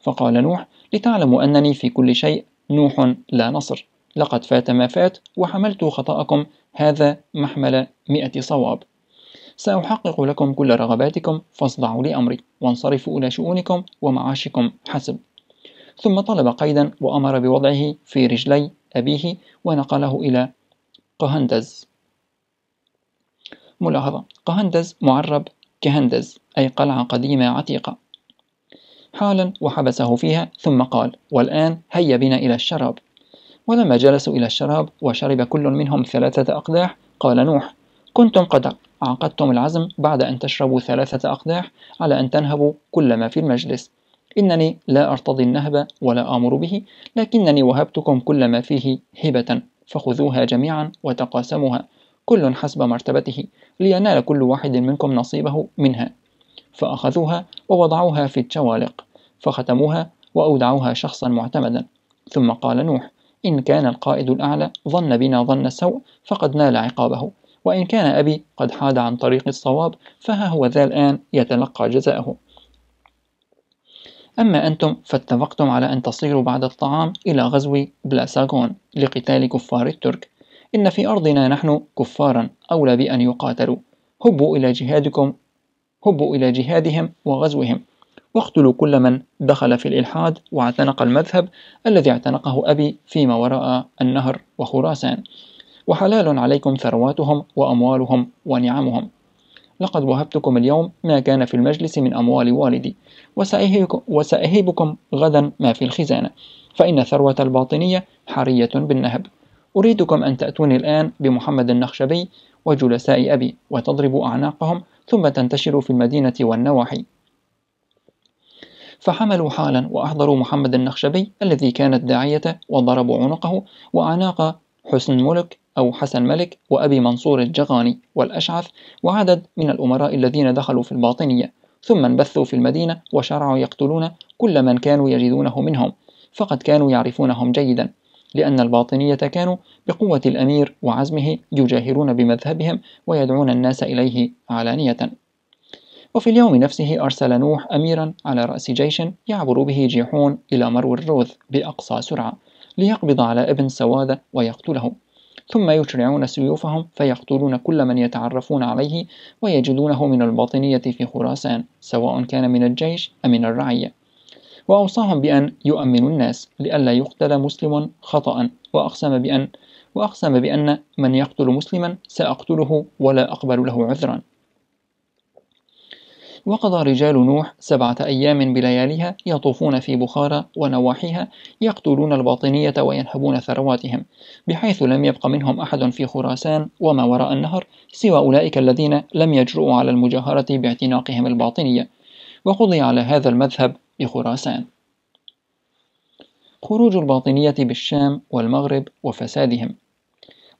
فقال نوح لتعلموا أنني في كل شيء نوح لا نصر لقد فات ما فات وحملت خطأكم هذا محمل مئة صواب سأحقق لكم كل رغباتكم فاصدعوا لأمري وانصرفوا إلى شؤونكم ومعاشكم حسب ثم طلب قيدا وأمر بوضعه في رجلي أبيه ونقله إلى قهندز ملاحظة قهندز معرب كهندز أي قلعة قديمة عتيقة حالا وحبسه فيها ثم قال والآن هيا بنا إلى الشراب ولما جلسوا إلى الشراب وشرب كل منهم ثلاثة أقداح قال نوح كنتم قد عقدتم العزم بعد أن تشربوا ثلاثة أقداح على أن تنهبوا كل ما في المجلس إنني لا أرتضي النهب ولا آمر به لكنني وهبتكم كل ما فيه هبة فخذوها جميعا وتقاسموها كل حسب مرتبته لينال كل واحد منكم نصيبه منها فأخذوها ووضعوها في التوالق فختموها وأودعوها شخصا معتمدا ثم قال نوح إن كان القائد الأعلى ظن بنا ظن السوء فقد نال عقابه وإن كان أبي قد حاد عن طريق الصواب فها هو ذا الآن يتلقى جزاءه أما أنتم فاتفقتم على أن تصيروا بعد الطعام إلى غزو بلاساغون لقتال كفار الترك إن في أرضنا نحن كفارا أولى بأن يقاتلوا هبوا إلى جهادكم هبوا إلى جهادهم وغزوهم واقتلوا كل من دخل في الإلحاد واعتنق المذهب الذي اعتنقه أبي فيما وراء النهر وخراسان وحلال عليكم ثرواتهم وأموالهم ونعمهم لقد وهبتكم اليوم ما كان في المجلس من أموال والدي وسأهيبكم غدا ما في الخزانة فإن ثروة الباطنية حرية بالنهب أريدكم أن تأتوني الآن بمحمد النخشبي وجلساء أبي وتضربوا أعناقهم ثم تنتشروا في المدينة والنواحي فحملوا حالا وأحضروا محمد النخشبي الذي كانت داعيته وضربوا عنقه وأعناق حسن ملك أو حسن ملك وأبي منصور الجغاني والأشعث وعدد من الأمراء الذين دخلوا في الباطنية ثم انبثوا في المدينة وشرعوا يقتلون كل من كانوا يجدونه منهم فقد كانوا يعرفونهم جيدا لأن الباطنية كانوا بقوة الأمير وعزمه يجاهرون بمذهبهم ويدعون الناس إليه علانية وفي اليوم نفسه أرسل نوح أميرا على رأس جيش يعبر به جيحون إلى مرو الروذ بأقصى سرعة ليقبض على ابن سواد ويقتله ثم يشرعون سيوفهم فيقتلون كل من يتعرفون عليه ويجدونه من الباطنية في خراسان سواء كان من الجيش أم من الرعية وأوصاهم بأن يؤمنوا الناس لئلا يقتل مسلم خطأ وأقسم بأن وأقسم بأن من يقتل مسلما سأقتله ولا أقبل له عذرا وقضى رجال نوح سبعة أيام بلياليها يطوفون في بخارى ونواحيها يقتلون الباطنية وينهبون ثرواتهم بحيث لم يبق منهم أحد في خراسان وما وراء النهر سوى أولئك الذين لم يجرؤوا على المجاهرة باعتناقهم الباطنية وقضي على هذا المذهب بخراسان خروج الباطنية بالشام والمغرب وفسادهم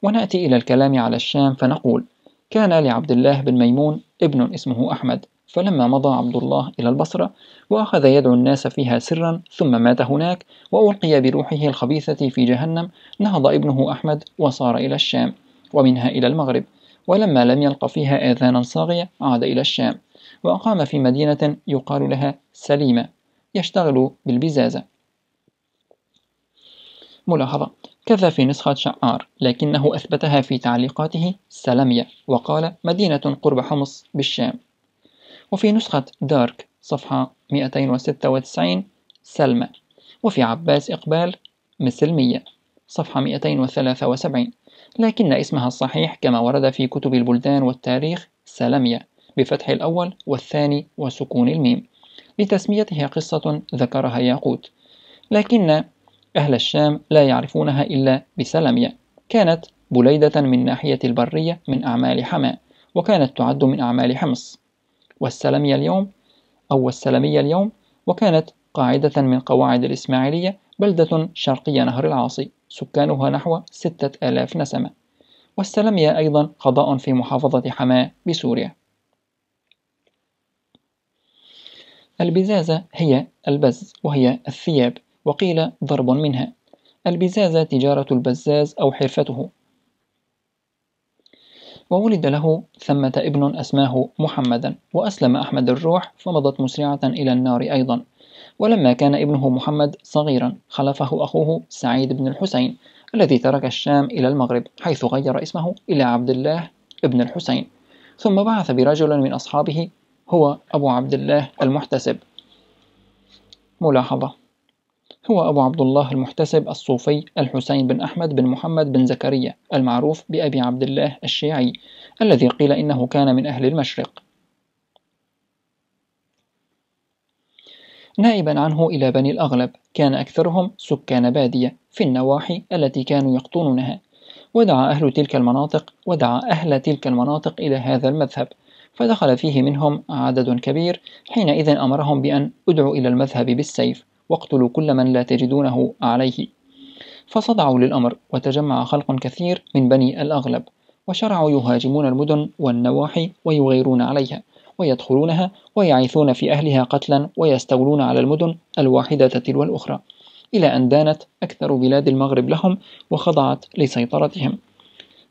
ونأتي إلى الكلام على الشام فنقول كان لعبد الله بن ميمون ابن اسمه أحمد فلما مضى عبد الله إلى البصرة وأخذ يدعو الناس فيها سرا ثم مات هناك وألقي بروحه الخبيثة في جهنم نهض ابنه أحمد وصار إلى الشام ومنها إلى المغرب ولما لم يلق فيها آذانا صاغية عاد إلى الشام وأقام في مدينة يقال لها سليمة يشتغل بالبزازة ملاحظة كذا في نسخة شعار لكنه أثبتها في تعليقاته سلمية وقال مدينة قرب حمص بالشام وفي نسخة دارك صفحة 296 سلمى وفي عباس إقبال مسلمية صفحة 273 لكن اسمها الصحيح كما ورد في كتب البلدان والتاريخ سلمية بفتح الأول والثاني وسكون الميم لتسميتها قصة ذكرها ياقوت لكن أهل الشام لا يعرفونها إلا بسلمية كانت بليدة من ناحية البرية من أعمال حماة وكانت تعد من أعمال حمص والسلمية اليوم أو والسلمية اليوم وكانت قاعدة من قواعد الإسماعيلية بلدة شرقي نهر العاصي سكانها نحو ستة آلاف نسمة والسلمية أيضا قضاء في محافظة حماة بسوريا البزازة هي البز وهي الثياب وقيل ضرب منها البزازة تجارة البزاز أو حرفته وولد له ثمة ابن أسماه محمدا وأسلم أحمد الروح فمضت مسرعة إلى النار أيضا ولما كان ابنه محمد صغيرا خلفه أخوه سعيد بن الحسين الذي ترك الشام إلى المغرب حيث غير اسمه إلى عبد الله بن الحسين ثم بعث برجل من أصحابه هو أبو عبد الله المحتسب ملاحظة هو أبو عبد الله المحتسب الصوفي الحسين بن أحمد بن محمد بن زكريا المعروف بأبي عبد الله الشيعي الذي قيل إنه كان من أهل المشرق نائبا عنه إلى بني الأغلب كان أكثرهم سكان بادية في النواحي التي كانوا يقطنونها ودعا أهل تلك المناطق ودعا أهل تلك المناطق إلى هذا المذهب فدخل فيه منهم عدد كبير حينئذ أمرهم بأن أدعوا إلى المذهب بالسيف واقتلوا كل من لا تجدونه عليه فصدعوا للأمر وتجمع خلق كثير من بني الأغلب وشرعوا يهاجمون المدن والنواحي ويغيرون عليها ويدخلونها ويعيثون في أهلها قتلا ويستولون على المدن الواحدة تلو الأخرى إلى أن دانت أكثر بلاد المغرب لهم وخضعت لسيطرتهم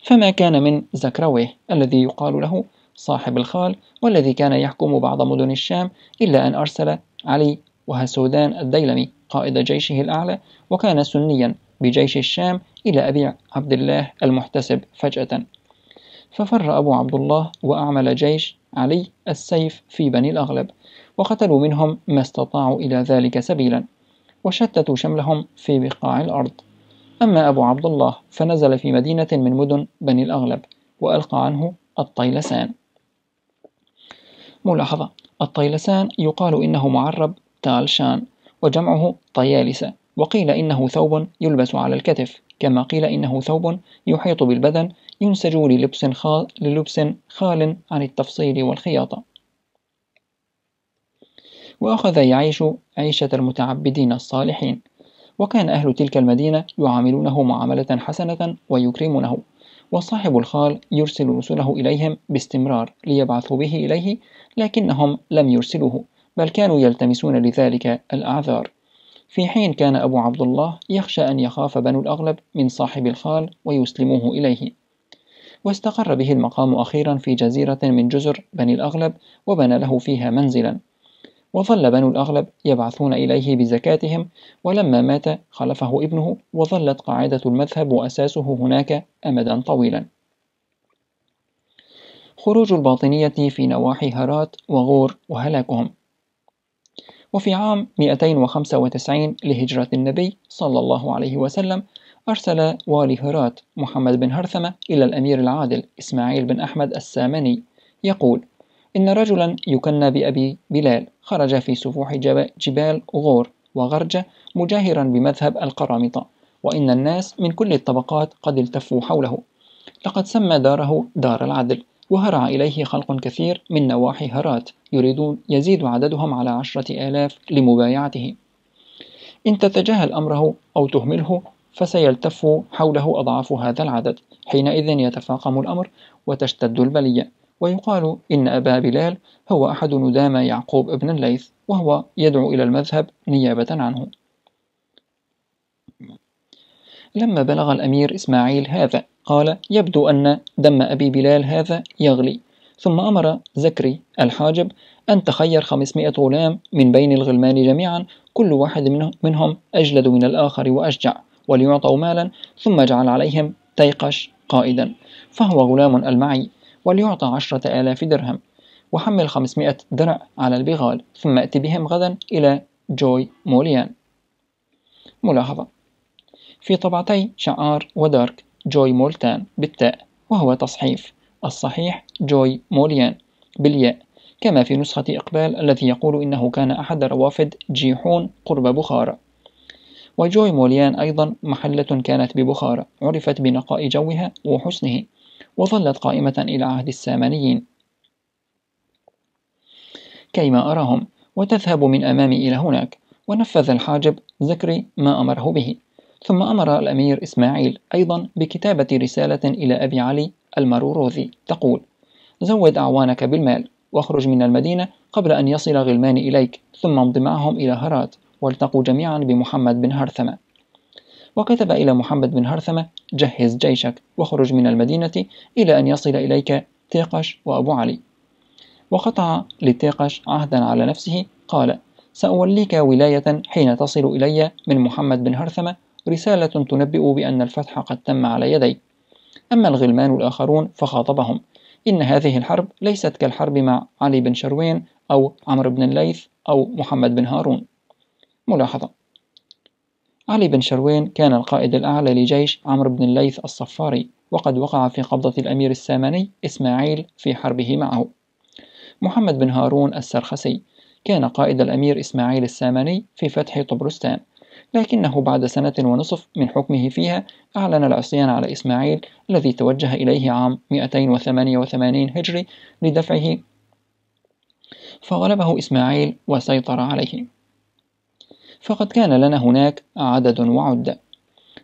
فما كان من زكرويه الذي يقال له صاحب الخال والذي كان يحكم بعض مدن الشام إلا أن أرسل علي وهسودان الديلمي قائد جيشه الأعلى وكان سنيا بجيش الشام إلى أبي عبد الله المحتسب فجأة ففر أبو عبد الله وأعمل جيش علي السيف في بني الأغلب وقتلوا منهم ما استطاعوا إلى ذلك سبيلا وشتتوا شملهم في بقاع الأرض أما أبو عبد الله فنزل في مدينة من مدن بني الأغلب وألقى عنه الطيلسان ملاحظة الطيلسان يقال إنه معرب تالشان وجمعه طيالسة وقيل إنه ثوب يلبس على الكتف كما قيل إنه ثوب يحيط بالبدن ينسج للبس خال, للبس خال عن التفصيل والخياطة وأخذ يعيش عيشة المتعبدين الصالحين وكان أهل تلك المدينة يعاملونه معاملة حسنة ويكرمونه وصاحب الخال يرسل رسله إليهم باستمرار ليبعثوا به إليه لكنهم لم يرسلوه بل كانوا يلتمسون لذلك الأعذار في حين كان أبو عبد الله يخشى أن يخاف بنو الأغلب من صاحب الخال ويسلموه إليه واستقر به المقام أخيرا في جزيرة من جزر بني الأغلب وبنى له فيها منزلا وظل بنو الأغلب يبعثون إليه بزكاتهم ولما مات خلفه ابنه وظلت قاعدة المذهب وأساسه هناك أمدا طويلا خروج الباطنية في نواحي هرات وغور وهلاكهم وفي عام 295 لهجرة النبي صلى الله عليه وسلم أرسل والي هرات محمد بن هرثمة إلى الأمير العادل إسماعيل بن أحمد السامني يقول إن رجلا يكنى بأبي بلال خرج في سفوح جبال غور وغرجة مجاهرا بمذهب القرامطة وإن الناس من كل الطبقات قد التفوا حوله لقد سمى داره دار العدل وهرع إليه خلق كثير من نواحي هرات يريدون يزيد عددهم على عشرة آلاف لمبايعته إن تتجاهل أمره أو تهمله فسيلتف حوله أضعاف هذا العدد حينئذ يتفاقم الأمر وتشتد البلية ويقال إن أبا بلال هو أحد ندامى يعقوب ابن الليث وهو يدعو إلى المذهب نيابة عنه لما بلغ الأمير إسماعيل هذا قال يبدو أن دم أبي بلال هذا يغلي ثم أمر زكري الحاجب أن تخير 500 غلام من بين الغلمان جميعا كل واحد منهم أجلد من الآخر وأشجع وليعطوا مالا ثم جعل عليهم تيقش قائدا فهو غلام المعي وليعطى عشرة آلاف درهم وحمل 500 درع على البغال ثم أت بهم غدا إلى جوي موليان ملاحظة في طبعتي شعار ودارك جوي مولتان بالتاء وهو تصحيف الصحيح جوي موليان بالياء كما في نسخة إقبال الذي يقول إنه كان أحد روافد جيحون قرب بخارى وجوي موليان أيضا محلة كانت ببخارى عرفت بنقاء جوها وحسنه وظلت قائمة إلى عهد السامانيين كيما أراهم وتذهب من أمامي إلى هناك ونفذ الحاجب زكري ما أمره به ثم أمر الأمير إسماعيل أيضا بكتابة رسالة إلى أبي علي المروروذي تقول زود أعوانك بالمال واخرج من المدينة قبل أن يصل غلمان إليك ثم امض معهم إلى هرات والتقوا جميعا بمحمد بن هرثمة وكتب إلى محمد بن هرثمة جهز جيشك واخرج من المدينة إلى أن يصل إليك تيقش وأبو علي وقطع لتيقش عهدا على نفسه قال سأوليك ولاية حين تصل إلي من محمد بن هرثمة رسالة تنبئ بأن الفتح قد تم على يدي أما الغلمان الآخرون فخاطبهم إن هذه الحرب ليست كالحرب مع علي بن شروين أو عمرو بن الليث أو محمد بن هارون ملاحظة علي بن شروين كان القائد الأعلى لجيش عمرو بن الليث الصفاري وقد وقع في قبضة الأمير الساماني إسماعيل في حربه معه محمد بن هارون السرخسي كان قائد الأمير إسماعيل الساماني في فتح طبرستان لكنه بعد سنة ونصف من حكمه فيها أعلن العصيان على إسماعيل الذي توجه إليه عام 288 هجري لدفعه فغلبه إسماعيل وسيطر عليه فقد كان لنا هناك عدد وعدة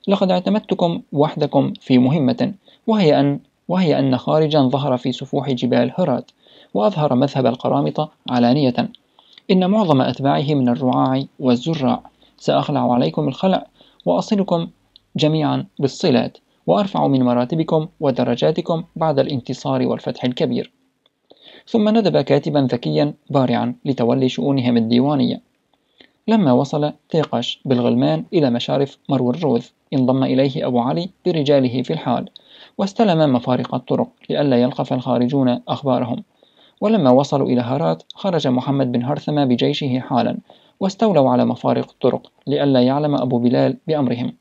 لقد اعتمدتكم وحدكم في مهمة وهي أن وهي أن خارجا ظهر في سفوح جبال هرات وأظهر مذهب القرامطة علانية إن معظم أتباعه من الرعاع والزراع سأخلع عليكم الخلع وأصلكم جميعا بالصلات وأرفع من مراتبكم ودرجاتكم بعد الانتصار والفتح الكبير ثم ندب كاتبا ذكيا بارعا لتولي شؤونهم الديوانية لما وصل تيقش بالغلمان إلى مشارف مرو الروذ انضم إليه أبو علي برجاله في الحال واستلم مفارق الطرق لئلا يلقف الخارجون أخبارهم ولما وصلوا إلى هرات خرج محمد بن هرثمة بجيشه حالا واستولوا على مفارق الطرق لئلا يعلم أبو بلال بأمرهم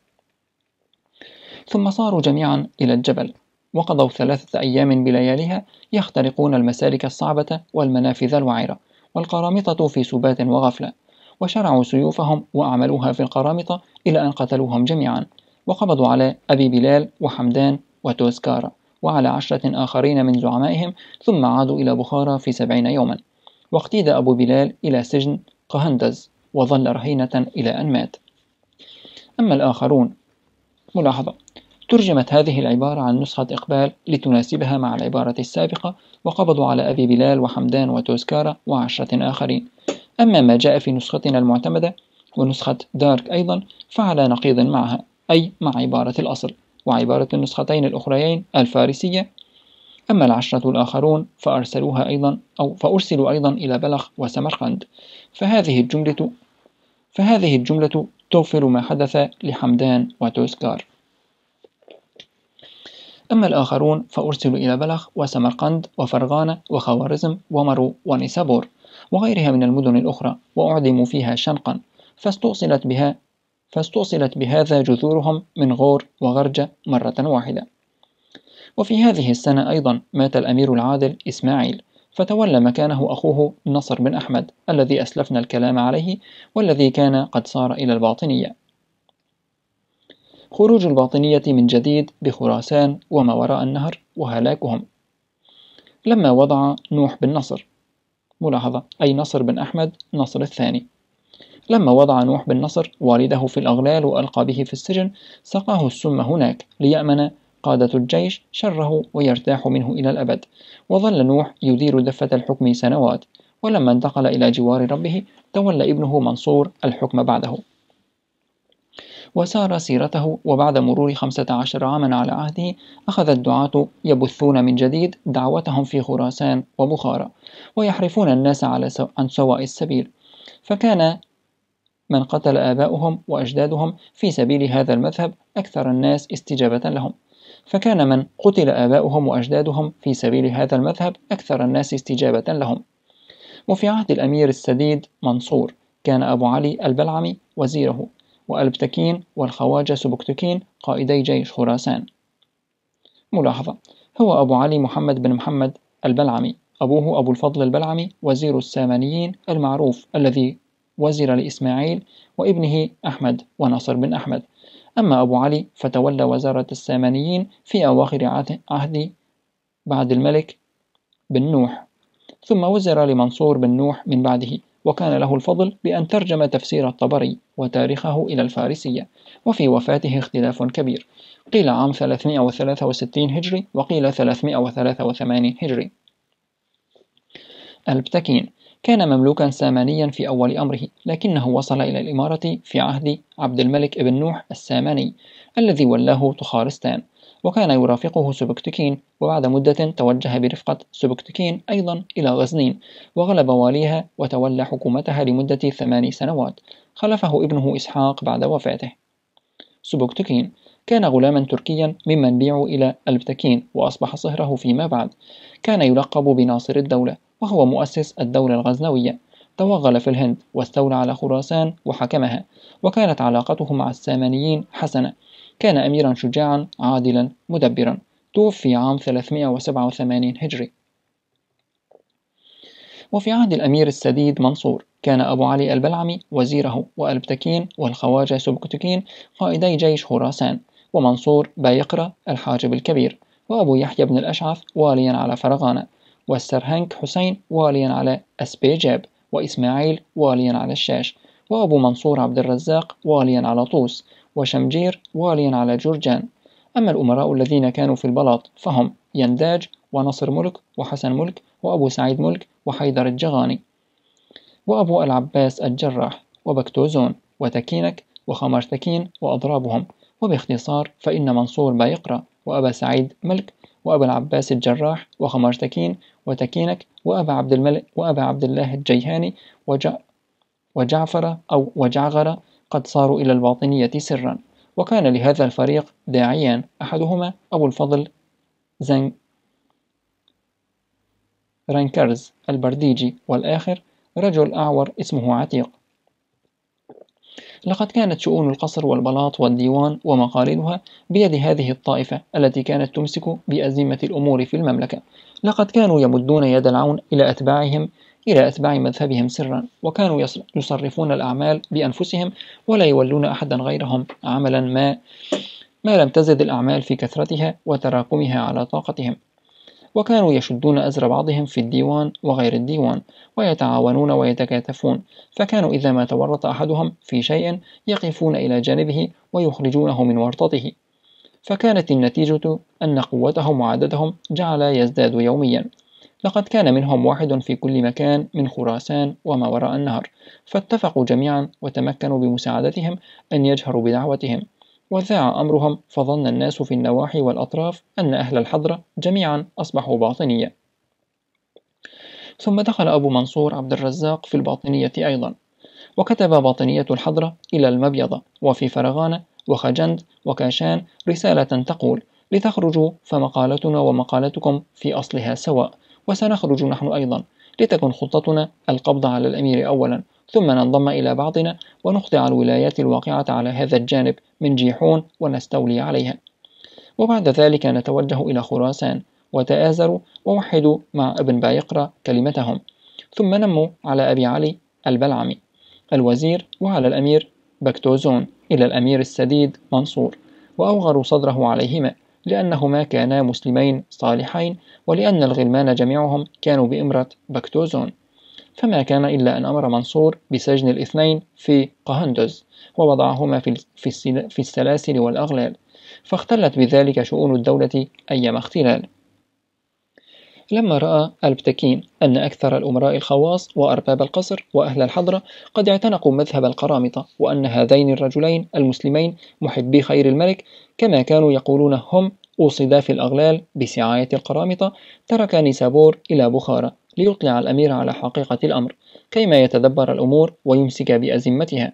ثم صاروا جميعا إلى الجبل وقضوا ثلاثة أيام بلياليها يخترقون المسالك الصعبة والمنافذ الوعرة والقرامطة في سبات وغفلة وشرعوا سيوفهم وأعملوها في القرامطة إلى أن قتلوهم جميعا وقبضوا على أبي بلال وحمدان وتوسكارا وعلى عشرة آخرين من زعمائهم ثم عادوا إلى بخارى في سبعين يوما واقتيد أبو بلال إلى سجن قهندز وظل رهينة إلى أن مات أما الآخرون ملاحظة ترجمت هذه العبارة عن نسخة إقبال لتناسبها مع العبارة السابقة وقبضوا على أبي بلال وحمدان وتوسكارا وعشرة آخرين أما ما جاء في نسختنا المعتمدة ونسخة دارك أيضا فعلى نقيض معها أي مع عبارة الأصل وعبارة النسختين الأخريين الفارسية أما العشرة الآخرون فأرسلوها أيضا أو فأرسلوا أيضا إلى بلخ وسمرقند فهذه الجملة فهذه الجملة توفر ما حدث لحمدان وتوسكار أما الآخرون فأرسلوا إلى بلخ وسمرقند وفرغانة وخوارزم ومرو ونسابور وغيرها من المدن الأخرى وأعدموا فيها شنقا فاستوصلت بها فاستوصلت بهذا جذورهم من غور وغرجة مرة واحدة وفي هذه السنة أيضا مات الأمير العادل إسماعيل فتولى مكانه أخوه نصر بن أحمد الذي أسلفنا الكلام عليه والذي كان قد صار إلى الباطنية خروج الباطنية من جديد بخراسان وما وراء النهر وهلاكهم لما وضع نوح بن نصر ملاحظة أي نصر بن أحمد نصر الثاني لما وضع نوح بن نصر والده في الأغلال وألقى به في السجن سقاه السم هناك ليأمن قادة الجيش شره ويرتاح منه إلى الأبد وظل نوح يدير دفة الحكم سنوات ولما انتقل إلى جوار ربه تولى ابنه منصور الحكم بعده وسار سيرته وبعد مرور خمسة عشر عاما على عهده أخذ الدعاة يبثون من جديد دعوتهم في خراسان وبخارى ويحرفون الناس على سو... عن سواء السبيل فكان من قتل آباؤهم وأجدادهم في سبيل هذا المذهب أكثر الناس استجابة لهم فكان من قتل آباؤهم وأجدادهم في سبيل هذا المذهب أكثر الناس استجابة لهم وفي عهد الأمير السديد منصور كان أبو علي البلعمي وزيره وألبتكين والخواجة سبكتكين قائدي جيش خراسان ملاحظة هو أبو علي محمد بن محمد البلعمي أبوه أبو الفضل البلعمي وزير السامانيين المعروف الذي وزر لإسماعيل وابنه أحمد ونصر بن أحمد أما أبو علي فتولى وزارة السامانيين في أواخر عهد بعد الملك بن نوح ثم وزر لمنصور بن نوح من بعده وكان له الفضل بأن ترجم تفسير الطبري وتاريخه إلى الفارسية وفي وفاته اختلاف كبير قيل عام 363 هجري وقيل 383 هجري البتكين كان مملوكا سامانيا في أول أمره لكنه وصل إلى الإمارة في عهد عبد الملك بن نوح الساماني الذي ولاه تخارستان وكان يرافقه سبكتكين وبعد مدة توجه برفقة سبكتكين أيضا إلى غزنين وغلب واليها وتولى حكومتها لمدة ثماني سنوات خلفه ابنه إسحاق بعد وفاته سبكتكين كان غلاما تركيا ممن بيعوا إلى ألبتكين وأصبح صهره فيما بعد كان يلقب بناصر الدولة وهو مؤسس الدولة الغزنوية توغل في الهند واستولى على خراسان وحكمها وكانت علاقته مع السامانيين حسنة كان أميرا شجاعا عادلا مدبرا توفي عام 387 هجري وفي عهد الأمير السديد منصور كان أبو علي البلعمي وزيره وألبتكين والخواجة سبكتكين قائدي جيش خراسان ومنصور بايقرة الحاجب الكبير وأبو يحيى بن الأشعث واليا على فرغانة والسرهنك حسين واليا على أسبيجاب وإسماعيل واليا على الشاش وأبو منصور عبد الرزاق واليا على طوس وشمجير واليا على جرجان أما الأمراء الذين كانوا في البلاط فهم ينداج ونصر ملك وحسن ملك وأبو سعيد ملك وحيدر الجغاني وأبو العباس الجراح وبكتوزون وتكينك وخمر تكين وأضرابهم وباختصار فإن منصور بايقرا وأبا سعيد ملك وأبو العباس الجراح وخمر تكين وتكينك وأبا عبد الملك وأبا عبد الله الجيهاني وجع وجعفر أو وجعغر قد صاروا إلى الباطنية سرا وكان لهذا الفريق داعيان أحدهما أبو الفضل زن رانكرز البرديجي والآخر رجل أعور اسمه عتيق لقد كانت شؤون القصر والبلاط والديوان ومقاليدها بيد هذه الطائفة التي كانت تمسك بأزمة الأمور في المملكة لقد كانوا يمدون يد العون إلى أتباعهم إلى أتباع مذهبهم سرا وكانوا يصرفون الأعمال بأنفسهم ولا يولون أحدا غيرهم عملا ما ما لم تزد الأعمال في كثرتها وتراكمها على طاقتهم وكانوا يشدون أزر بعضهم في الديوان وغير الديوان ويتعاونون ويتكاتفون فكانوا إذا ما تورط أحدهم في شيء يقفون إلى جانبه ويخرجونه من ورطته فكانت النتيجة أن قوتهم وعددهم جعل يزداد يوميا لقد كان منهم واحد في كل مكان من خراسان وما وراء النهر فاتفقوا جميعا وتمكنوا بمساعدتهم أن يجهروا بدعوتهم وذاع أمرهم فظن الناس في النواحي والأطراف أن أهل الحضرة جميعا أصبحوا باطنية ثم دخل أبو منصور عبد الرزاق في الباطنية أيضا وكتب باطنية الحضرة إلى المبيضة وفي فرغانة وخجند وكاشان رسالة تقول لتخرجوا فمقالتنا ومقالتكم في أصلها سواء وسنخرج نحن أيضا لتكن خطتنا القبض على الأمير أولا ثم ننضم إلى بعضنا ونخضع الولايات الواقعة على هذا الجانب من جيحون ونستولي عليها وبعد ذلك نتوجه إلى خراسان وتآزروا ووحدوا مع ابن بايقرة كلمتهم ثم نموا على أبي علي البلعمي الوزير وعلى الأمير بكتوزون إلى الأمير السديد منصور وأوغروا صدره عليهما لأنهما كانا مسلمين صالحين ولأن الغلمان جميعهم كانوا بإمرة بكتوزون فما كان إلا أن أمر منصور بسجن الاثنين في قهندز ووضعهما في, السلاسل والأغلال فاختلت بذلك شؤون الدولة أيما اختلال لما رأى البتكين أن أكثر الأمراء الخواص وأرباب القصر وأهل الحضرة قد اعتنقوا مذهب القرامطة وأن هذين الرجلين المسلمين محبي خير الملك كما كانوا يقولون هم أوصدا في الأغلال بسعاية القرامطة ترك نيسابور إلى بخارى ليطلع الأمير على حقيقة الأمر كيما يتدبر الأمور ويمسك بأزمتها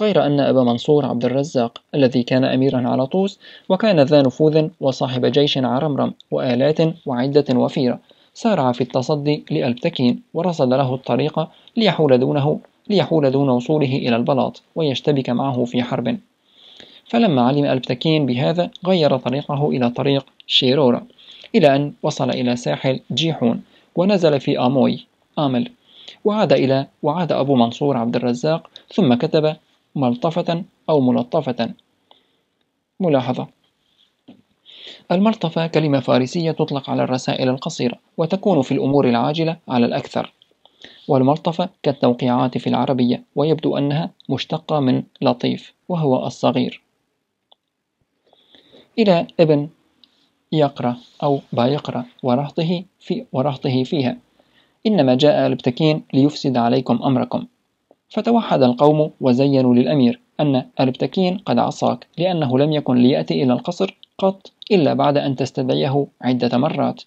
غير أن أبا منصور عبد الرزاق الذي كان أميرا على طوس وكان ذا نفوذ وصاحب جيش عرمرم وآلات وعدة وفيرة سارع في التصدي لألبتكين ورصد له الطريق ليحول دونه ليحول دون وصوله إلى البلاط ويشتبك معه في حرب فلما علم ألبتكين بهذا غير طريقه إلى طريق شيرورا إلى أن وصل إلى ساحل جيحون ونزل في آموي آمل وعاد إلى وعاد أبو منصور عبد الرزاق ثم كتب ملطفة أو ملطفة ملاحظة الملطفة كلمة فارسية تطلق على الرسائل القصيرة وتكون في الأمور العاجلة على الأكثر والملطفة كالتوقيعات في العربية ويبدو أنها مشتقة من لطيف وهو الصغير إلى ابن يقرأ أو بايقرأ ورهطه في ورهطه فيها إنما جاء البتكين ليفسد عليكم أمركم فتوحد القوم وزينوا للأمير أن أربتكين قد عصاك لأنه لم يكن ليأتي إلى القصر قط إلا بعد أن تستدعيه عدة مرات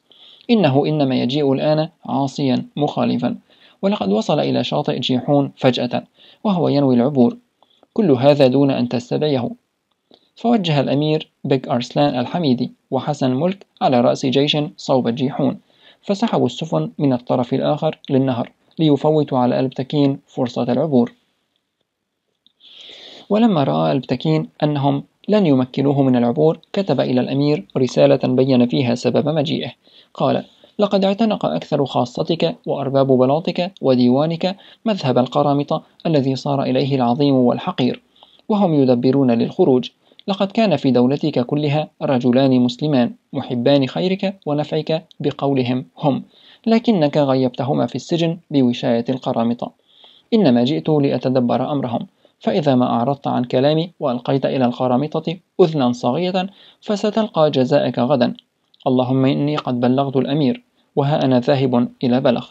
إنه إنما يجيء الآن عاصيا مخالفا ولقد وصل إلى شاطئ جيحون فجأة وهو ينوي العبور كل هذا دون أن تستدعيه فوجه الأمير بيك أرسلان الحميدي وحسن ملك على رأس جيش صوب جيحون فسحبوا السفن من الطرف الآخر للنهر ليفوتوا على البتكين فرصة العبور ولما رأى البتكين أنهم لن يمكنوه من العبور كتب إلى الأمير رسالة بين فيها سبب مجيئه قال لقد اعتنق أكثر خاصتك وأرباب بلاطك وديوانك مذهب القرامطة الذي صار إليه العظيم والحقير وهم يدبرون للخروج لقد كان في دولتك كلها رجلان مسلمان محبان خيرك ونفعك بقولهم هم لكنك غيبتهما في السجن بوشاية القرامطة إنما جئت لأتدبر أمرهم فإذا ما أعرضت عن كلامي وألقيت إلى القرامطة أذنا صاغية فستلقى جزاءك غدا اللهم إني قد بلغت الأمير وها أنا ذاهب إلى بلغ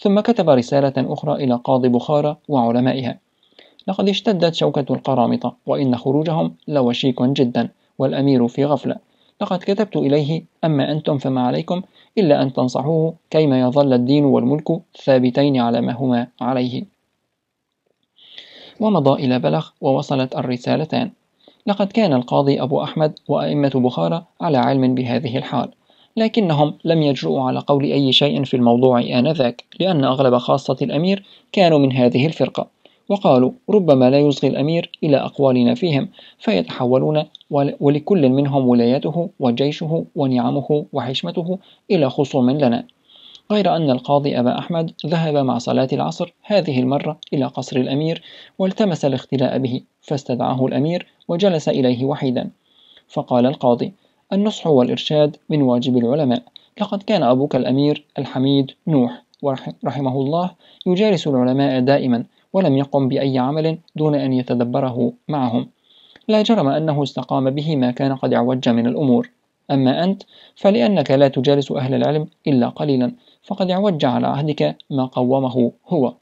ثم كتب رسالة أخرى إلى قاضي بخارى وعلمائها لقد اشتدت شوكة القرامطة وإن خروجهم لوشيك جدا والأمير في غفلة لقد كتبت إليه أما أنتم فما عليكم إلا أن تنصحوه كيما يظل الدين والملك ثابتين على ما هما عليه ومضى إلى بلخ ووصلت الرسالتان لقد كان القاضي أبو أحمد وأئمة بخارى على علم بهذه الحال لكنهم لم يجرؤوا على قول أي شيء في الموضوع آنذاك لأن أغلب خاصة الأمير كانوا من هذه الفرقة وقالوا ربما لا يصغي الأمير إلى أقوالنا فيهم فيتحولون ولكل منهم ولايته وجيشه ونعمه وحشمته إلى خصوم لنا غير أن القاضي أبا أحمد ذهب مع صلاة العصر هذه المرة إلى قصر الأمير والتمس الاختلاء به فاستدعاه الأمير وجلس إليه وحيدا فقال القاضي النصح والإرشاد من واجب العلماء لقد كان أبوك الأمير الحميد نوح رحمه الله يجالس العلماء دائما ولم يقم بأي عمل دون أن يتدبره معهم لا جرم أنه استقام به ما كان قد اعوج من الأمور أما أنت فلأنك لا تجالس أهل العلم إلا قليلا فقد اعوج على عهدك ما قومه هو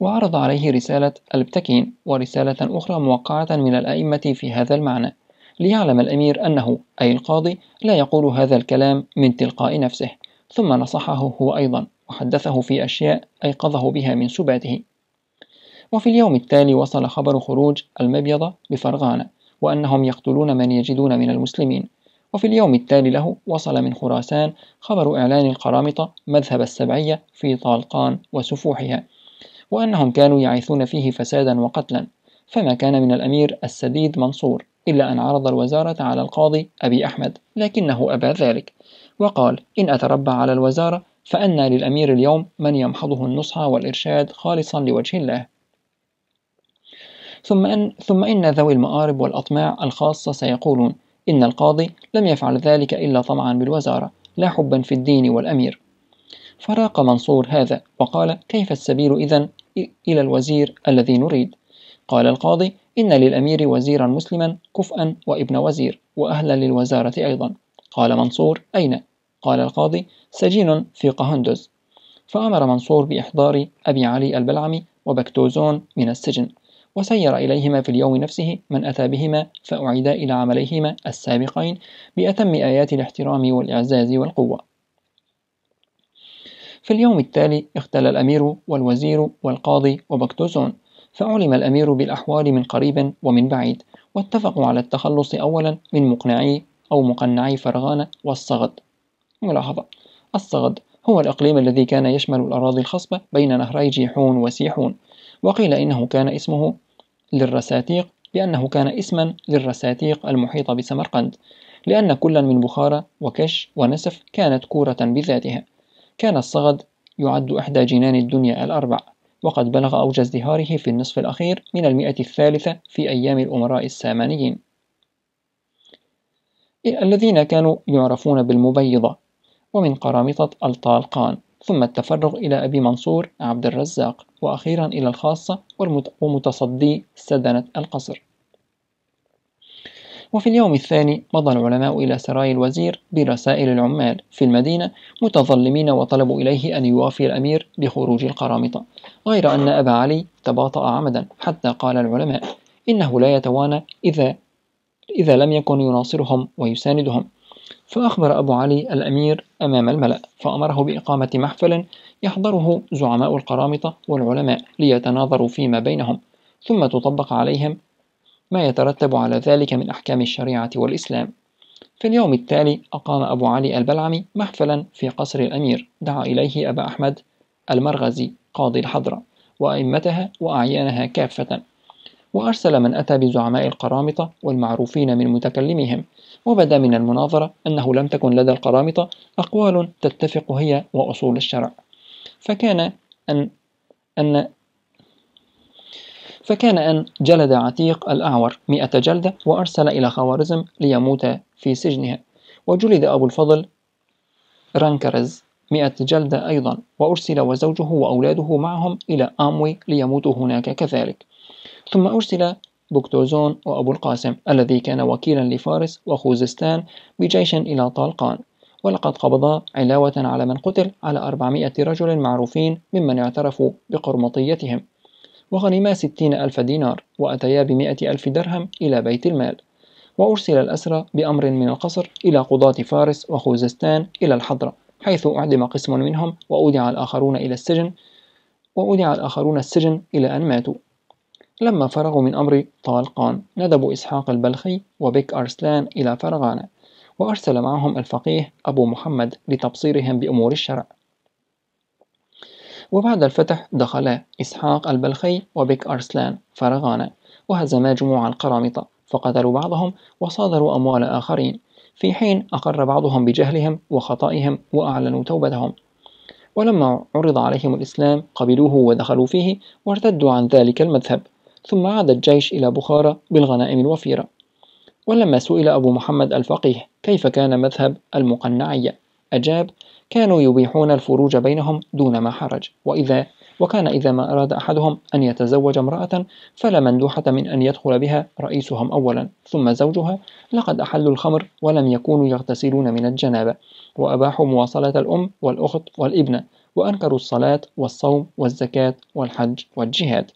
وعرض عليه رسالة البتكين ورسالة أخرى موقعة من الأئمة في هذا المعنى ليعلم الأمير أنه أي القاضي لا يقول هذا الكلام من تلقاء نفسه ثم نصحه هو أيضا وحدثه في أشياء أيقظه بها من سباته وفي اليوم التالي وصل خبر خروج المبيضة بفرغانة وأنهم يقتلون من يجدون من المسلمين وفي اليوم التالي له وصل من خراسان خبر إعلان القرامطة مذهب السبعية في طالقان وسفوحها وأنهم كانوا يعيثون فيه فسادا وقتلا فما كان من الأمير السديد منصور إلا أن عرض الوزارة على القاضي أبي أحمد لكنه أبى ذلك وقال إن أتربى على الوزارة فأن للأمير اليوم من يمحضه النصح والإرشاد خالصا لوجه الله ثم, أن ثم إن ذوي المآرب والأطماع الخاصة سيقولون إن القاضي لم يفعل ذلك إلا طمعا بالوزارة لا حبا في الدين والأمير فراق منصور هذا وقال كيف السبيل إذا إلى الوزير الذي نريد قال القاضي إن للأمير وزيرا مسلما كفءا وابن وزير وأهلا للوزارة أيضا قال منصور أين قال القاضي سجين في قهندز فأمر منصور بإحضار أبي علي البلعمي وبكتوزون من السجن وسير إليهما في اليوم نفسه من أتى بهما فأعيدا إلى عمليهما السابقين بأتم آيات الاحترام والإعزاز والقوة في اليوم التالي اختل الأمير والوزير والقاضي وبكتوزون فعلم الأمير بالأحوال من قريب ومن بعيد واتفقوا على التخلص أولا من مقنعي أو مقنعي فرغانة والصغد ملاحظة الصغد هو الإقليم الذي كان يشمل الأراضي الخصبة بين نهري جيحون وسيحون وقيل إنه كان اسمه للرساتيق لأنه كان اسما للرساتيق المحيطة بسمرقند لأن كلا من بخارى وكش ونسف كانت كورة بذاتها كان الصغد يعد إحدى جنان الدنيا الأربع وقد بلغ أوج ازدهاره في النصف الأخير من المئة الثالثة في أيام الأمراء السامانيين إيه الذين كانوا يعرفون بالمبيضة ومن قرامطة الطالقان ثم التفرغ إلى أبي منصور عبد الرزاق وأخيرا إلى الخاصة ومتصدي سدنة القصر وفي اليوم الثاني مضى العلماء إلى سراي الوزير برسائل العمال في المدينة متظلمين وطلبوا إليه أن يوافي الأمير بخروج القرامطة غير أن أبا علي تباطأ عمدا حتى قال العلماء إنه لا يتوانى إذا إذا لم يكن يناصرهم ويساندهم فأخبر أبو علي الأمير أمام الملأ فأمره بإقامة محفل يحضره زعماء القرامطة والعلماء ليتناظروا فيما بينهم ثم تطبق عليهم ما يترتب على ذلك من أحكام الشريعة والإسلام في اليوم التالي أقام أبو علي البلعمي محفلا في قصر الأمير دعا إليه أبا أحمد المرغزي قاضي الحضرة وأئمتها وأعيانها كافة وأرسل من أتى بزعماء القرامطة والمعروفين من متكلمهم وبدا من المناظرة أنه لم تكن لدى القرامطة أقوال تتفق هي وأصول الشرع فكان أن أن فكان أن جلد عتيق الأعور مئة جلدة وأرسل إلى خوارزم ليموت في سجنها وجلد أبو الفضل رانكرز مئة جلدة أيضا وأرسل وزوجه وأولاده معهم إلى آموي ليموتوا هناك كذلك ثم أرسل بوكتوزون وأبو القاسم الذي كان وكيلا لفارس وخوزستان بجيش إلى طالقان ولقد قبضا علاوة على من قتل على 400 رجل معروفين ممن اعترفوا بقرمطيتهم وغنما ستين ألف دينار وأتيا بمائة ألف درهم إلى بيت المال وأرسل الأسرى بأمر من القصر إلى قضاة فارس وخوزستان إلى الحضرة حيث أعدم قسم منهم وأودع الآخرون إلى السجن وأودع الآخرون السجن إلى أن ماتوا لما فرغوا من أمر طالقان ندبوا إسحاق البلخي وبك أرسلان إلى فرغانة وأرسل معهم الفقيه أبو محمد لتبصيرهم بأمور الشرع وبعد الفتح دخل إسحاق البلخي وبك أرسلان فرغانة وهزما جموع القرامطة فقتلوا بعضهم وصادروا أموال آخرين في حين أقر بعضهم بجهلهم وخطائهم وأعلنوا توبتهم ولما عرض عليهم الإسلام قبلوه ودخلوا فيه وارتدوا عن ذلك المذهب ثم عاد الجيش إلى بخارى بالغنائم الوفيرة ولما سئل أبو محمد الفقيه كيف كان مذهب المقنعية أجاب كانوا يبيحون الفروج بينهم دون ما حرج وإذا وكان إذا ما أراد أحدهم أن يتزوج امرأة فلا مندوحة من أن يدخل بها رئيسهم أولا ثم زوجها لقد أحلوا الخمر ولم يكونوا يغتسلون من الجنابة وأباحوا مواصلة الأم والأخت والابنة وأنكروا الصلاة والصوم والزكاة والحج والجهاد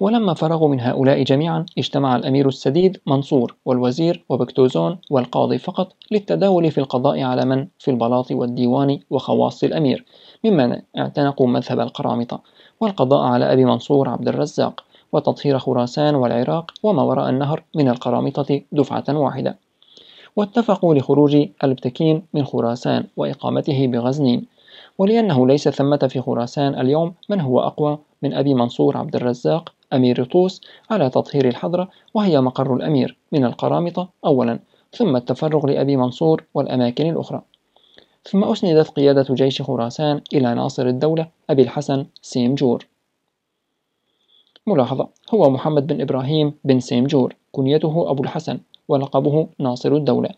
ولما فرغوا من هؤلاء جميعا اجتمع الأمير السديد منصور والوزير وبكتوزون والقاضي فقط للتداول في القضاء على من في البلاط والديوان وخواص الأمير ممن اعتنقوا مذهب القرامطة والقضاء على أبي منصور عبد الرزاق وتطهير خراسان والعراق وما وراء النهر من القرامطة دفعة واحدة واتفقوا لخروج البتكين من خراسان وإقامته بغزنين ولأنه ليس ثمة في خراسان اليوم من هو أقوى من أبي منصور عبد الرزاق أمير طوس على تطهير الحضرة وهي مقر الأمير من القرامطة أولا ثم التفرغ لأبي منصور والأماكن الأخرى ثم أسندت قيادة جيش خراسان إلى ناصر الدولة أبي الحسن سيمجور ملاحظة هو محمد بن إبراهيم بن سيمجور كنيته أبو الحسن ولقبه ناصر الدولة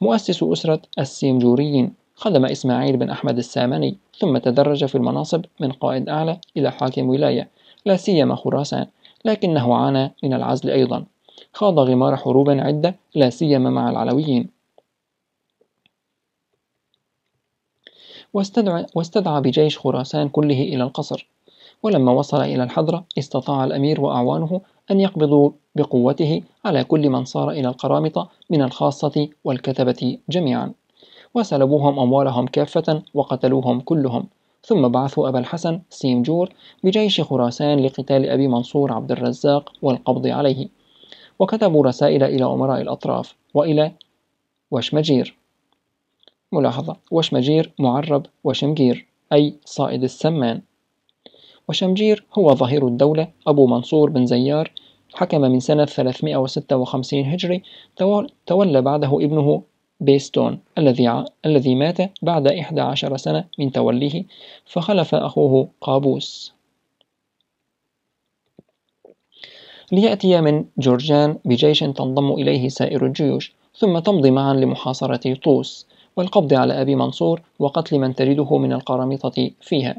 مؤسس أسرة السيمجوريين خدم إسماعيل بن أحمد الساماني ثم تدرج في المناصب من قائد أعلى إلى حاكم ولاية لا سيما خراسان لكنه عانى من العزل أيضا خاض غمار حروب عدة لا سيما مع العلويين واستدعى, واستدعى بجيش خراسان كله إلى القصر ولما وصل إلى الحضرة استطاع الأمير وأعوانه أن يقبضوا بقوته على كل من صار إلى القرامطة من الخاصة والكتبة جميعا وسلبوهم أموالهم كافة وقتلوهم كلهم ثم بعثوا أبا الحسن سيمجور بجيش خراسان لقتال أبي منصور عبد الرزاق والقبض عليه وكتبوا رسائل إلى أمراء الأطراف وإلى وشمجير ملاحظة وشمجير معرب وشمجير أي صائد السمان وشمجير هو ظهير الدولة أبو منصور بن زيار حكم من سنة 356 هجري تولى بعده ابنه بيستون الذي, ع... الذي مات بعد 11 سنة من توليه فخلف أخوه قابوس ليأتي من جورجان بجيش تنضم إليه سائر الجيوش ثم تمضي معا لمحاصرة طوس والقبض على أبي منصور وقتل من تجده من القرامطة فيها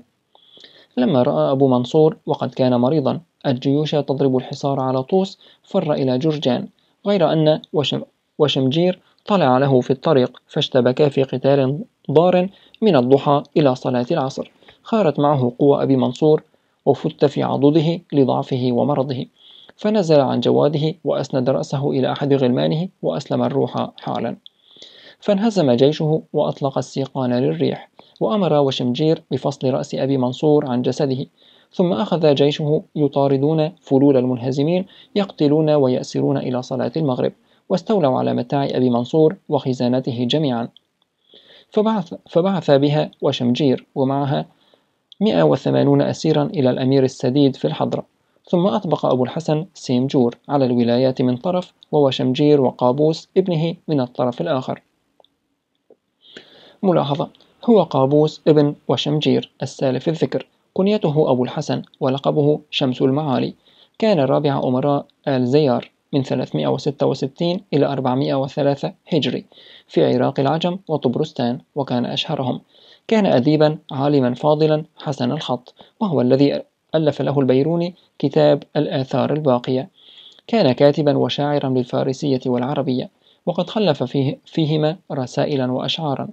لما رأى أبو منصور وقد كان مريضا الجيوش تضرب الحصار على طوس فر إلى جرجان غير أن وشم وشمجير طلع له في الطريق فاشتبكا في قتال ضار من الضحى إلى صلاة العصر خارت معه قوى أبي منصور وفت في عضده لضعفه ومرضه فنزل عن جواده وأسند رأسه إلى أحد غلمانه وأسلم الروح حالا فانهزم جيشه وأطلق السيقان للريح وأمر وشمجير بفصل رأس أبي منصور عن جسده ثم أخذ جيشه يطاردون فلول المنهزمين يقتلون ويأسرون إلى صلاة المغرب واستولوا على متاع أبي منصور وخزانته جميعا فبعث, فبعث بها وشمجير ومعها 180 أسيرا إلى الأمير السديد في الحضرة ثم أطبق أبو الحسن سيمجور على الولايات من طرف ووشمجير وقابوس ابنه من الطرف الآخر ملاحظة هو قابوس ابن وشمجير السالف الذكر كنيته أبو الحسن ولقبه شمس المعالي كان رابع أمراء آل زيار من 366 إلى 403 هجري في عراق العجم وطبرستان وكان أشهرهم كان أديبا عالما فاضلا حسن الخط وهو الذي ألف له البيروني كتاب الآثار الباقية كان كاتبا وشاعرا بالفارسية والعربية وقد خلف فيه فيهما رسائلا وأشعارا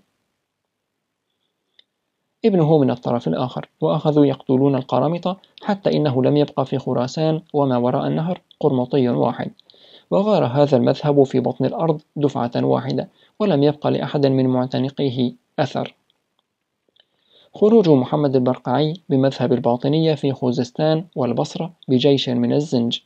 ابنه من الطرف الآخر وأخذوا يقتلون القرامطة حتى إنه لم يبقى في خراسان وما وراء النهر قرمطي واحد وغار هذا المذهب في بطن الأرض دفعة واحدة ولم يبقى لأحد من معتنقيه أثر خروج محمد البرقعي بمذهب الباطنية في خوزستان والبصرة بجيش من الزنج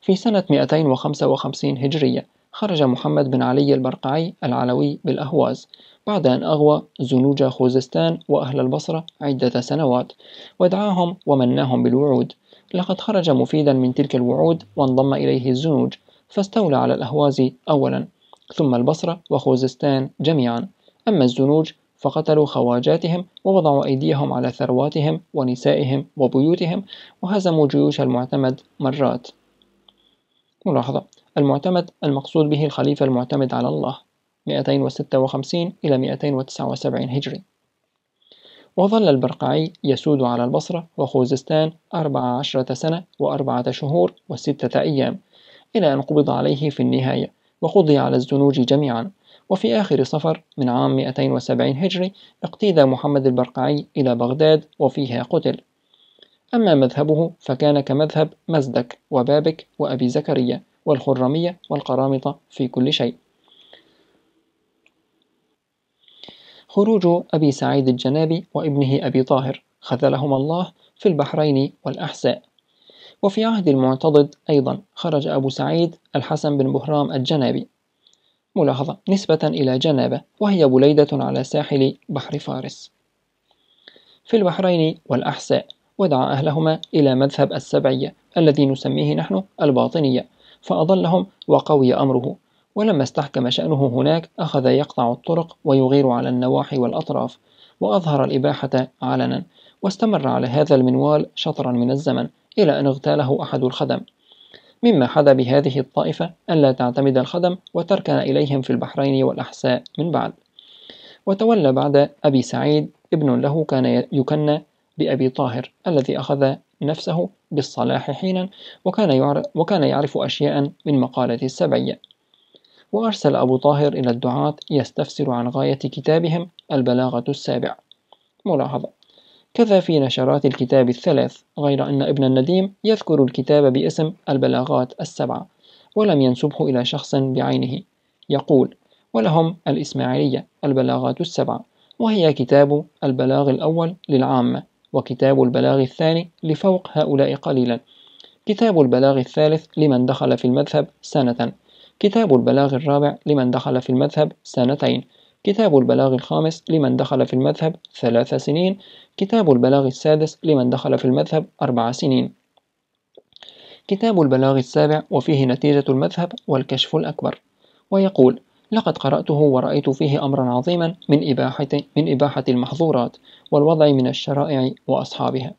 في سنة 255 هجرية خرج محمد بن علي البرقعي العلوي بالأهواز بعد أن أغوى زنوج خوزستان وأهل البصرة عدة سنوات ودعاهم ومناهم بالوعود لقد خرج مفيدا من تلك الوعود وانضم إليه الزنوج فاستولى على الأهواز أولا ثم البصرة وخوزستان جميعا أما الزنوج فقتلوا خواجاتهم ووضعوا أيديهم على ثرواتهم ونسائهم وبيوتهم وهزموا جيوش المعتمد مرات ملاحظة المعتمد المقصود به الخليفة المعتمد على الله 256 إلى 279 هجري وظل البرقعي يسود على البصرة وخوزستان أربع عشرة سنة وأربعة شهور وستة أيام إلى أن قبض عليه في النهاية وقضي على الزنوج جميعا وفي آخر صفر من عام 270 هجري اقتيد محمد البرقعي إلى بغداد وفيها قتل أما مذهبه فكان كمذهب مزدك وبابك وأبي زكريا والخرمية والقرامطة في كل شيء خروج أبي سعيد الجنابي وابنه أبي طاهر خذلهما الله في البحرين والأحساء وفي عهد المعتضد أيضا خرج أبو سعيد الحسن بن بهرام الجنابي ملاحظة نسبة إلى جنابة وهي بليدة على ساحل بحر فارس في البحرين والأحساء ودعا أهلهما إلى مذهب السبعية الذي نسميه نحن الباطنية فأضلهم وقوي أمره ولما استحكم شأنه هناك أخذ يقطع الطرق ويغير على النواحي والأطراف وأظهر الإباحة علنا واستمر على هذا المنوال شطرا من الزمن إلى أن اغتاله أحد الخدم مما حدا بهذه الطائفة ألا تعتمد الخدم وتركن إليهم في البحرين والأحساء من بعد وتولى بعد أبي سعيد ابن له كان يكنى بأبي طاهر الذي أخذ نفسه بالصلاح حينا وكان يعرف, وكان يعرف أشياء من مقالة السبعية وأرسل أبو طاهر إلى الدعاة يستفسر عن غاية كتابهم البلاغة السابع ملاحظة كذا في نشرات الكتاب الثلاث غير أن ابن النديم يذكر الكتاب باسم البلاغات السبعة ولم ينسبه إلى شخص بعينه يقول ولهم الإسماعيلية البلاغات السبعة وهي كتاب البلاغ الأول للعامة وكتاب البلاغ الثاني لفوق هؤلاء قليلا كتاب البلاغ الثالث لمن دخل في المذهب سنة كتاب البلاغ الرابع لمن دخل في المذهب سنتين كتاب البلاغ الخامس لمن دخل في المذهب ثلاث سنين كتاب البلاغ السادس لمن دخل في المذهب أربع سنين كتاب البلاغ السابع وفيه نتيجة المذهب والكشف الأكبر ويقول لقد قرأته ورأيت فيه أمرا عظيما من إباحة, من إباحة المحظورات والوضع من الشرائع وأصحابها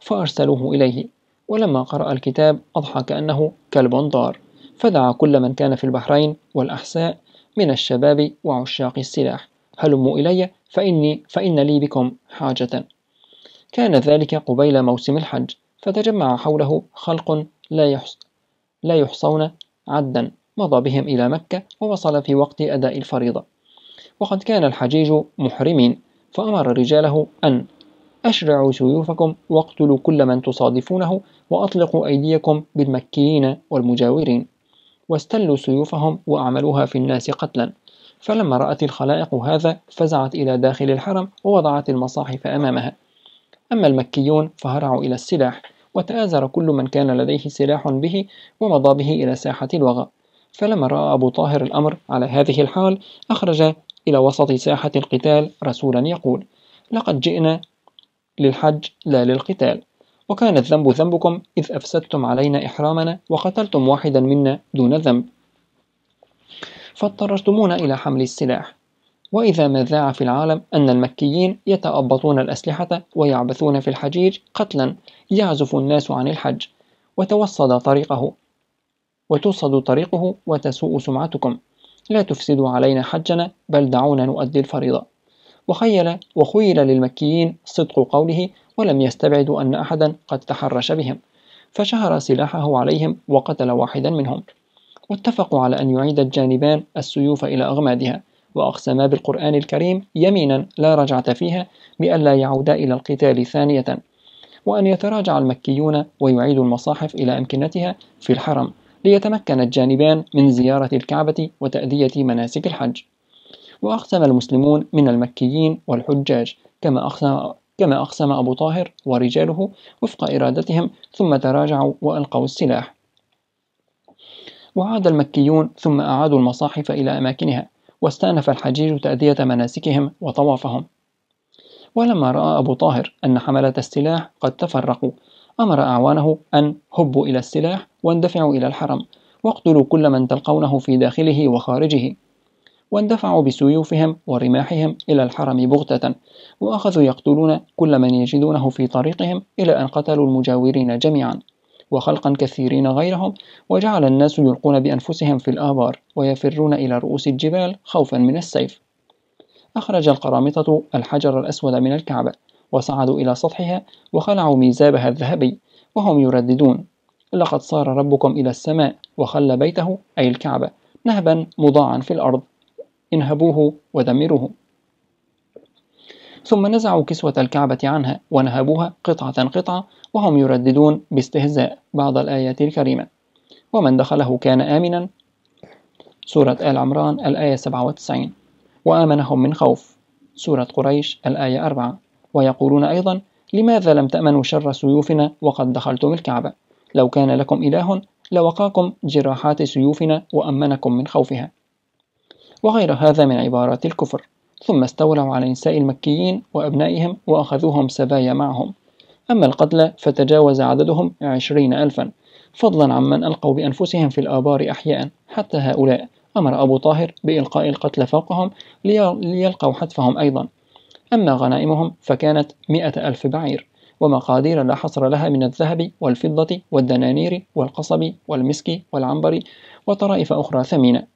فأرسلوه إليه ولما قرأ الكتاب أضحك أنه كلب ضار فدعا كل من كان في البحرين والأحساء من الشباب وعشاق السلاح هلموا إلي فإني فإن لي بكم حاجة كان ذلك قبيل موسم الحج فتجمع حوله خلق لا, يحص لا يحصون عدا مضى بهم إلى مكة ووصل في وقت أداء الفريضة وقد كان الحجيج محرمين فأمر رجاله أن أشرعوا سيوفكم واقتلوا كل من تصادفونه وأطلقوا أيديكم بالمكيين والمجاورين واستلوا سيوفهم وأعملوها في الناس قتلا فلما رأت الخلائق هذا فزعت إلى داخل الحرم ووضعت المصاحف أمامها أما المكيون فهرعوا إلى السلاح وتآزر كل من كان لديه سلاح به ومضى به إلى ساحة الوغى فلما رأى أبو طاهر الأمر على هذه الحال أخرج إلى وسط ساحة القتال رسولا يقول لقد جئنا للحج لا للقتال وكان الذنب ذنبكم إذ أفسدتم علينا إحرامنا وقتلتم واحدا منا دون ذنب فاضطررتمونا إلى حمل السلاح وإذا ما ذاع في العالم أن المكيين يتأبطون الأسلحة ويعبثون في الحجيج قتلا يعزف الناس عن الحج وتوصد طريقه وتوصد طريقه وتسوء سمعتكم لا تفسدوا علينا حجنا بل دعونا نؤدي الفريضة وخيل وخيل للمكيين صدق قوله ولم يستبعدوا أن أحدا قد تحرش بهم فشهر سلاحه عليهم وقتل واحدا منهم واتفقوا على أن يعيد الجانبان السيوف إلى أغمادها وأقسما بالقرآن الكريم يمينا لا رجعة فيها بألا يعودا إلى القتال ثانية وأن يتراجع المكيون ويعيدوا المصاحف إلى أمكنتها في الحرم ليتمكن الجانبان من زيارة الكعبة وتأدية مناسك الحج وأقسم المسلمون من المكيين والحجاج كما أقسم كما أقسم أبو طاهر ورجاله وفق إرادتهم ثم تراجعوا وألقوا السلاح وعاد المكيون ثم أعادوا المصاحف إلى أماكنها واستأنف الحجيج تأدية مناسكهم وطوافهم ولما رأى أبو طاهر أن حملة السلاح قد تفرقوا أمر أعوانه أن هبوا إلى السلاح واندفعوا إلى الحرم واقتلوا كل من تلقونه في داخله وخارجه واندفعوا بسيوفهم ورماحهم إلى الحرم بغتة وأخذوا يقتلون كل من يجدونه في طريقهم إلى أن قتلوا المجاورين جميعا وخلقا كثيرين غيرهم وجعل الناس يلقون بأنفسهم في الآبار ويفرون إلى رؤوس الجبال خوفا من السيف أخرج القرامطة الحجر الأسود من الكعبة وصعدوا إلى سطحها وخلعوا ميزابها الذهبي وهم يرددون لقد صار ربكم إلى السماء وخل بيته أي الكعبة نهبا مضاعا في الأرض انهبوه ودمروه ثم نزعوا كسوة الكعبة عنها ونهبوها قطعة قطعة وهم يرددون باستهزاء بعض الآيات الكريمة ومن دخله كان آمنا سورة آل عمران الآية 97 وآمنهم من خوف سورة قريش الآية 4 ويقولون أيضا لماذا لم تأمنوا شر سيوفنا وقد دخلتم الكعبة لو كان لكم إله لوقاكم جراحات سيوفنا وأمنكم من خوفها وغير هذا من عبارات الكفر ثم استولوا على نساء المكيين وأبنائهم وأخذوهم سبايا معهم أما القتلى فتجاوز عددهم عشرين ألفا فضلا عمن ألقوا بأنفسهم في الآبار أحياء حتى هؤلاء أمر أبو طاهر بإلقاء القتلى فوقهم ليلقوا حتفهم أيضا أما غنائمهم فكانت مئة ألف بعير ومقادير لا حصر لها من الذهب والفضة والدنانير والقصب والمسك والعنبر وطرائف أخرى ثمينة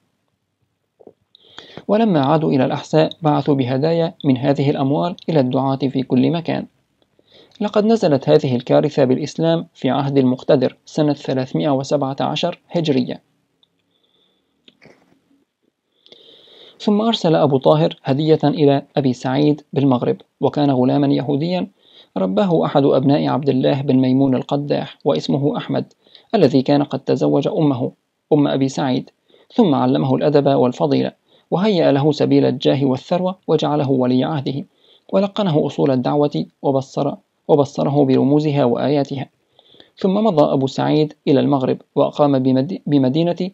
ولما عادوا إلى الأحساء بعثوا بهدايا من هذه الأموال إلى الدعاة في كل مكان لقد نزلت هذه الكارثة بالإسلام في عهد المقتدر سنة 317 هجرية ثم أرسل أبو طاهر هدية إلى أبي سعيد بالمغرب وكان غلاما يهوديا رباه أحد أبناء عبد الله بن ميمون القداح واسمه أحمد الذي كان قد تزوج أمه أم أبي سعيد ثم علمه الأدب والفضيلة وهيأ له سبيل الجاه والثروة وجعله ولي عهده ولقنه أصول الدعوة وبصر وبصره برموزها وآياتها ثم مضى أبو سعيد إلى المغرب وأقام بمدينة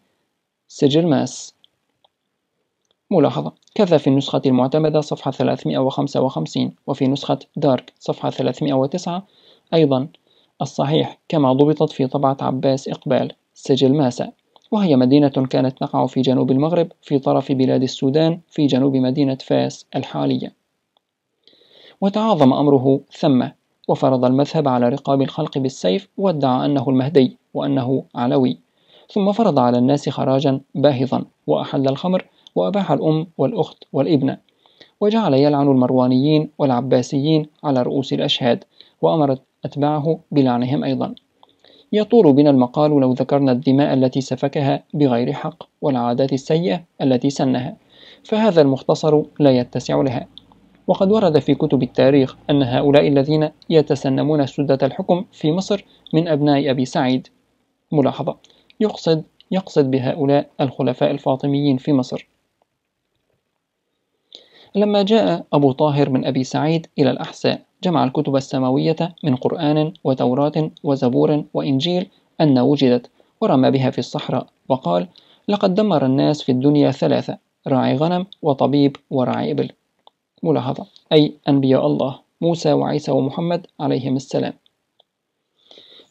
سجرماس ملاحظة كذا في النسخة المعتمدة صفحة 355 وفي نسخة دارك صفحة 309 أيضا الصحيح كما ضبطت في طبعة عباس إقبال سجل ماسا وهي مدينة كانت تقع في جنوب المغرب في طرف بلاد السودان في جنوب مدينة فاس الحالية وتعاظم أمره ثم وفرض المذهب على رقاب الخلق بالسيف وادعى أنه المهدي وأنه علوي ثم فرض على الناس خراجا باهظا وأحل الخمر وأباح الأم والأخت والابنة وجعل يلعن المروانيين والعباسيين على رؤوس الأشهاد وأمر أتباعه بلعنهم أيضا يطول بنا المقال لو ذكرنا الدماء التي سفكها بغير حق والعادات السيئة التي سنها فهذا المختصر لا يتسع لها وقد ورد في كتب التاريخ أن هؤلاء الذين يتسنمون سدة الحكم في مصر من أبناء أبي سعيد ملاحظة يقصد يقصد بهؤلاء الخلفاء الفاطميين في مصر لما جاء أبو طاهر من أبي سعيد إلى الأحساء جمع الكتب السماوية من قرآن وتوراة وزبور وإنجيل أن وجدت ورمى بها في الصحراء وقال لقد دمر الناس في الدنيا ثلاثة راعي غنم وطبيب وراعي إبل ملاحظة أي أنبياء الله موسى وعيسى ومحمد عليهم السلام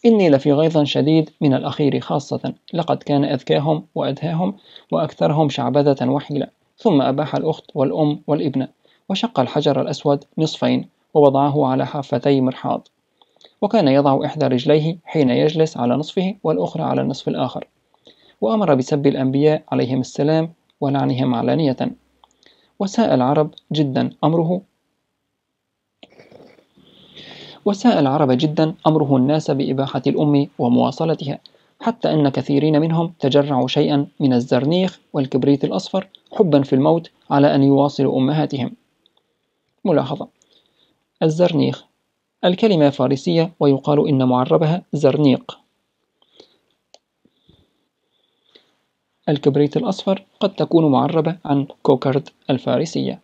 إني لفي غيظ شديد من الأخير خاصة لقد كان أذكاهم وأدهاهم وأكثرهم شعبذة وحيلة ثم أباح الأخت والأم والابنة وشق الحجر الأسود نصفين ووضعه على حافتي مرحاض وكان يضع إحدى رجليه حين يجلس على نصفه والأخرى على النصف الآخر وأمر بسب الأنبياء عليهم السلام ولعنهم علانية وساء العرب جدا أمره وساء العرب جدا أمره الناس بإباحة الأم ومواصلتها حتى أن كثيرين منهم تجرعوا شيئا من الزرنيخ والكبريت الأصفر حبا في الموت على أن يواصلوا أمهاتهم ملاحظة الزرنيخ الكلمة فارسية ويقال إن معربها زرنيق الكبريت الأصفر قد تكون معربة عن كوكرد الفارسية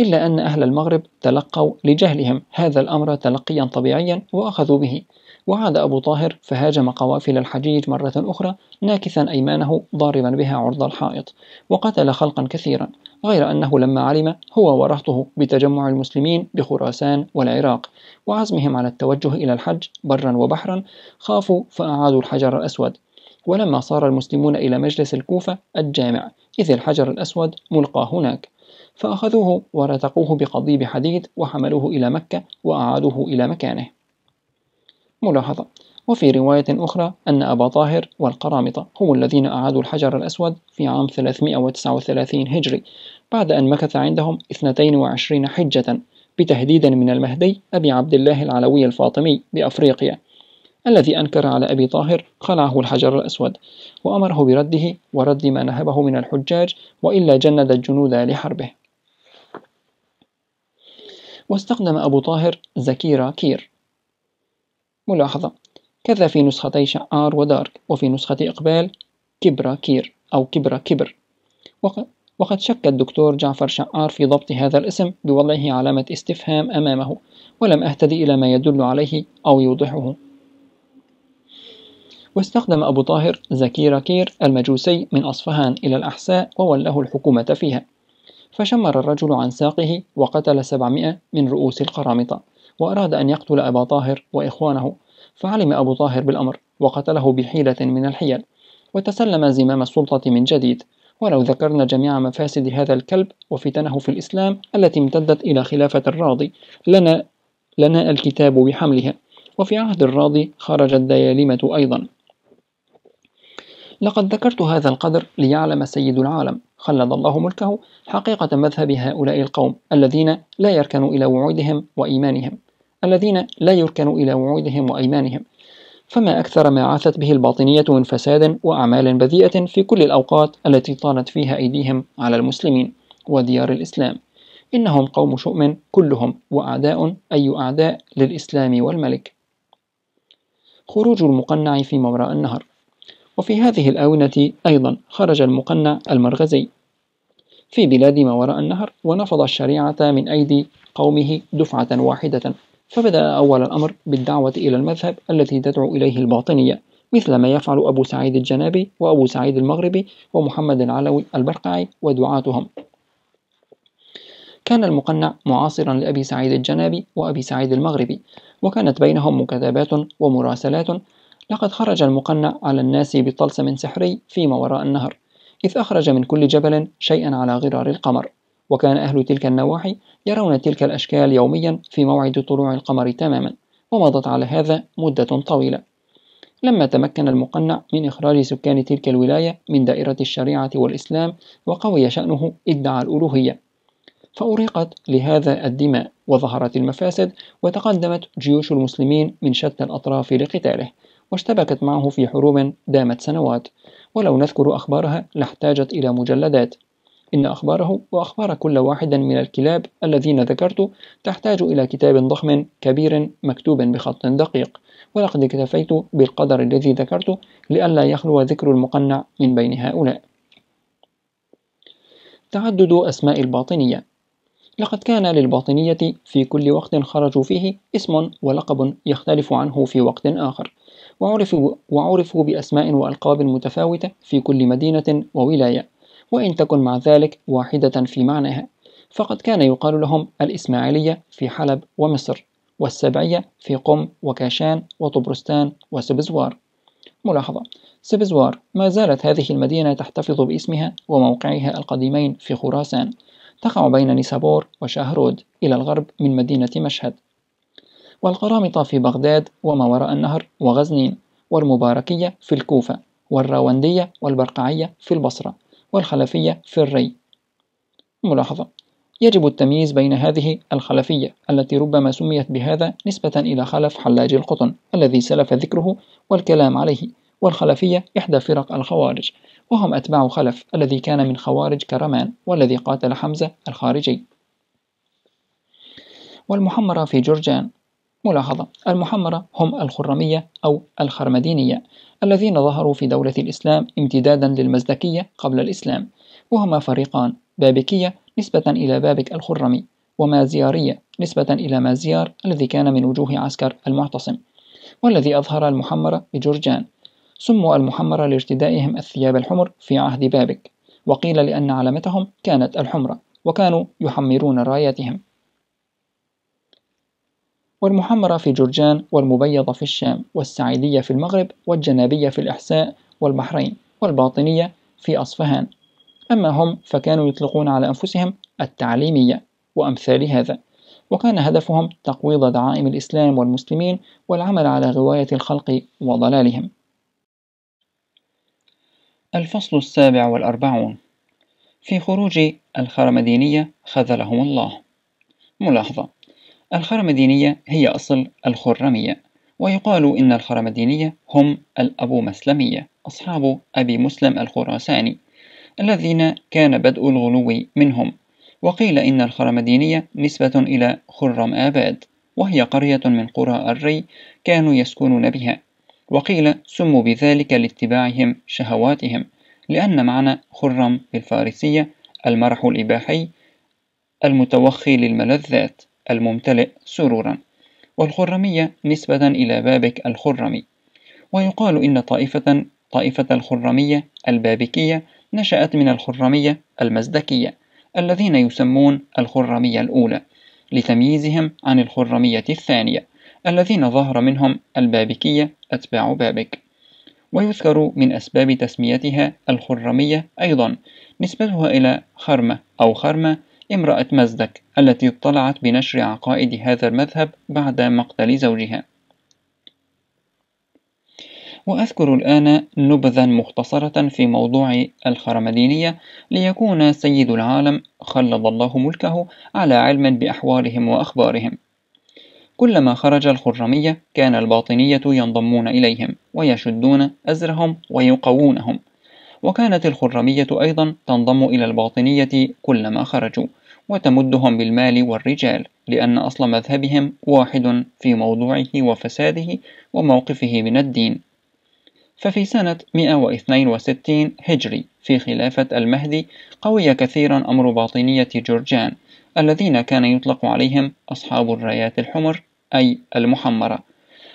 إلا أن أهل المغرب تلقوا لجهلهم هذا الأمر تلقيا طبيعيا وأخذوا به وعاد أبو طاهر فهاجم قوافل الحجيج مرة أخرى ناكثا أيمانه ضاربا بها عرض الحائط وقتل خلقا كثيرا غير أنه لما علم هو ورهطه بتجمع المسلمين بخراسان والعراق وعزمهم على التوجه إلى الحج برا وبحرا خافوا فأعادوا الحجر الأسود ولما صار المسلمون إلى مجلس الكوفة الجامع إذ الحجر الأسود ملقى هناك فأخذوه ورتقوه بقضيب حديد وحملوه إلى مكة وأعادوه إلى مكانه ملاحظة وفي رواية أخرى أن أبا طاهر والقرامطة هم الذين أعادوا الحجر الأسود في عام 339 هجري بعد أن مكث عندهم 22 حجة بتهديد من المهدي أبي عبد الله العلوي الفاطمي بأفريقيا الذي أنكر على أبي طاهر خلعه الحجر الأسود وأمره برده ورد ما نهبه من الحجاج وإلا جند الجنود لحربه واستخدم أبو طاهر زكيرا كير ملاحظة كذا في نسختي شعار ودارك وفي نسخة إقبال كبرى كير أو كبرى كبر وقد شك الدكتور جعفر شعار في ضبط هذا الاسم بوضعه علامة استفهام أمامه ولم أهتدي إلى ما يدل عليه أو يوضحه واستخدم أبو طاهر زكيرا كير المجوسي من أصفهان إلى الأحساء وولاه الحكومة فيها فشمر الرجل عن ساقه وقتل سبعمائة من رؤوس القرامطة وأراد أن يقتل أبا طاهر وإخوانه فعلم أبو طاهر بالأمر وقتله بحيلة من الحيل وتسلم زمام السلطة من جديد ولو ذكرنا جميع مفاسد هذا الكلب وفتنه في الإسلام التي امتدت إلى خلافة الراضي لنا لنا الكتاب بحملها وفي عهد الراضي خرجت ديالمة أيضا لقد ذكرت هذا القدر ليعلم سيد العالم خلد الله ملكه حقيقة مذهب هؤلاء القوم الذين لا يركنوا إلى وعودهم وإيمانهم الذين لا يركن إلى وعودهم وأيمانهم فما أكثر ما عاثت به الباطنية من فساد وأعمال بذيئة في كل الأوقات التي طالت فيها أيديهم على المسلمين وديار الإسلام إنهم قوم شؤم كلهم وأعداء أي أعداء للإسلام والملك خروج المقنع في ممرأ النهر وفي هذه الآونة أيضا خرج المقنع المرغزي في بلاد ما وراء النهر ونفض الشريعة من أيدي قومه دفعة واحدة فبدأ أول الأمر بالدعوة إلى المذهب التي تدعو إليه الباطنية مثل ما يفعل أبو سعيد الجنابي وأبو سعيد المغربي ومحمد العلوي البرقعي ودعاتهم كان المقنع معاصرا لأبي سعيد الجنابي وأبي سعيد المغربي وكانت بينهم مكاتبات ومراسلات لقد خرج المقنع على الناس بطلسم سحري فيما وراء النهر إذ أخرج من كل جبل شيئا على غرار القمر وكان أهل تلك النواحي يرون تلك الأشكال يوميا في موعد طلوع القمر تماما ومضت على هذا مدة طويلة لما تمكن المقنع من إخراج سكان تلك الولاية من دائرة الشريعة والإسلام وقوي شأنه ادعى الألوهية فأريقت لهذا الدماء وظهرت المفاسد وتقدمت جيوش المسلمين من شتى الأطراف لقتاله واشتبكت معه في حروب دامت سنوات ولو نذكر أخبارها لاحتاجت إلى مجلدات إن أخباره وأخبار كل واحد من الكلاب الذين ذكرت تحتاج إلى كتاب ضخم كبير مكتوب بخط دقيق ولقد اكتفيت بالقدر الذي ذكرت لئلا يخلو ذكر المقنع من بين هؤلاء تعدد أسماء الباطنية لقد كان للباطنية في كل وقت خرجوا فيه اسم ولقب يختلف عنه في وقت آخر وعرفوا, وعرفوا بأسماء وألقاب متفاوتة في كل مدينة وولاية وإن تكن مع ذلك واحدة في معناها فقد كان يقال لهم الإسماعيلية في حلب ومصر والسبعية في قم وكاشان وطبرستان وسبزوار ملاحظة سبزوار ما زالت هذه المدينة تحتفظ باسمها وموقعها القديمين في خراسان تقع بين نيسابور وشهرود إلى الغرب من مدينة مشهد والقرامطة في بغداد وما وراء النهر وغزنين والمباركية في الكوفة والراوندية والبرقعية في البصرة والخلفية في الري ملاحظة يجب التمييز بين هذه الخلفية التي ربما سميت بهذا نسبة إلى خلف حلاج القطن الذي سلف ذكره والكلام عليه والخلفية إحدى فرق الخوارج وهم أتباع خلف الذي كان من خوارج كرمان والذي قاتل حمزة الخارجي والمحمرة في جرجان ملاحظة المحمرة هم الخرمية أو الخرمدينية الذين ظهروا في دولة الإسلام امتدادا للمزدكية قبل الإسلام وهما فريقان بابكية نسبة إلى بابك الخرمي ومازيارية نسبة إلى مازيار الذي كان من وجوه عسكر المعتصم والذي أظهر المحمرة بجرجان سموا المحمرة لارتدائهم الثياب الحمر في عهد بابك وقيل لأن علامتهم كانت الحمرة وكانوا يحمرون راياتهم والمحمرة في جرجان والمبيضة في الشام والسعيدية في المغرب والجنابية في الإحساء والبحرين والباطنية في أصفهان أما هم فكانوا يطلقون على أنفسهم التعليمية وأمثال هذا وكان هدفهم تقويض دعائم الإسلام والمسلمين والعمل على غواية الخلق وضلالهم الفصل السابع والأربعون في خروج الخرمدينية خذلهم الله ملاحظة الخرمدينية هي أصل الخرمية ويقال إن الخرمدينية هم الأبو مسلمية أصحاب أبي مسلم الخراساني الذين كان بدء الغلو منهم وقيل إن الخرمدينية نسبة إلى خرم آباد وهي قرية من قرى الري كانوا يسكنون بها وقيل سموا بذلك لاتباعهم شهواتهم لأن معنى خرم بالفارسية المرح الإباحي المتوخي للملذات الممتلئ سرورا والخرمية نسبة إلى بابك الخرمي ويقال إن طائفة طائفة الخرمية البابكية نشأت من الخرمية المزدكية الذين يسمون الخرمية الأولى لتمييزهم عن الخرمية الثانية الذين ظهر منهم البابكية أتباع بابك ويذكر من أسباب تسميتها الخرمية أيضا نسبتها إلى خرمة أو خرمة امرأة مزدك التي اطلعت بنشر عقائد هذا المذهب بعد مقتل زوجها وأذكر الآن نبذا مختصرة في موضوع الخرمدينية ليكون سيد العالم خلد الله ملكه على علم بأحوالهم وأخبارهم كلما خرج الخرمية كان الباطنية ينضمون إليهم ويشدون أزرهم ويقوونهم وكانت الخرمية أيضا تنضم إلى الباطنية كلما خرجوا وتمدهم بالمال والرجال لأن أصل مذهبهم واحد في موضوعه وفساده وموقفه من الدين ففي سنة 162 هجري في خلافة المهدي قوي كثيرا أمر باطنية جرجان الذين كان يطلق عليهم أصحاب الرايات الحمر أي المحمرة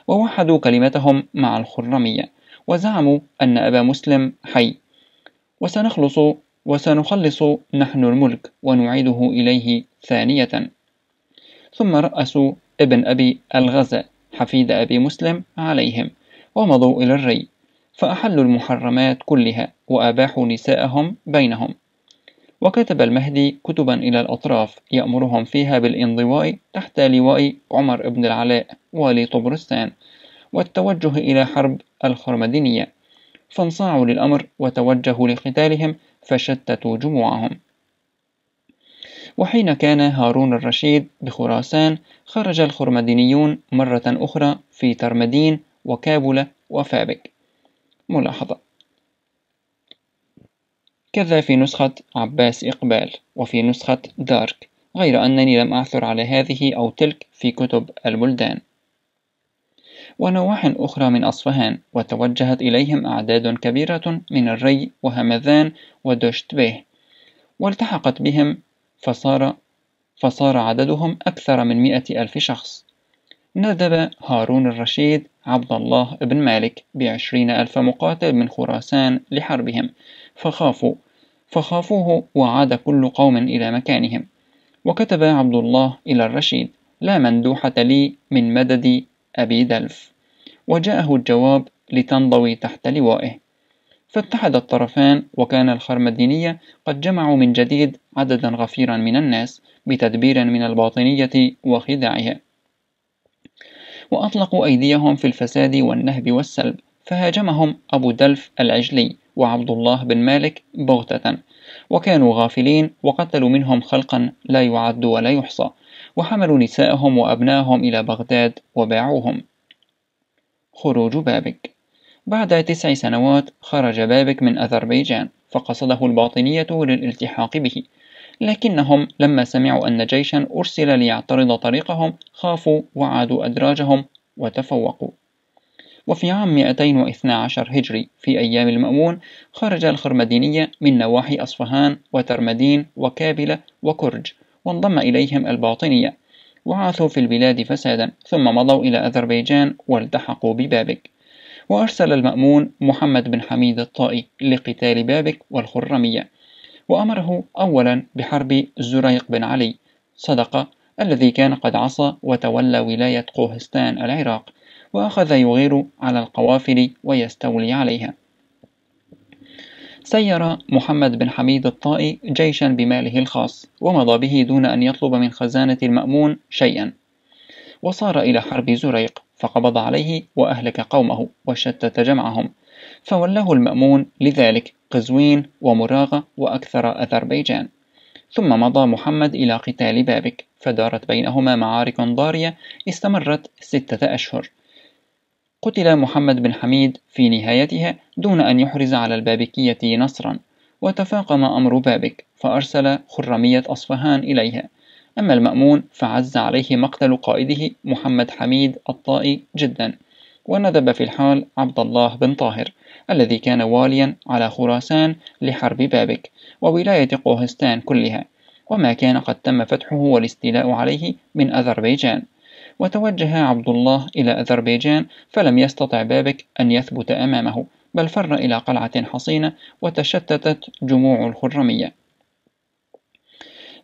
ووحدوا كلمتهم مع الخرمية وزعموا أن أبا مسلم حي وسنخلص وسنخلص نحن الملك ونعيده إليه ثانية ثم رأسوا ابن أبي الغزة حفيد أبي مسلم عليهم ومضوا إلى الري فأحلوا المحرمات كلها وأباحوا نساءهم بينهم وكتب المهدي كتبا إلى الأطراف يأمرهم فيها بالانضواء تحت لواء عمر بن العلاء والي طبرستان والتوجه إلى حرب الخرمدينية فانصاعوا للأمر وتوجهوا لقتالهم فشتتوا جموعهم وحين كان هارون الرشيد بخراسان خرج الخرمدينيون مرة أخرى في ترمدين وكابلة وفابك ملاحظة كذا في نسخة عباس إقبال وفي نسخة دارك غير أنني لم أعثر على هذه أو تلك في كتب البلدان ونواح أخرى من أصفهان وتوجهت إليهم أعداد كبيرة من الري وهمذان ودوشتبيه والتحقت بهم فصار فصار عددهم أكثر من مئة ألف شخص ندب هارون الرشيد عبد الله بن مالك بعشرين ألف مقاتل من خراسان لحربهم فخافوا فخافوه وعاد كل قوم إلى مكانهم وكتب عبد الله إلى الرشيد لا مندوحة لي من مددي أبي دلف وجاءه الجواب لتنضوي تحت لوائه فاتحد الطرفان وكان الخرمدينية قد جمعوا من جديد عددا غفيرا من الناس بتدبير من الباطنية وخداعها وأطلقوا أيديهم في الفساد والنهب والسلب فهاجمهم أبو دلف العجلي وعبد الله بن مالك بغتة وكانوا غافلين وقتلوا منهم خلقا لا يعد ولا يحصى وحملوا نساءهم وأبنائهم إلى بغداد وباعوهم خروج بابك بعد تسع سنوات خرج بابك من أذربيجان فقصده الباطنية للالتحاق به لكنهم لما سمعوا أن جيشا أرسل ليعترض طريقهم خافوا وعادوا أدراجهم وتفوقوا وفي عام 212 هجري في أيام المأمون خرج الخرمدينية من نواحي أصفهان وترمدين وكابلة وكرج وانضم إليهم الباطنية وعاثوا في البلاد فسادا ثم مضوا إلى أذربيجان والتحقوا ببابك وأرسل المأمون محمد بن حميد الطائي لقتال بابك والخرمية وأمره أولا بحرب زريق بن علي صدقة الذي كان قد عصى وتولى ولاية قوهستان العراق وأخذ يغير على القوافل ويستولي عليها سير محمد بن حميد الطائي جيشا بماله الخاص ومضى به دون أن يطلب من خزانة المأمون شيئا وصار إلى حرب زريق فقبض عليه وأهلك قومه وشتت جمعهم فولاه المأمون لذلك قزوين ومراغة وأكثر أذربيجان ثم مضى محمد إلى قتال بابك فدارت بينهما معارك ضارية استمرت ستة أشهر قتل محمد بن حميد في نهايتها دون أن يحرز على البابكية نصرا وتفاقم أمر بابك فأرسل خرمية أصفهان إليها أما المأمون فعز عليه مقتل قائده محمد حميد الطائي جدا وندب في الحال عبد الله بن طاهر الذي كان واليا على خراسان لحرب بابك وولاية قوهستان كلها وما كان قد تم فتحه والاستيلاء عليه من أذربيجان وتوجه عبد الله إلى أذربيجان فلم يستطع بابك أن يثبت أمامه بل فر إلى قلعة حصينة وتشتتت جموع الخرمية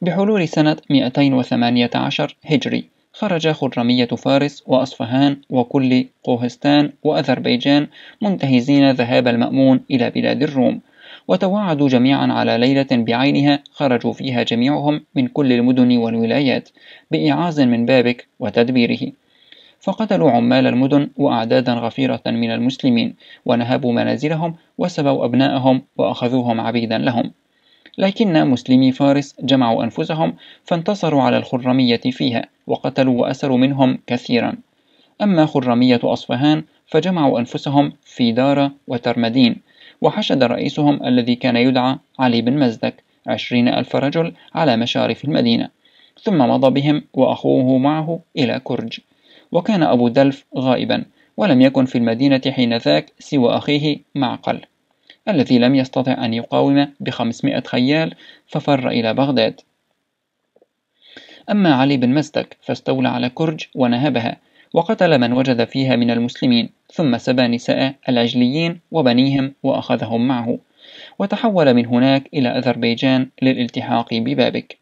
بحلول سنة 218 هجري خرج خرمية فارس وأصفهان وكل قوهستان وأذربيجان منتهزين ذهاب المأمون إلى بلاد الروم وتوعدوا جميعا على ليلة بعينها خرجوا فيها جميعهم من كل المدن والولايات بإعاز من بابك وتدبيره فقتلوا عمال المدن وأعدادا غفيرة من المسلمين ونهبوا منازلهم وسبوا أبناءهم وأخذوهم عبيدا لهم لكن مسلمي فارس جمعوا أنفسهم فانتصروا على الخرمية فيها وقتلوا وأسروا منهم كثيرا أما خرمية أصفهان فجمعوا أنفسهم في دارة وترمدين وحشد رئيسهم الذي كان يدعى علي بن مزدك عشرين ألف رجل على مشارف المدينة ثم مضى بهم وأخوه معه إلى كرج وكان أبو دلف غائبا ولم يكن في المدينة حين ذاك سوى أخيه معقل الذي لم يستطع أن يقاوم بخمسمائة خيال ففر إلى بغداد أما علي بن مزدك فاستولى على كرج ونهبها وقتل من وجد فيها من المسلمين ثم سبى نساء العجليين وبنيهم وأخذهم معه وتحول من هناك إلى أذربيجان للالتحاق ببابك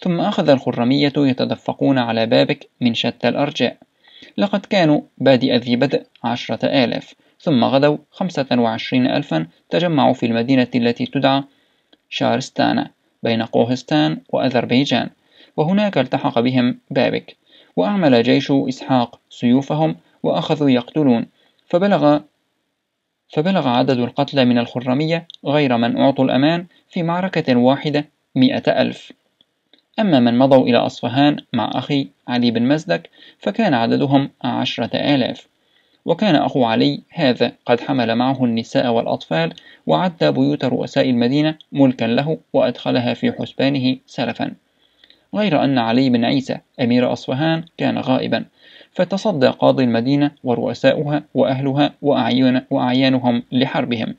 ثم أخذ الخرمية يتدفقون على بابك من شتى الأرجاء لقد كانوا بادئ ذي بدء عشرة آلاف ثم غدوا خمسة وعشرين ألفا تجمعوا في المدينة التي تدعى شارستانا بين قوهستان وأذربيجان وهناك التحق بهم بابك وأعمل جيش إسحاق سيوفهم وأخذوا يقتلون فبلغ فبلغ عدد القتلى من الخرمية غير من أعطوا الأمان في معركة واحدة مئة ألف أما من مضوا إلى أصفهان مع أخي علي بن مزدك فكان عددهم عشرة آلاف وكان أخو علي هذا قد حمل معه النساء والأطفال وعد بيوت رؤساء المدينة ملكا له وأدخلها في حسبانه سلفا غير أن علي بن عيسى أمير أصفهان كان غائبا فتصدى قاضي المدينة ورؤساؤها وأهلها وأعيانهم لحربهم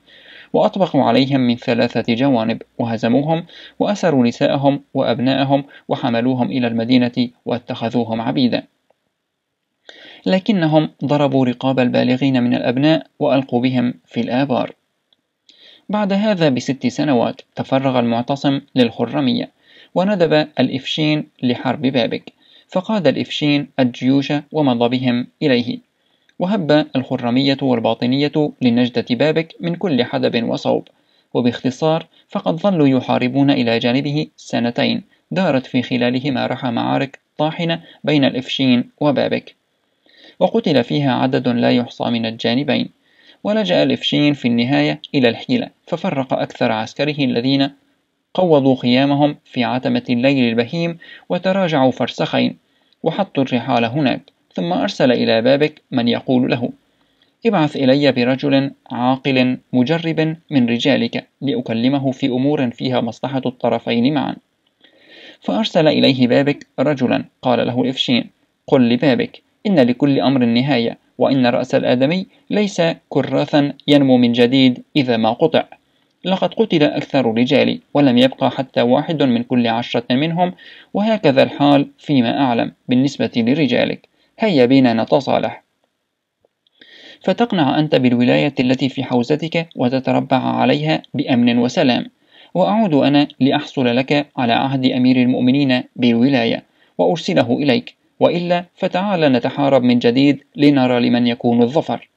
وأطبقوا عليهم من ثلاثة جوانب وهزموهم وأسروا نساءهم وأبناءهم وحملوهم إلى المدينة واتخذوهم عبيدا لكنهم ضربوا رقاب البالغين من الأبناء وألقوا بهم في الآبار بعد هذا بست سنوات تفرغ المعتصم للخرمية وندب الإفشين لحرب بابك فقاد الإفشين الجيوش ومضى بهم إليه وهب الخرمية والباطنية لنجدة بابك من كل حدب وصوب وباختصار فقد ظلوا يحاربون إلى جانبه سنتين دارت في خلالهما رحى معارك طاحنة بين الإفشين وبابك وقتل فيها عدد لا يحصى من الجانبين ولجأ الإفشين في النهاية إلى الحيلة ففرق أكثر عسكره الذين قوضوا خيامهم في عتمة الليل البهيم وتراجعوا فرسخين وحطوا الرحال هناك ثم أرسل إلى بابك من يقول له ابعث إلي برجل عاقل مجرب من رجالك لأكلمه في أمور فيها مصلحة الطرفين معا فأرسل إليه بابك رجلا قال له إفشين قل لبابك إن لكل أمر نهاية وإن رأس الآدمي ليس كراثا ينمو من جديد إذا ما قطع لقد قتل أكثر رجالي ولم يبقى حتى واحد من كل عشرة منهم وهكذا الحال فيما أعلم بالنسبة لرجالك هيا بنا نتصالح فتقنع أنت بالولاية التي في حوزتك وتتربع عليها بأمن وسلام وأعود أنا لأحصل لك على عهد أمير المؤمنين بالولاية وأرسله إليك وإلا فتعال نتحارب من جديد لنرى لمن يكون الظفر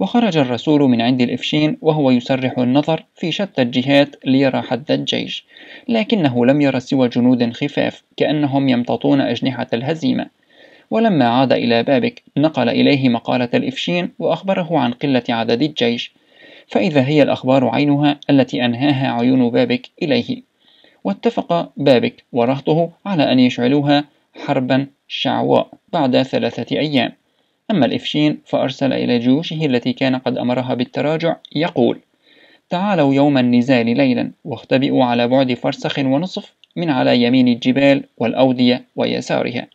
وخرج الرسول من عند الإفشين وهو يسرح النظر في شتى الجهات ليرى حد الجيش لكنه لم يرى سوى جنود خفاف كأنهم يمتطون أجنحة الهزيمة ولما عاد إلى بابك نقل إليه مقالة الإفشين وأخبره عن قلة عدد الجيش فإذا هي الأخبار عينها التي أنهاها عيون بابك إليه واتفق بابك ورهطه على أن يشعلوها حربا شعواء بعد ثلاثة أيام أما الإفشين فأرسل إلى جيوشه التي كان قد أمرها بالتراجع يقول تعالوا يوم النزال ليلا واختبئوا على بعد فرسخ ونصف من على يمين الجبال والأودية ويسارها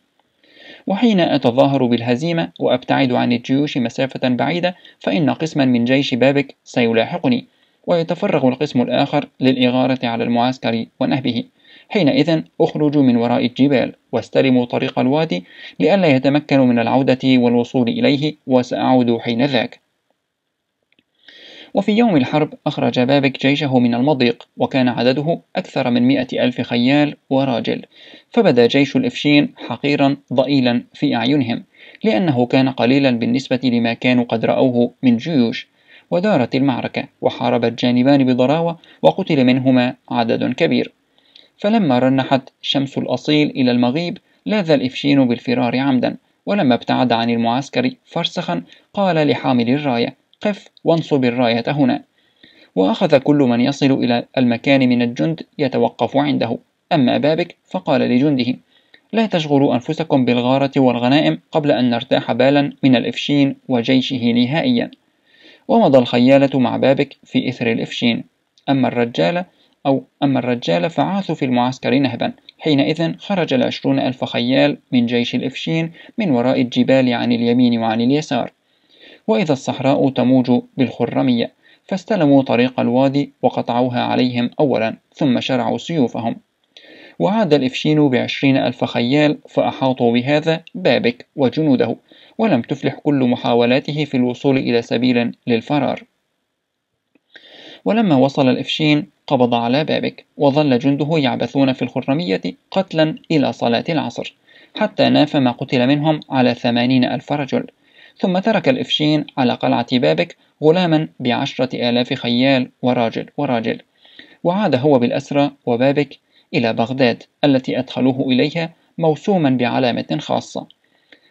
وحين أتظاهر بالهزيمة وأبتعد عن الجيوش مسافة بعيدة فإن قسما من جيش بابك سيلاحقني ويتفرغ القسم الآخر للإغارة على المعسكر ونهبه حينئذ اخرجوا من وراء الجبال واستلموا طريق الوادي لئلا يتمكنوا من العودة والوصول إليه وسأعود حين ذاك وفي يوم الحرب أخرج بابك جيشه من المضيق وكان عدده أكثر من مئة ألف خيال وراجل فبدا جيش الإفشين حقيرا ضئيلا في أعينهم لأنه كان قليلا بالنسبة لما كانوا قد رأوه من جيوش ودارت المعركة وحارب الجانبان بضراوة وقتل منهما عدد كبير فلما رنحت شمس الأصيل إلى المغيب لاذ الإفشين بالفرار عمدا ولما ابتعد عن المعسكر فرسخا قال لحامل الراية قف وانصب الراية هنا وأخذ كل من يصل إلى المكان من الجند يتوقف عنده أما بابك فقال لجنده لا تشغلوا أنفسكم بالغارة والغنائم قبل أن نرتاح بالا من الإفشين وجيشه نهائيا ومضى الخيالة مع بابك في إثر الإفشين أما الرجال أو أما الرجال فعاثوا في المعسكر نهبا حينئذ خرج العشرون ألف خيال من جيش الإفشين من وراء الجبال عن اليمين وعن اليسار وإذا الصحراء تموج بالخرمية فاستلموا طريق الوادي وقطعوها عليهم أولا ثم شرعوا سيوفهم وعاد الإفشين بعشرين ألف خيال فأحاطوا بهذا بابك وجنوده ولم تفلح كل محاولاته في الوصول إلى سبيل للفرار ولما وصل الإفشين قبض على بابك وظل جنده يعبثون في الخرمية قتلا إلى صلاة العصر حتى ناف ما قتل منهم على ثمانين ألف رجل ثم ترك الإفشين على قلعة بابك غلاما بعشرة آلاف خيال وراجل وراجل وعاد هو بالأسرى وبابك إلى بغداد التي أدخلوه إليها موسوما بعلامة خاصة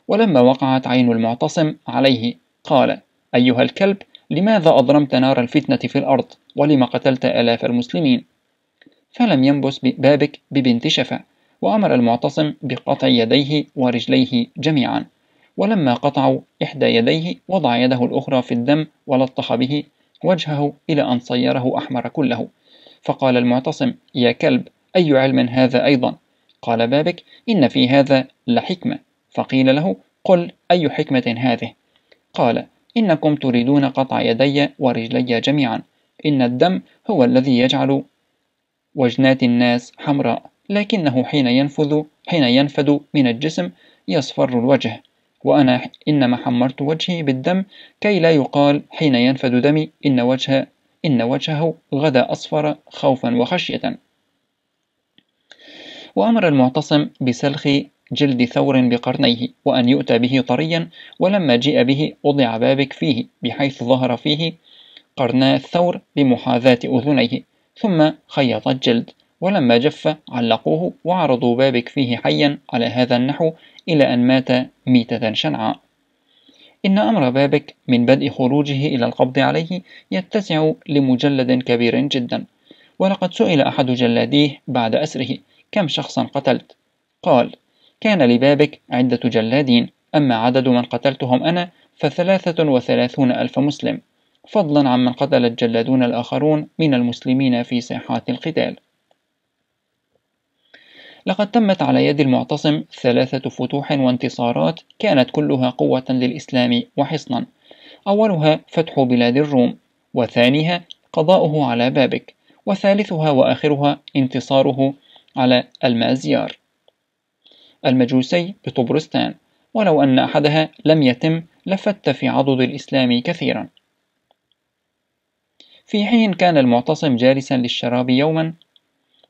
ولما وقعت عين المعتصم عليه قال أيها الكلب لماذا أضرمت نار الفتنة في الأرض ولم قتلت آلاف المسلمين؟ فلم ينبس بابك ببنت شفا وأمر المعتصم بقطع يديه ورجليه جميعا ولما قطعوا إحدى يديه وضع يده الأخرى في الدم ولطخ به وجهه إلى أن صيره أحمر كله فقال المعتصم يا كلب أي علم هذا أيضا؟ قال بابك إن في هذا لحكمة فقيل له قل أي حكمة هذه؟ قال إنكم تريدون قطع يدي ورجلي جميعا إن الدم هو الذي يجعل وجنات الناس حمراء لكنه حين ينفذ حين ينفد من الجسم يصفر الوجه وأنا إنما حمرت وجهي بالدم كي لا يقال حين ينفذ دمي إن وجه إن وجهه غدا أصفر خوفا وخشية وأمر المعتصم بسلخ جلد ثور بقرنيه وأن يؤتى به طريا ولما جيء به وضع بابك فيه بحيث ظهر فيه قرنا الثور بمحاذاة أذنيه ثم خيط الجلد ولما جف علقوه وعرضوا بابك فيه حيا على هذا النحو إلى أن مات ميتة شنعاء إن أمر بابك من بدء خروجه إلى القبض عليه يتسع لمجلد كبير جدا ولقد سئل أحد جلاديه بعد أسره كم شخصا قتلت قال كان لبابك عدة جلادين أما عدد من قتلتهم أنا فثلاثة وثلاثون ألف مسلم فضلا عمن قتل الجلادون الآخرون من المسلمين في ساحات القتال لقد تمت على يد المعتصم ثلاثة فتوح وانتصارات كانت كلها قوة للإسلام وحصنا أولها فتح بلاد الروم وثانيها قضاؤه على بابك وثالثها وآخرها انتصاره على المازيار المجوسي بطبرستان ولو أن أحدها لم يتم لفت في عضد الإسلام كثيرا في حين كان المعتصم جالسا للشراب يوما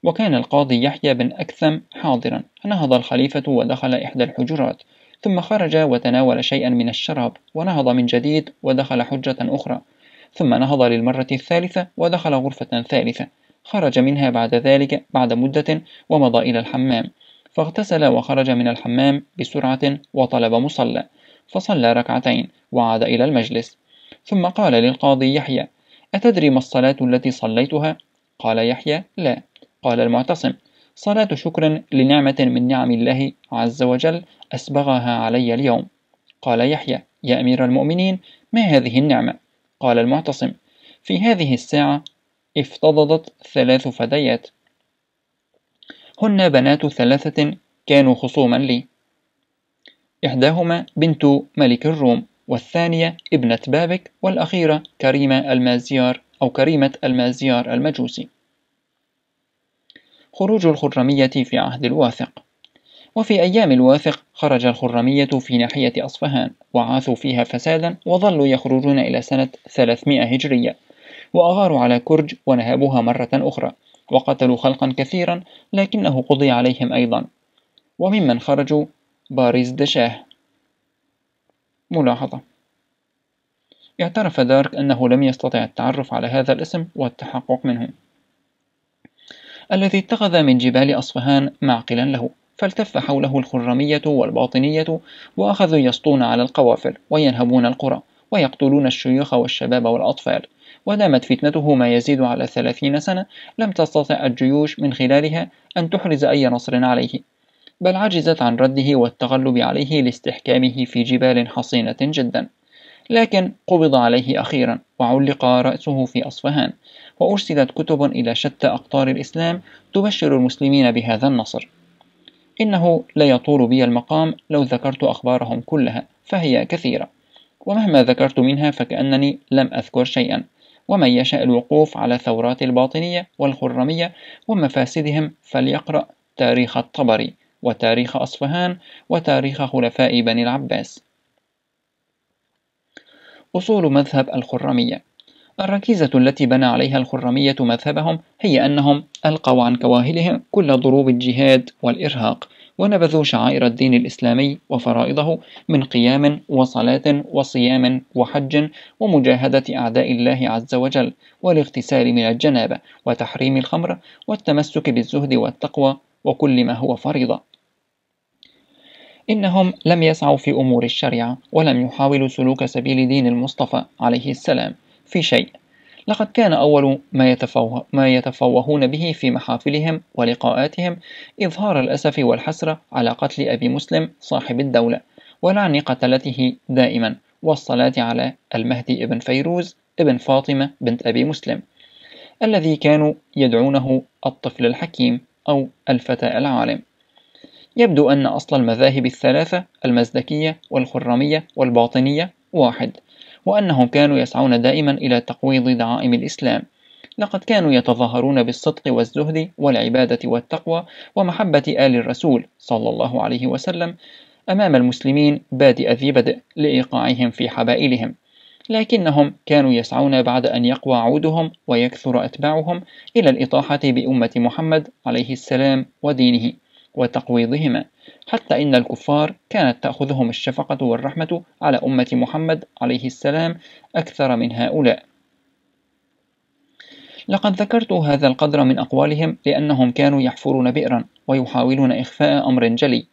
وكان القاضي يحيى بن أكثم حاضرا نهض الخليفة ودخل إحدى الحجرات ثم خرج وتناول شيئا من الشراب ونهض من جديد ودخل حجة أخرى ثم نهض للمرة الثالثة ودخل غرفة ثالثة خرج منها بعد ذلك بعد مدة ومضى إلى الحمام فاغتسل وخرج من الحمام بسرعة وطلب مصلى فصلى ركعتين وعاد إلى المجلس ثم قال للقاضي يحيى أتدري ما الصلاة التي صليتها؟ قال يحيى لا قال المعتصم صلاة شكر لنعمة من نعم الله عز وجل أسبغها علي اليوم قال يحيى يا أمير المؤمنين ما هذه النعمة؟ قال المعتصم في هذه الساعة افتضضت ثلاث فديات هن بنات ثلاثة كانوا خصوما لي إحداهما بنت ملك الروم والثانية ابنة بابك والأخيرة كريمة المازيار أو كريمة المازيار المجوسي خروج الخرمية في عهد الواثق وفي أيام الواثق خرج الخرمية في ناحية أصفهان وعاثوا فيها فسادا وظلوا يخرجون إلى سنة 300 هجرية وأغاروا على كرج ونهبوها مرة أخرى وقتلوا خلقا كثيرا لكنه قضي عليهم أيضا وممن خرجوا باريس دشاه ملاحظة اعترف دارك أنه لم يستطع التعرف على هذا الاسم والتحقق منه الذي اتخذ من جبال أصفهان معقلا له فالتف حوله الخرمية والباطنية وأخذوا يسطون على القوافل وينهبون القرى ويقتلون الشيوخ والشباب والأطفال ودامت فتنته ما يزيد على ثلاثين سنة لم تستطع الجيوش من خلالها أن تحرز أي نصر عليه بل عجزت عن رده والتغلب عليه لاستحكامه في جبال حصينة جدا لكن قبض عليه أخيرا وعلق رأسه في أصفهان وأرسلت كتب إلى شتى أقطار الإسلام تبشر المسلمين بهذا النصر إنه ليطول بي المقام لو ذكرت أخبارهم كلها فهي كثيرة ومهما ذكرت منها فكأنني لم أذكر شيئا ومن يشاء الوقوف على ثورات الباطنية والخرمية ومفاسدهم فليقرأ تاريخ الطبري وتاريخ أصفهان وتاريخ خلفاء بني العباس أصول مذهب الخرمية الركيزة التي بنى عليها الخرمية مذهبهم هي أنهم ألقوا عن كواهلهم كل ضروب الجهاد والإرهاق ونبذوا شعائر الدين الإسلامي وفرائضه من قيام وصلاة وصيام وحج ومجاهدة أعداء الله عز وجل والاغتسال من الجنابة وتحريم الخمر والتمسك بالزهد والتقوى وكل ما هو فريضة إنهم لم يسعوا في أمور الشريعة ولم يحاولوا سلوك سبيل دين المصطفى عليه السلام في شيء لقد كان أول ما, يتفوه ما يتفوهون به في محافلهم ولقاءاتهم إظهار الأسف والحسرة على قتل أبي مسلم صاحب الدولة ولعن قتلته دائما والصلاة على المهدي ابن فيروز ابن فاطمة بنت أبي مسلم الذي كانوا يدعونه الطفل الحكيم أو الفتى العالم يبدو أن أصل المذاهب الثلاثة المزدكية والخرمية والباطنية واحد وأنهم كانوا يسعون دائما إلى تقويض دعائم الإسلام لقد كانوا يتظاهرون بالصدق والزهد والعبادة والتقوى ومحبة آل الرسول صلى الله عليه وسلم أمام المسلمين بادئ ذي بدء لإيقاعهم في حبائلهم لكنهم كانوا يسعون بعد أن يقوى عودهم ويكثر أتباعهم إلى الإطاحة بأمة محمد عليه السلام ودينه وتقويضهما حتى إن الكفار كانت تأخذهم الشفقة والرحمة على أمة محمد عليه السلام أكثر من هؤلاء. لقد ذكرت هذا القدر من أقوالهم لأنهم كانوا يحفرون بئرا ويحاولون إخفاء أمر جلي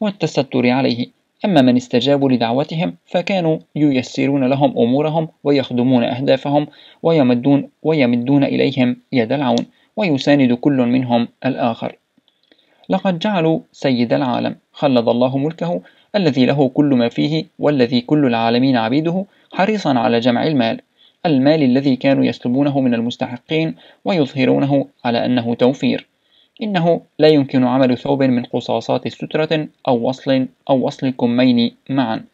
والتستر عليه أما من استجابوا لدعوتهم فكانوا ييسرون لهم أمورهم ويخدمون أهدافهم ويمدون, ويمدون إليهم يد العون ويساند كل منهم الآخر لقد جعلوا سيد العالم خلد الله ملكه الذي له كل ما فيه والذي كل العالمين عبيده حريصا على جمع المال المال الذي كانوا يسلبونه من المستحقين ويظهرونه على أنه توفير إنه لا يمكن عمل ثوب من قصاصات سترة أو وصل أو وصل كمين معا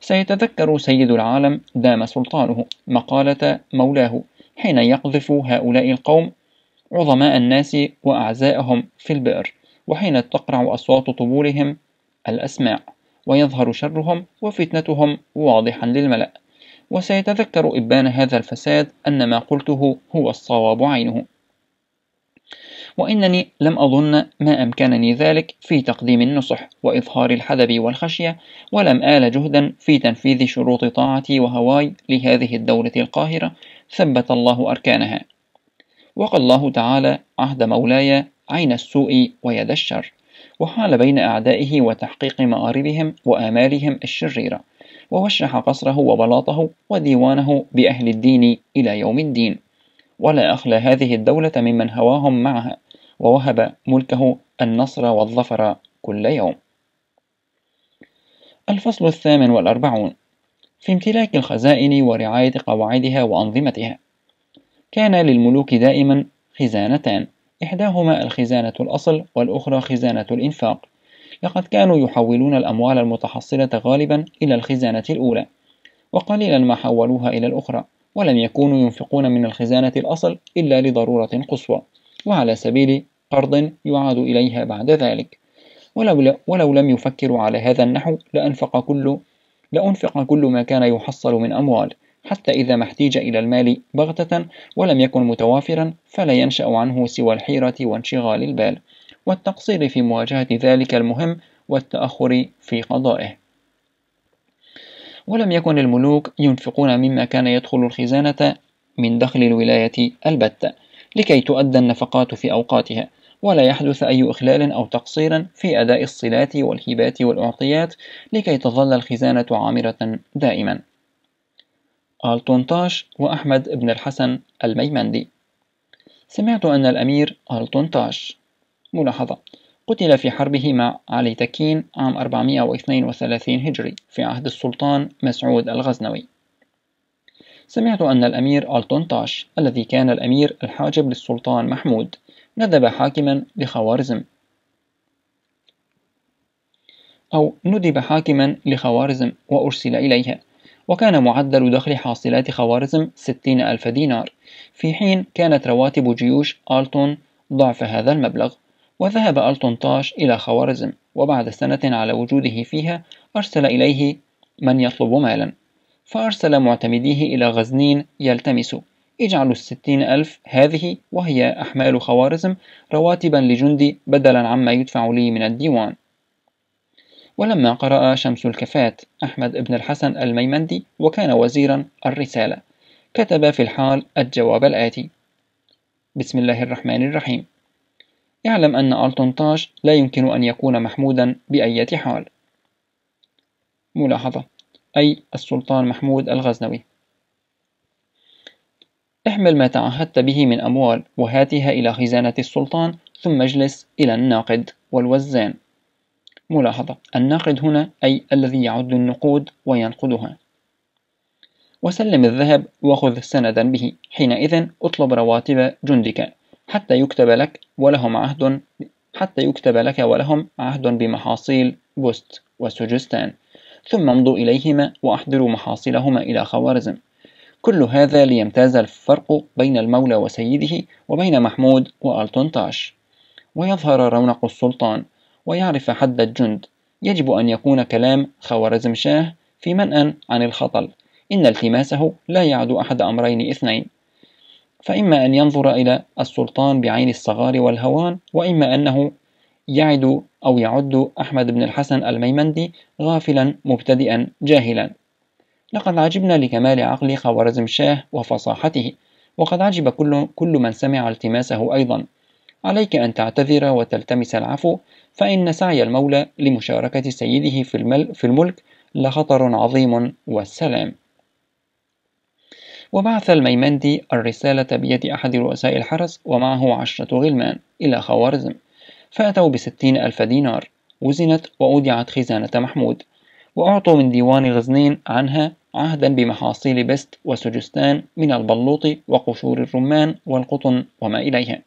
سيتذكر سيد العالم دام سلطانه مقالة مولاه حين يقذف هؤلاء القوم عظماء الناس وأعزائهم في البئر وحين تقرع أصوات طبولهم الأسماع ويظهر شرهم وفتنتهم واضحا للملأ وسيتذكر إبان هذا الفساد أن ما قلته هو الصواب عينه وإنني لم أظن ما أمكنني ذلك في تقديم النصح وإظهار الحذب والخشية ولم آل جهدا في تنفيذ شروط طاعتي وهواي لهذه الدولة القاهرة ثبت الله أركانها وقى الله تعالى عهد مولاي عين السوء ويد الشر وحال بين أعدائه وتحقيق مآربهم وآمالهم الشريرة ووشح قصره وبلاطه وديوانه بأهل الدين إلى يوم الدين ولا أخلى هذه الدولة ممن هواهم معها ووهب ملكه النصر والظفر كل يوم الفصل الثامن والأربعون في امتلاك الخزائن ورعاية قواعدها وأنظمتها كان للملوك دائما خزانتان إحداهما الخزانة الأصل والأخرى خزانة الإنفاق لقد كانوا يحولون الأموال المتحصلة غالبا إلى الخزانة الأولى وقليلا ما حولوها إلى الأخرى ولم يكونوا ينفقون من الخزانة الأصل إلا لضرورة قصوى وعلى سبيل قرض يعاد إليها بعد ذلك ولو, ولو لم يفكروا على هذا النحو لأنفق كل لأنفق كل ما كان يحصل من أموال حتى إذا ما احتيج إلى المال بغتة ولم يكن متوافرا فلا ينشأ عنه سوى الحيرة وانشغال البال والتقصير في مواجهة ذلك المهم والتأخر في قضائه ولم يكن الملوك ينفقون مما كان يدخل الخزانة من دخل الولاية البتة لكي تؤدى النفقات في أوقاتها ولا يحدث أي إخلال أو تقصير في أداء الصلات والهبات والأعطيات لكي تظل الخزانة عامرة دائما الطنطاش وأحمد بن الحسن الميمندي سمعت أن الأمير الطنطاش ملاحظة قتل في حربه مع علي تكين عام 432 هجري في عهد السلطان مسعود الغزنوي سمعت أن الأمير الطنطاش الذي كان الأمير الحاجب للسلطان محمود ندب حاكما لخوارزم أو ندب حاكما لخوارزم وأرسل إليها وكان معدل دخل حاصلات خوارزم 60 ألف دينار في حين كانت رواتب جيوش ألتون ضعف هذا المبلغ وذهب ألتون طاش إلى خوارزم وبعد سنة على وجوده فيها أرسل إليه من يطلب مالا فأرسل معتمديه إلى غزنين يلتمس اجعلوا الستين ألف هذه وهي أحمال خوارزم رواتبا لجندي بدلا عما يدفع لي من الديوان ولما قرأ شمس الكفات أحمد بن الحسن الميمندي وكان وزيرا الرسالة كتب في الحال الجواب الآتي بسم الله الرحمن الرحيم اعلم أن ألطنطاش لا يمكن أن يكون محمودا بأية حال ملاحظة أي السلطان محمود الغزنوي احمل ما تعهدت به من أموال وهاتها إلى خزانة السلطان ثم اجلس إلى الناقد والوزان ملاحظة الناقد هنا أي الذي يعد النقود وينقدها وسلم الذهب وخذ سندا به حينئذ اطلب رواتب جندك حتى يكتب لك ولهم عهد حتى يكتب لك ولهم عهد بمحاصيل بوست وسجستان ثم امضوا إليهما وأحضروا محاصيلهما إلى خوارزم كل هذا ليمتاز الفرق بين المولى وسيده وبين محمود وألتونتاش ويظهر رونق السلطان ويعرف حد الجند يجب أن يكون كلام خوارزم شاه في منأى عن الخطل إن التماسه لا يعد أحد أمرين اثنين فإما أن ينظر إلى السلطان بعين الصغار والهوان وإما أنه يعد أو يعد أحمد بن الحسن الميمندي غافلا مبتدئا جاهلا لقد عجبنا لكمال عقل خوارزم شاه وفصاحته وقد عجب كل, كل من سمع التماسه أيضا عليك أن تعتذر وتلتمس العفو فإن سعي المولى لمشاركة سيده في, في الملك لخطر عظيم والسلام وبعث الميمندي الرسالة بيد أحد رؤساء الحرس ومعه عشرة غلمان إلى خوارزم فأتوا بستين ألف دينار وزنت وأودعت خزانة محمود وأعطوا من ديوان غزنين عنها عهدا بمحاصيل بست وسجستان من البلوط وقشور الرمان والقطن وما إليها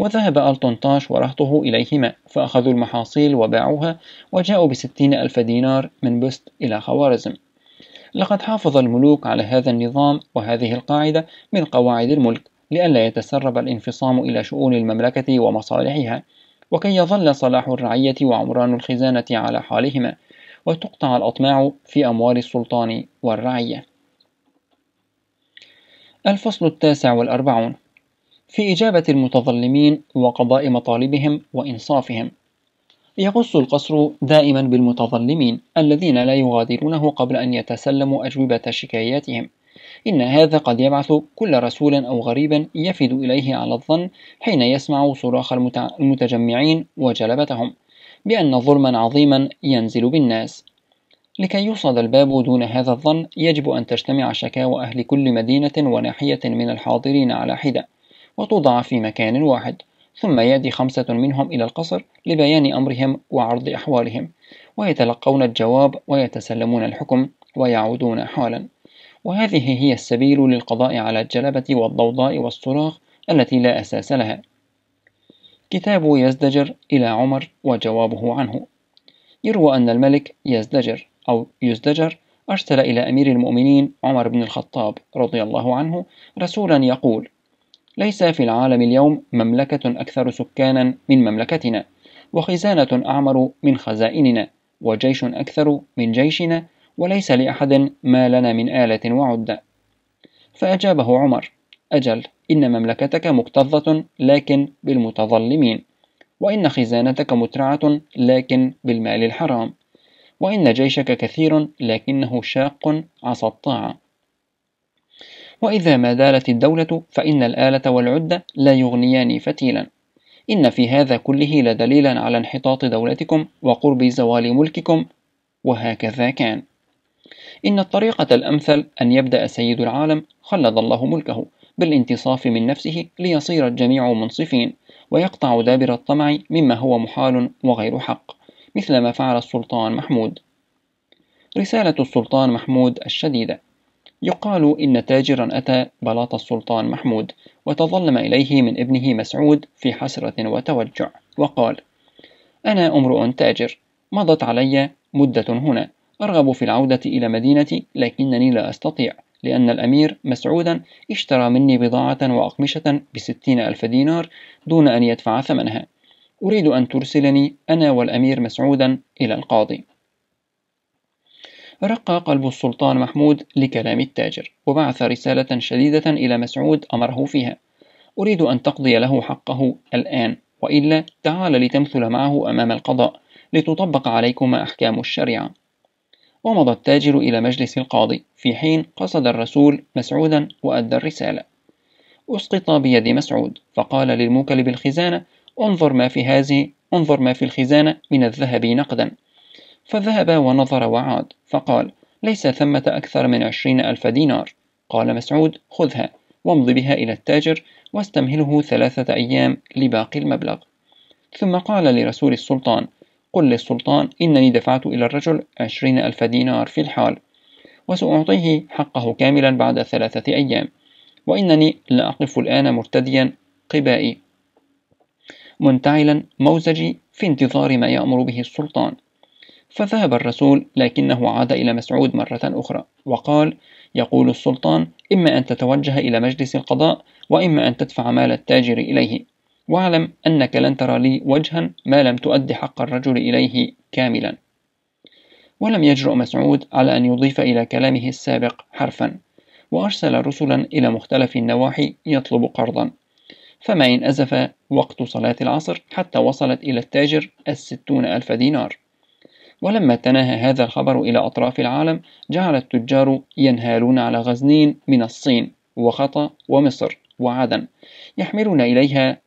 وذهب الطنطاش ورهطه إليهما فأخذوا المحاصيل وباعوها وجاءوا بستين ألف دينار من بست إلى خوارزم لقد حافظ الملوك على هذا النظام وهذه القاعدة من قواعد الملك لئلا يتسرب الانفصام إلى شؤون المملكة ومصالحها وكي يظل صلاح الرعية وعمران الخزانة على حالهما وتقطع الأطماع في أموال السلطان والرعية الفصل التاسع والأربعون في إجابة المتظلمين وقضاء مطالبهم وإنصافهم. يقص القصر دائما بالمتظلمين الذين لا يغادرونه قبل أن يتسلموا أجوبة شكاياتهم. إن هذا قد يبعث كل رسول أو غريب يفد إليه على الظن حين يسمع صراخ المتجمعين وجلبتهم بأن ظلما عظيما ينزل بالناس لكي يوصد الباب دون هذا الظن يجب أن تجتمع شكاوى أهل كل مدينة وناحية من الحاضرين على حدة وتوضع في مكان واحد ثم يأتي خمسة منهم إلى القصر لبيان أمرهم وعرض أحوالهم ويتلقون الجواب ويتسلمون الحكم ويعودون حالا وهذه هي السبيل للقضاء على الجلبة والضوضاء والصراخ التي لا أساس لها كتاب يزدجر إلى عمر وجوابه عنه يروى أن الملك يزدجر أو يزدجر أرسل إلى أمير المؤمنين عمر بن الخطاب رضي الله عنه رسولا يقول ليس في العالم اليوم مملكة أكثر سكانا من مملكتنا وخزانة أعمر من خزائننا وجيش أكثر من جيشنا وليس لأحد ما لنا من آلة وعدة فأجابه عمر أجل إن مملكتك مكتظة لكن بالمتظلمين وإن خزانتك مترعة لكن بالمال الحرام وإن جيشك كثير لكنه شاق عصى الطاعة وإذا ما دالت الدولة فإن الآلة والعدة لا يغنيان فتيلا إن في هذا كله لدليلا على انحطاط دولتكم وقرب زوال ملككم وهكذا كان إن الطريقة الأمثل أن يبدأ سيد العالم خلد الله ملكه بالانتصاف من نفسه ليصير الجميع منصفين ويقطع دابر الطمع مما هو محال وغير حق مثل ما فعل السلطان محمود رسالة السلطان محمود الشديدة يقال إن تاجرا أتى بلاط السلطان محمود وتظلم إليه من ابنه مسعود في حسرة وتوجع وقال أنا امرؤ تاجر مضت علي مدة هنا أرغب في العودة إلى مدينتي لكنني لا أستطيع لأن الأمير مسعودا اشترى مني بضاعة وأقمشة بستين ألف دينار دون أن يدفع ثمنها أريد أن ترسلني أنا والأمير مسعودا إلى القاضي رقى قلب السلطان محمود لكلام التاجر وبعث رسالة شديدة إلى مسعود أمره فيها أريد أن تقضي له حقه الآن وإلا تعال لتمثل معه أمام القضاء لتطبق عليكما أحكام الشريعة ومضى التاجر إلى مجلس القاضي في حين قصد الرسول مسعودا وأدى الرسالة أسقط بيد مسعود فقال للموكل بالخزانة انظر ما في هذه انظر ما في الخزانة من الذهب نقدا فذهب ونظر وعاد فقال ليس ثمة أكثر من عشرين ألف دينار قال مسعود خذها وامض بها إلى التاجر واستمهله ثلاثة أيام لباقي المبلغ ثم قال لرسول السلطان قل للسلطان إنني دفعت إلى الرجل عشرين ألف دينار في الحال وسأعطيه حقه كاملا بعد ثلاثة أيام وإنني لا أقف الآن مرتديا قبائي منتعلا موزجي في انتظار ما يأمر به السلطان فذهب الرسول لكنه عاد إلى مسعود مرة أخرى وقال يقول السلطان إما أن تتوجه إلى مجلس القضاء وإما أن تدفع مال التاجر إليه واعلم أنك لن ترى لي وجها ما لم تؤد حق الرجل إليه كاملا ولم يجرؤ مسعود على أن يضيف إلى كلامه السابق حرفا وأرسل رسلا إلى مختلف النواحي يطلب قرضا فما إن أزف وقت صلاة العصر حتى وصلت إلى التاجر الستون ألف دينار ولما تناهى هذا الخبر إلى أطراف العالم جعل التجار ينهالون على غزنين من الصين وخطأ ومصر وعدن يحملون إليها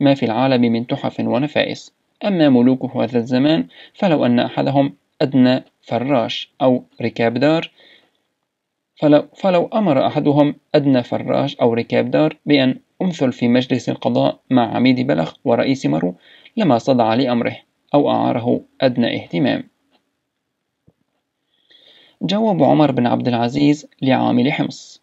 ما في العالم من تحف ونفائس أما ملوك هذا الزمان فلو أن أحدهم أدنى فراش أو ركاب دار فلو, فلو أمر أحدهم أدنى فراش أو ركاب دار بأن أمثل في مجلس القضاء مع عميد بلخ ورئيس مرو لما صدع لأمره أو أعاره أدنى اهتمام جواب عمر بن عبد العزيز لعامل حمص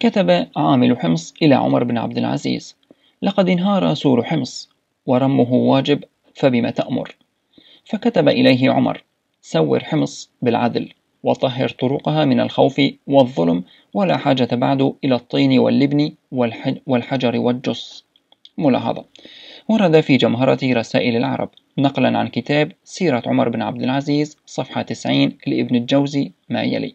كتب عامل حمص إلى عمر بن عبد العزيز لقد انهار سور حمص ورمه واجب فبما تأمر فكتب إليه عمر سور حمص بالعدل وطهر طرقها من الخوف والظلم ولا حاجة بعد إلى الطين واللبن والحجر والجص ملاحظة ورد في جمهرة رسائل العرب نقلا عن كتاب سيرة عمر بن عبد العزيز صفحة 90 لابن الجوزي ما يلي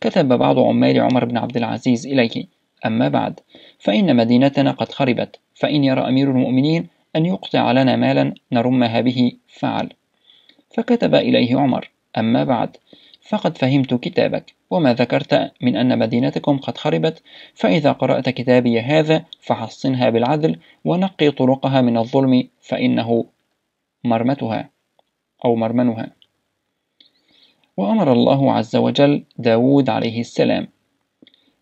كتب بعض عمال عمر بن عبد العزيز إليه أما بعد فإن مدينتنا قد خربت فإن يرى أمير المؤمنين أن يقطع لنا مالا نرمها به فعل فكتب إليه عمر أما بعد فقد فهمت كتابك وما ذكرت من أن مدينتكم قد خربت فإذا قرأت كتابي هذا فحصنها بالعدل ونقي طرقها من الظلم فإنه مرمتها أو مرمنها وأمر الله عز وجل داود عليه السلام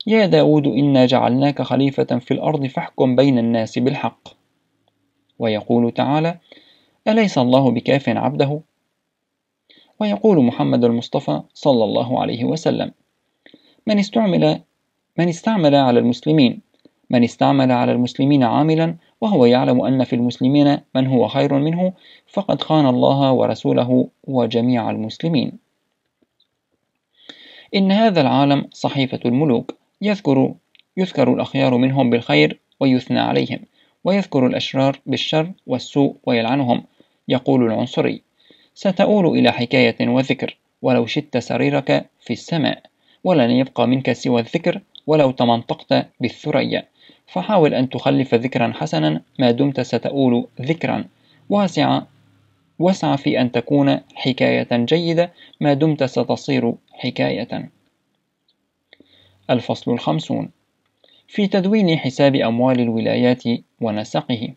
يا داود إنا جعلناك خليفة في الأرض فاحكم بين الناس بالحق ويقول تعالى أليس الله بكاف عبده ويقول محمد المصطفى صلى الله عليه وسلم من استعمل من استعمل على المسلمين من استعمل على المسلمين عاملا وهو يعلم أن في المسلمين من هو خير منه فقد خان الله ورسوله وجميع المسلمين إن هذا العالم صحيفة الملوك يذكر يذكر الأخيار منهم بالخير ويثنى عليهم ويذكر الأشرار بالشر والسوء ويلعنهم يقول العنصري ستؤول إلى حكاية وذكر ولو شدت سريرك في السماء ولن يبقى منك سوى الذكر ولو تمنطقت بالثريا فحاول أن تخلف ذكرا حسنا ما دمت ستؤول ذكرا واسع وسع في أن تكون حكاية جيدة ما دمت ستصير حكاية الفصل الخمسون في تدوين حساب أموال الولايات ونسقه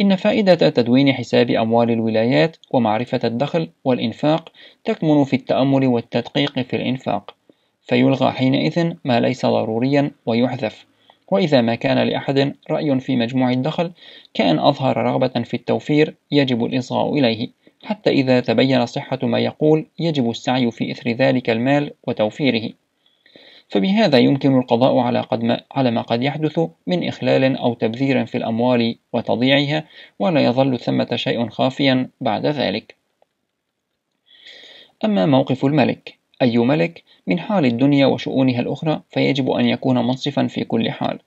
إن فائدة تدوين حساب أموال الولايات ومعرفة الدخل والإنفاق تكمن في التأمل والتدقيق في الإنفاق، فيلغى حينئذ ما ليس ضروريا ويحذف، وإذا ما كان لأحد رأي في مجموع الدخل كأن أظهر رغبة في التوفير يجب الإصغاء إليه، حتى إذا تبين صحة ما يقول يجب السعي في إثر ذلك المال وتوفيره. فبهذا يمكن القضاء على, قد ما على ما قد يحدث من إخلال أو تبذير في الأموال وتضييعها ولا يظل ثمة شيء خافيا بعد ذلك أما موقف الملك أي ملك من حال الدنيا وشؤونها الأخرى فيجب أن يكون منصفا في كل حال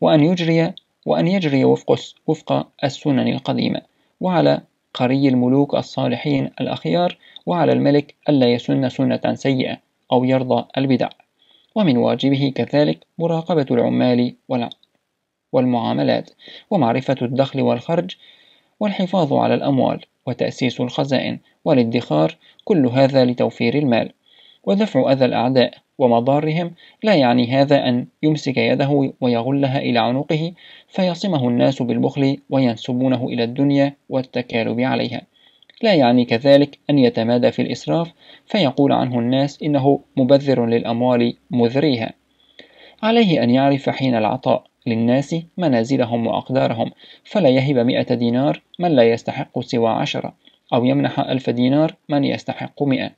وأن يجري وأن يجري وفق, وفق السنن القديمة وعلى قري الملوك الصالحين الأخيار وعلى الملك ألا يسن سنة سيئة أو يرضى البدع ومن واجبه كذلك مراقبة العمال والمعاملات ومعرفة الدخل والخرج والحفاظ على الأموال وتأسيس الخزائن والادخار كل هذا لتوفير المال ودفع أذى الأعداء ومضارهم لا يعني هذا أن يمسك يده ويغلها إلى عنقه فيصمه الناس بالبخل وينسبونه إلى الدنيا والتكالب عليها لا يعني كذلك أن يتمادى في الإسراف فيقول عنه الناس إنه مبذر للأموال مذريها عليه أن يعرف حين العطاء للناس منازلهم وأقدارهم فلا يهب مئة دينار من لا يستحق سوى عشرة أو يمنح ألف دينار من يستحق مئة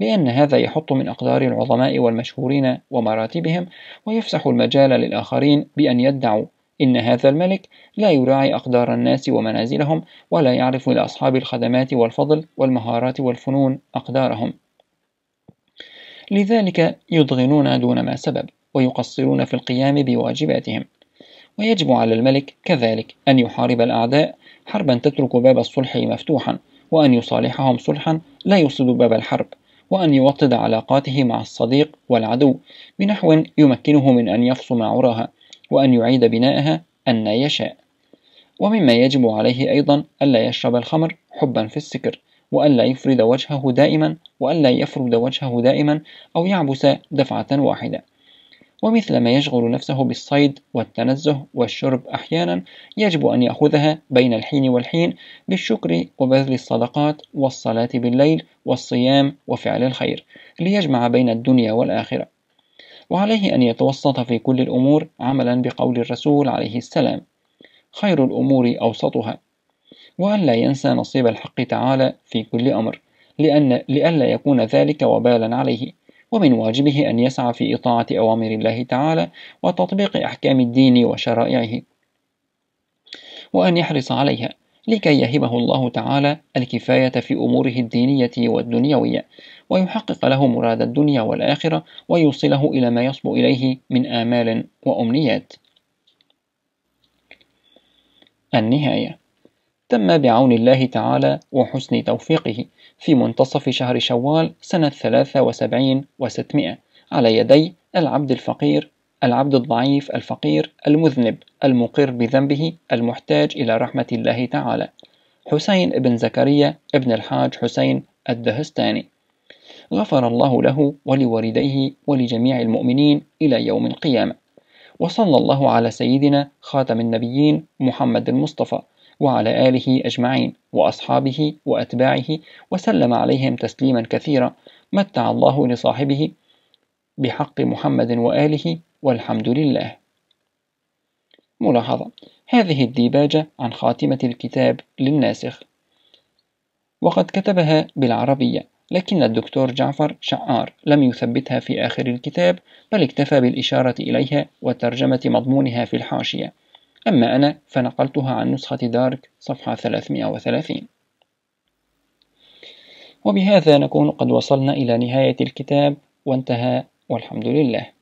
لأن هذا يحط من أقدار العظماء والمشهورين ومراتبهم ويفسح المجال للآخرين بأن يدعوا إن هذا الملك لا يراعي أقدار الناس ومنازلهم ولا يعرف لأصحاب الخدمات والفضل والمهارات والفنون أقدارهم لذلك يضغنون دون ما سبب ويقصرون في القيام بواجباتهم ويجب على الملك كذلك أن يحارب الأعداء حربا تترك باب الصلح مفتوحا وأن يصالحهم صلحا لا يصد باب الحرب وأن يوطد علاقاته مع الصديق والعدو بنحو يمكنه من أن يفصم عراها وأن يعيد بنائها أن يشاء ومما يجب عليه أيضا ألا يشرب الخمر حبا في السكر وألا يفرد وجهه دائما وألا يفرد وجهه دائما أو يعبس دفعة واحدة ومثل ما يشغل نفسه بالصيد والتنزه والشرب أحيانا يجب أن يأخذها بين الحين والحين بالشكر وبذل الصدقات والصلاة بالليل والصيام وفعل الخير ليجمع بين الدنيا والآخرة وعليه أن يتوسط في كل الأمور عملا بقول الرسول عليه السلام خير الأمور أوسطها وأن لا ينسى نصيب الحق تعالى في كل أمر لأن لئلا يكون ذلك وبالا عليه ومن واجبه أن يسعى في إطاعة أوامر الله تعالى وتطبيق أحكام الدين وشرائعه وأن يحرص عليها لكي يهبه الله تعالى الكفاية في أموره الدينية والدنيوية ويحقق له مراد الدنيا والآخرة ويوصله إلى ما يصبو إليه من آمال وأمنيات. النهاية تم بعون الله تعالى وحسن توفيقه في منتصف شهر شوال سنة 73 و600 على يدي العبد الفقير العبد الضعيف الفقير المذنب المقر بذنبه المحتاج إلى رحمة الله تعالى حسين بن زكريا ابن الحاج حسين الدهستاني غفر الله له ولوالديه ولجميع المؤمنين إلى يوم القيامة وصلى الله على سيدنا خاتم النبيين محمد المصطفى وعلى آله أجمعين وأصحابه وأتباعه وسلم عليهم تسليما كثيرا متع الله لصاحبه بحق محمد وآله والحمد لله ملاحظة هذه الديباجة عن خاتمة الكتاب للناسخ وقد كتبها بالعربية لكن الدكتور جعفر شعار لم يثبتها في آخر الكتاب بل اكتفى بالإشارة إليها وترجمة مضمونها في الحاشية أما أنا فنقلتها عن نسخة دارك صفحة 330 وبهذا نكون قد وصلنا إلى نهاية الكتاب وانتهى والحمد لله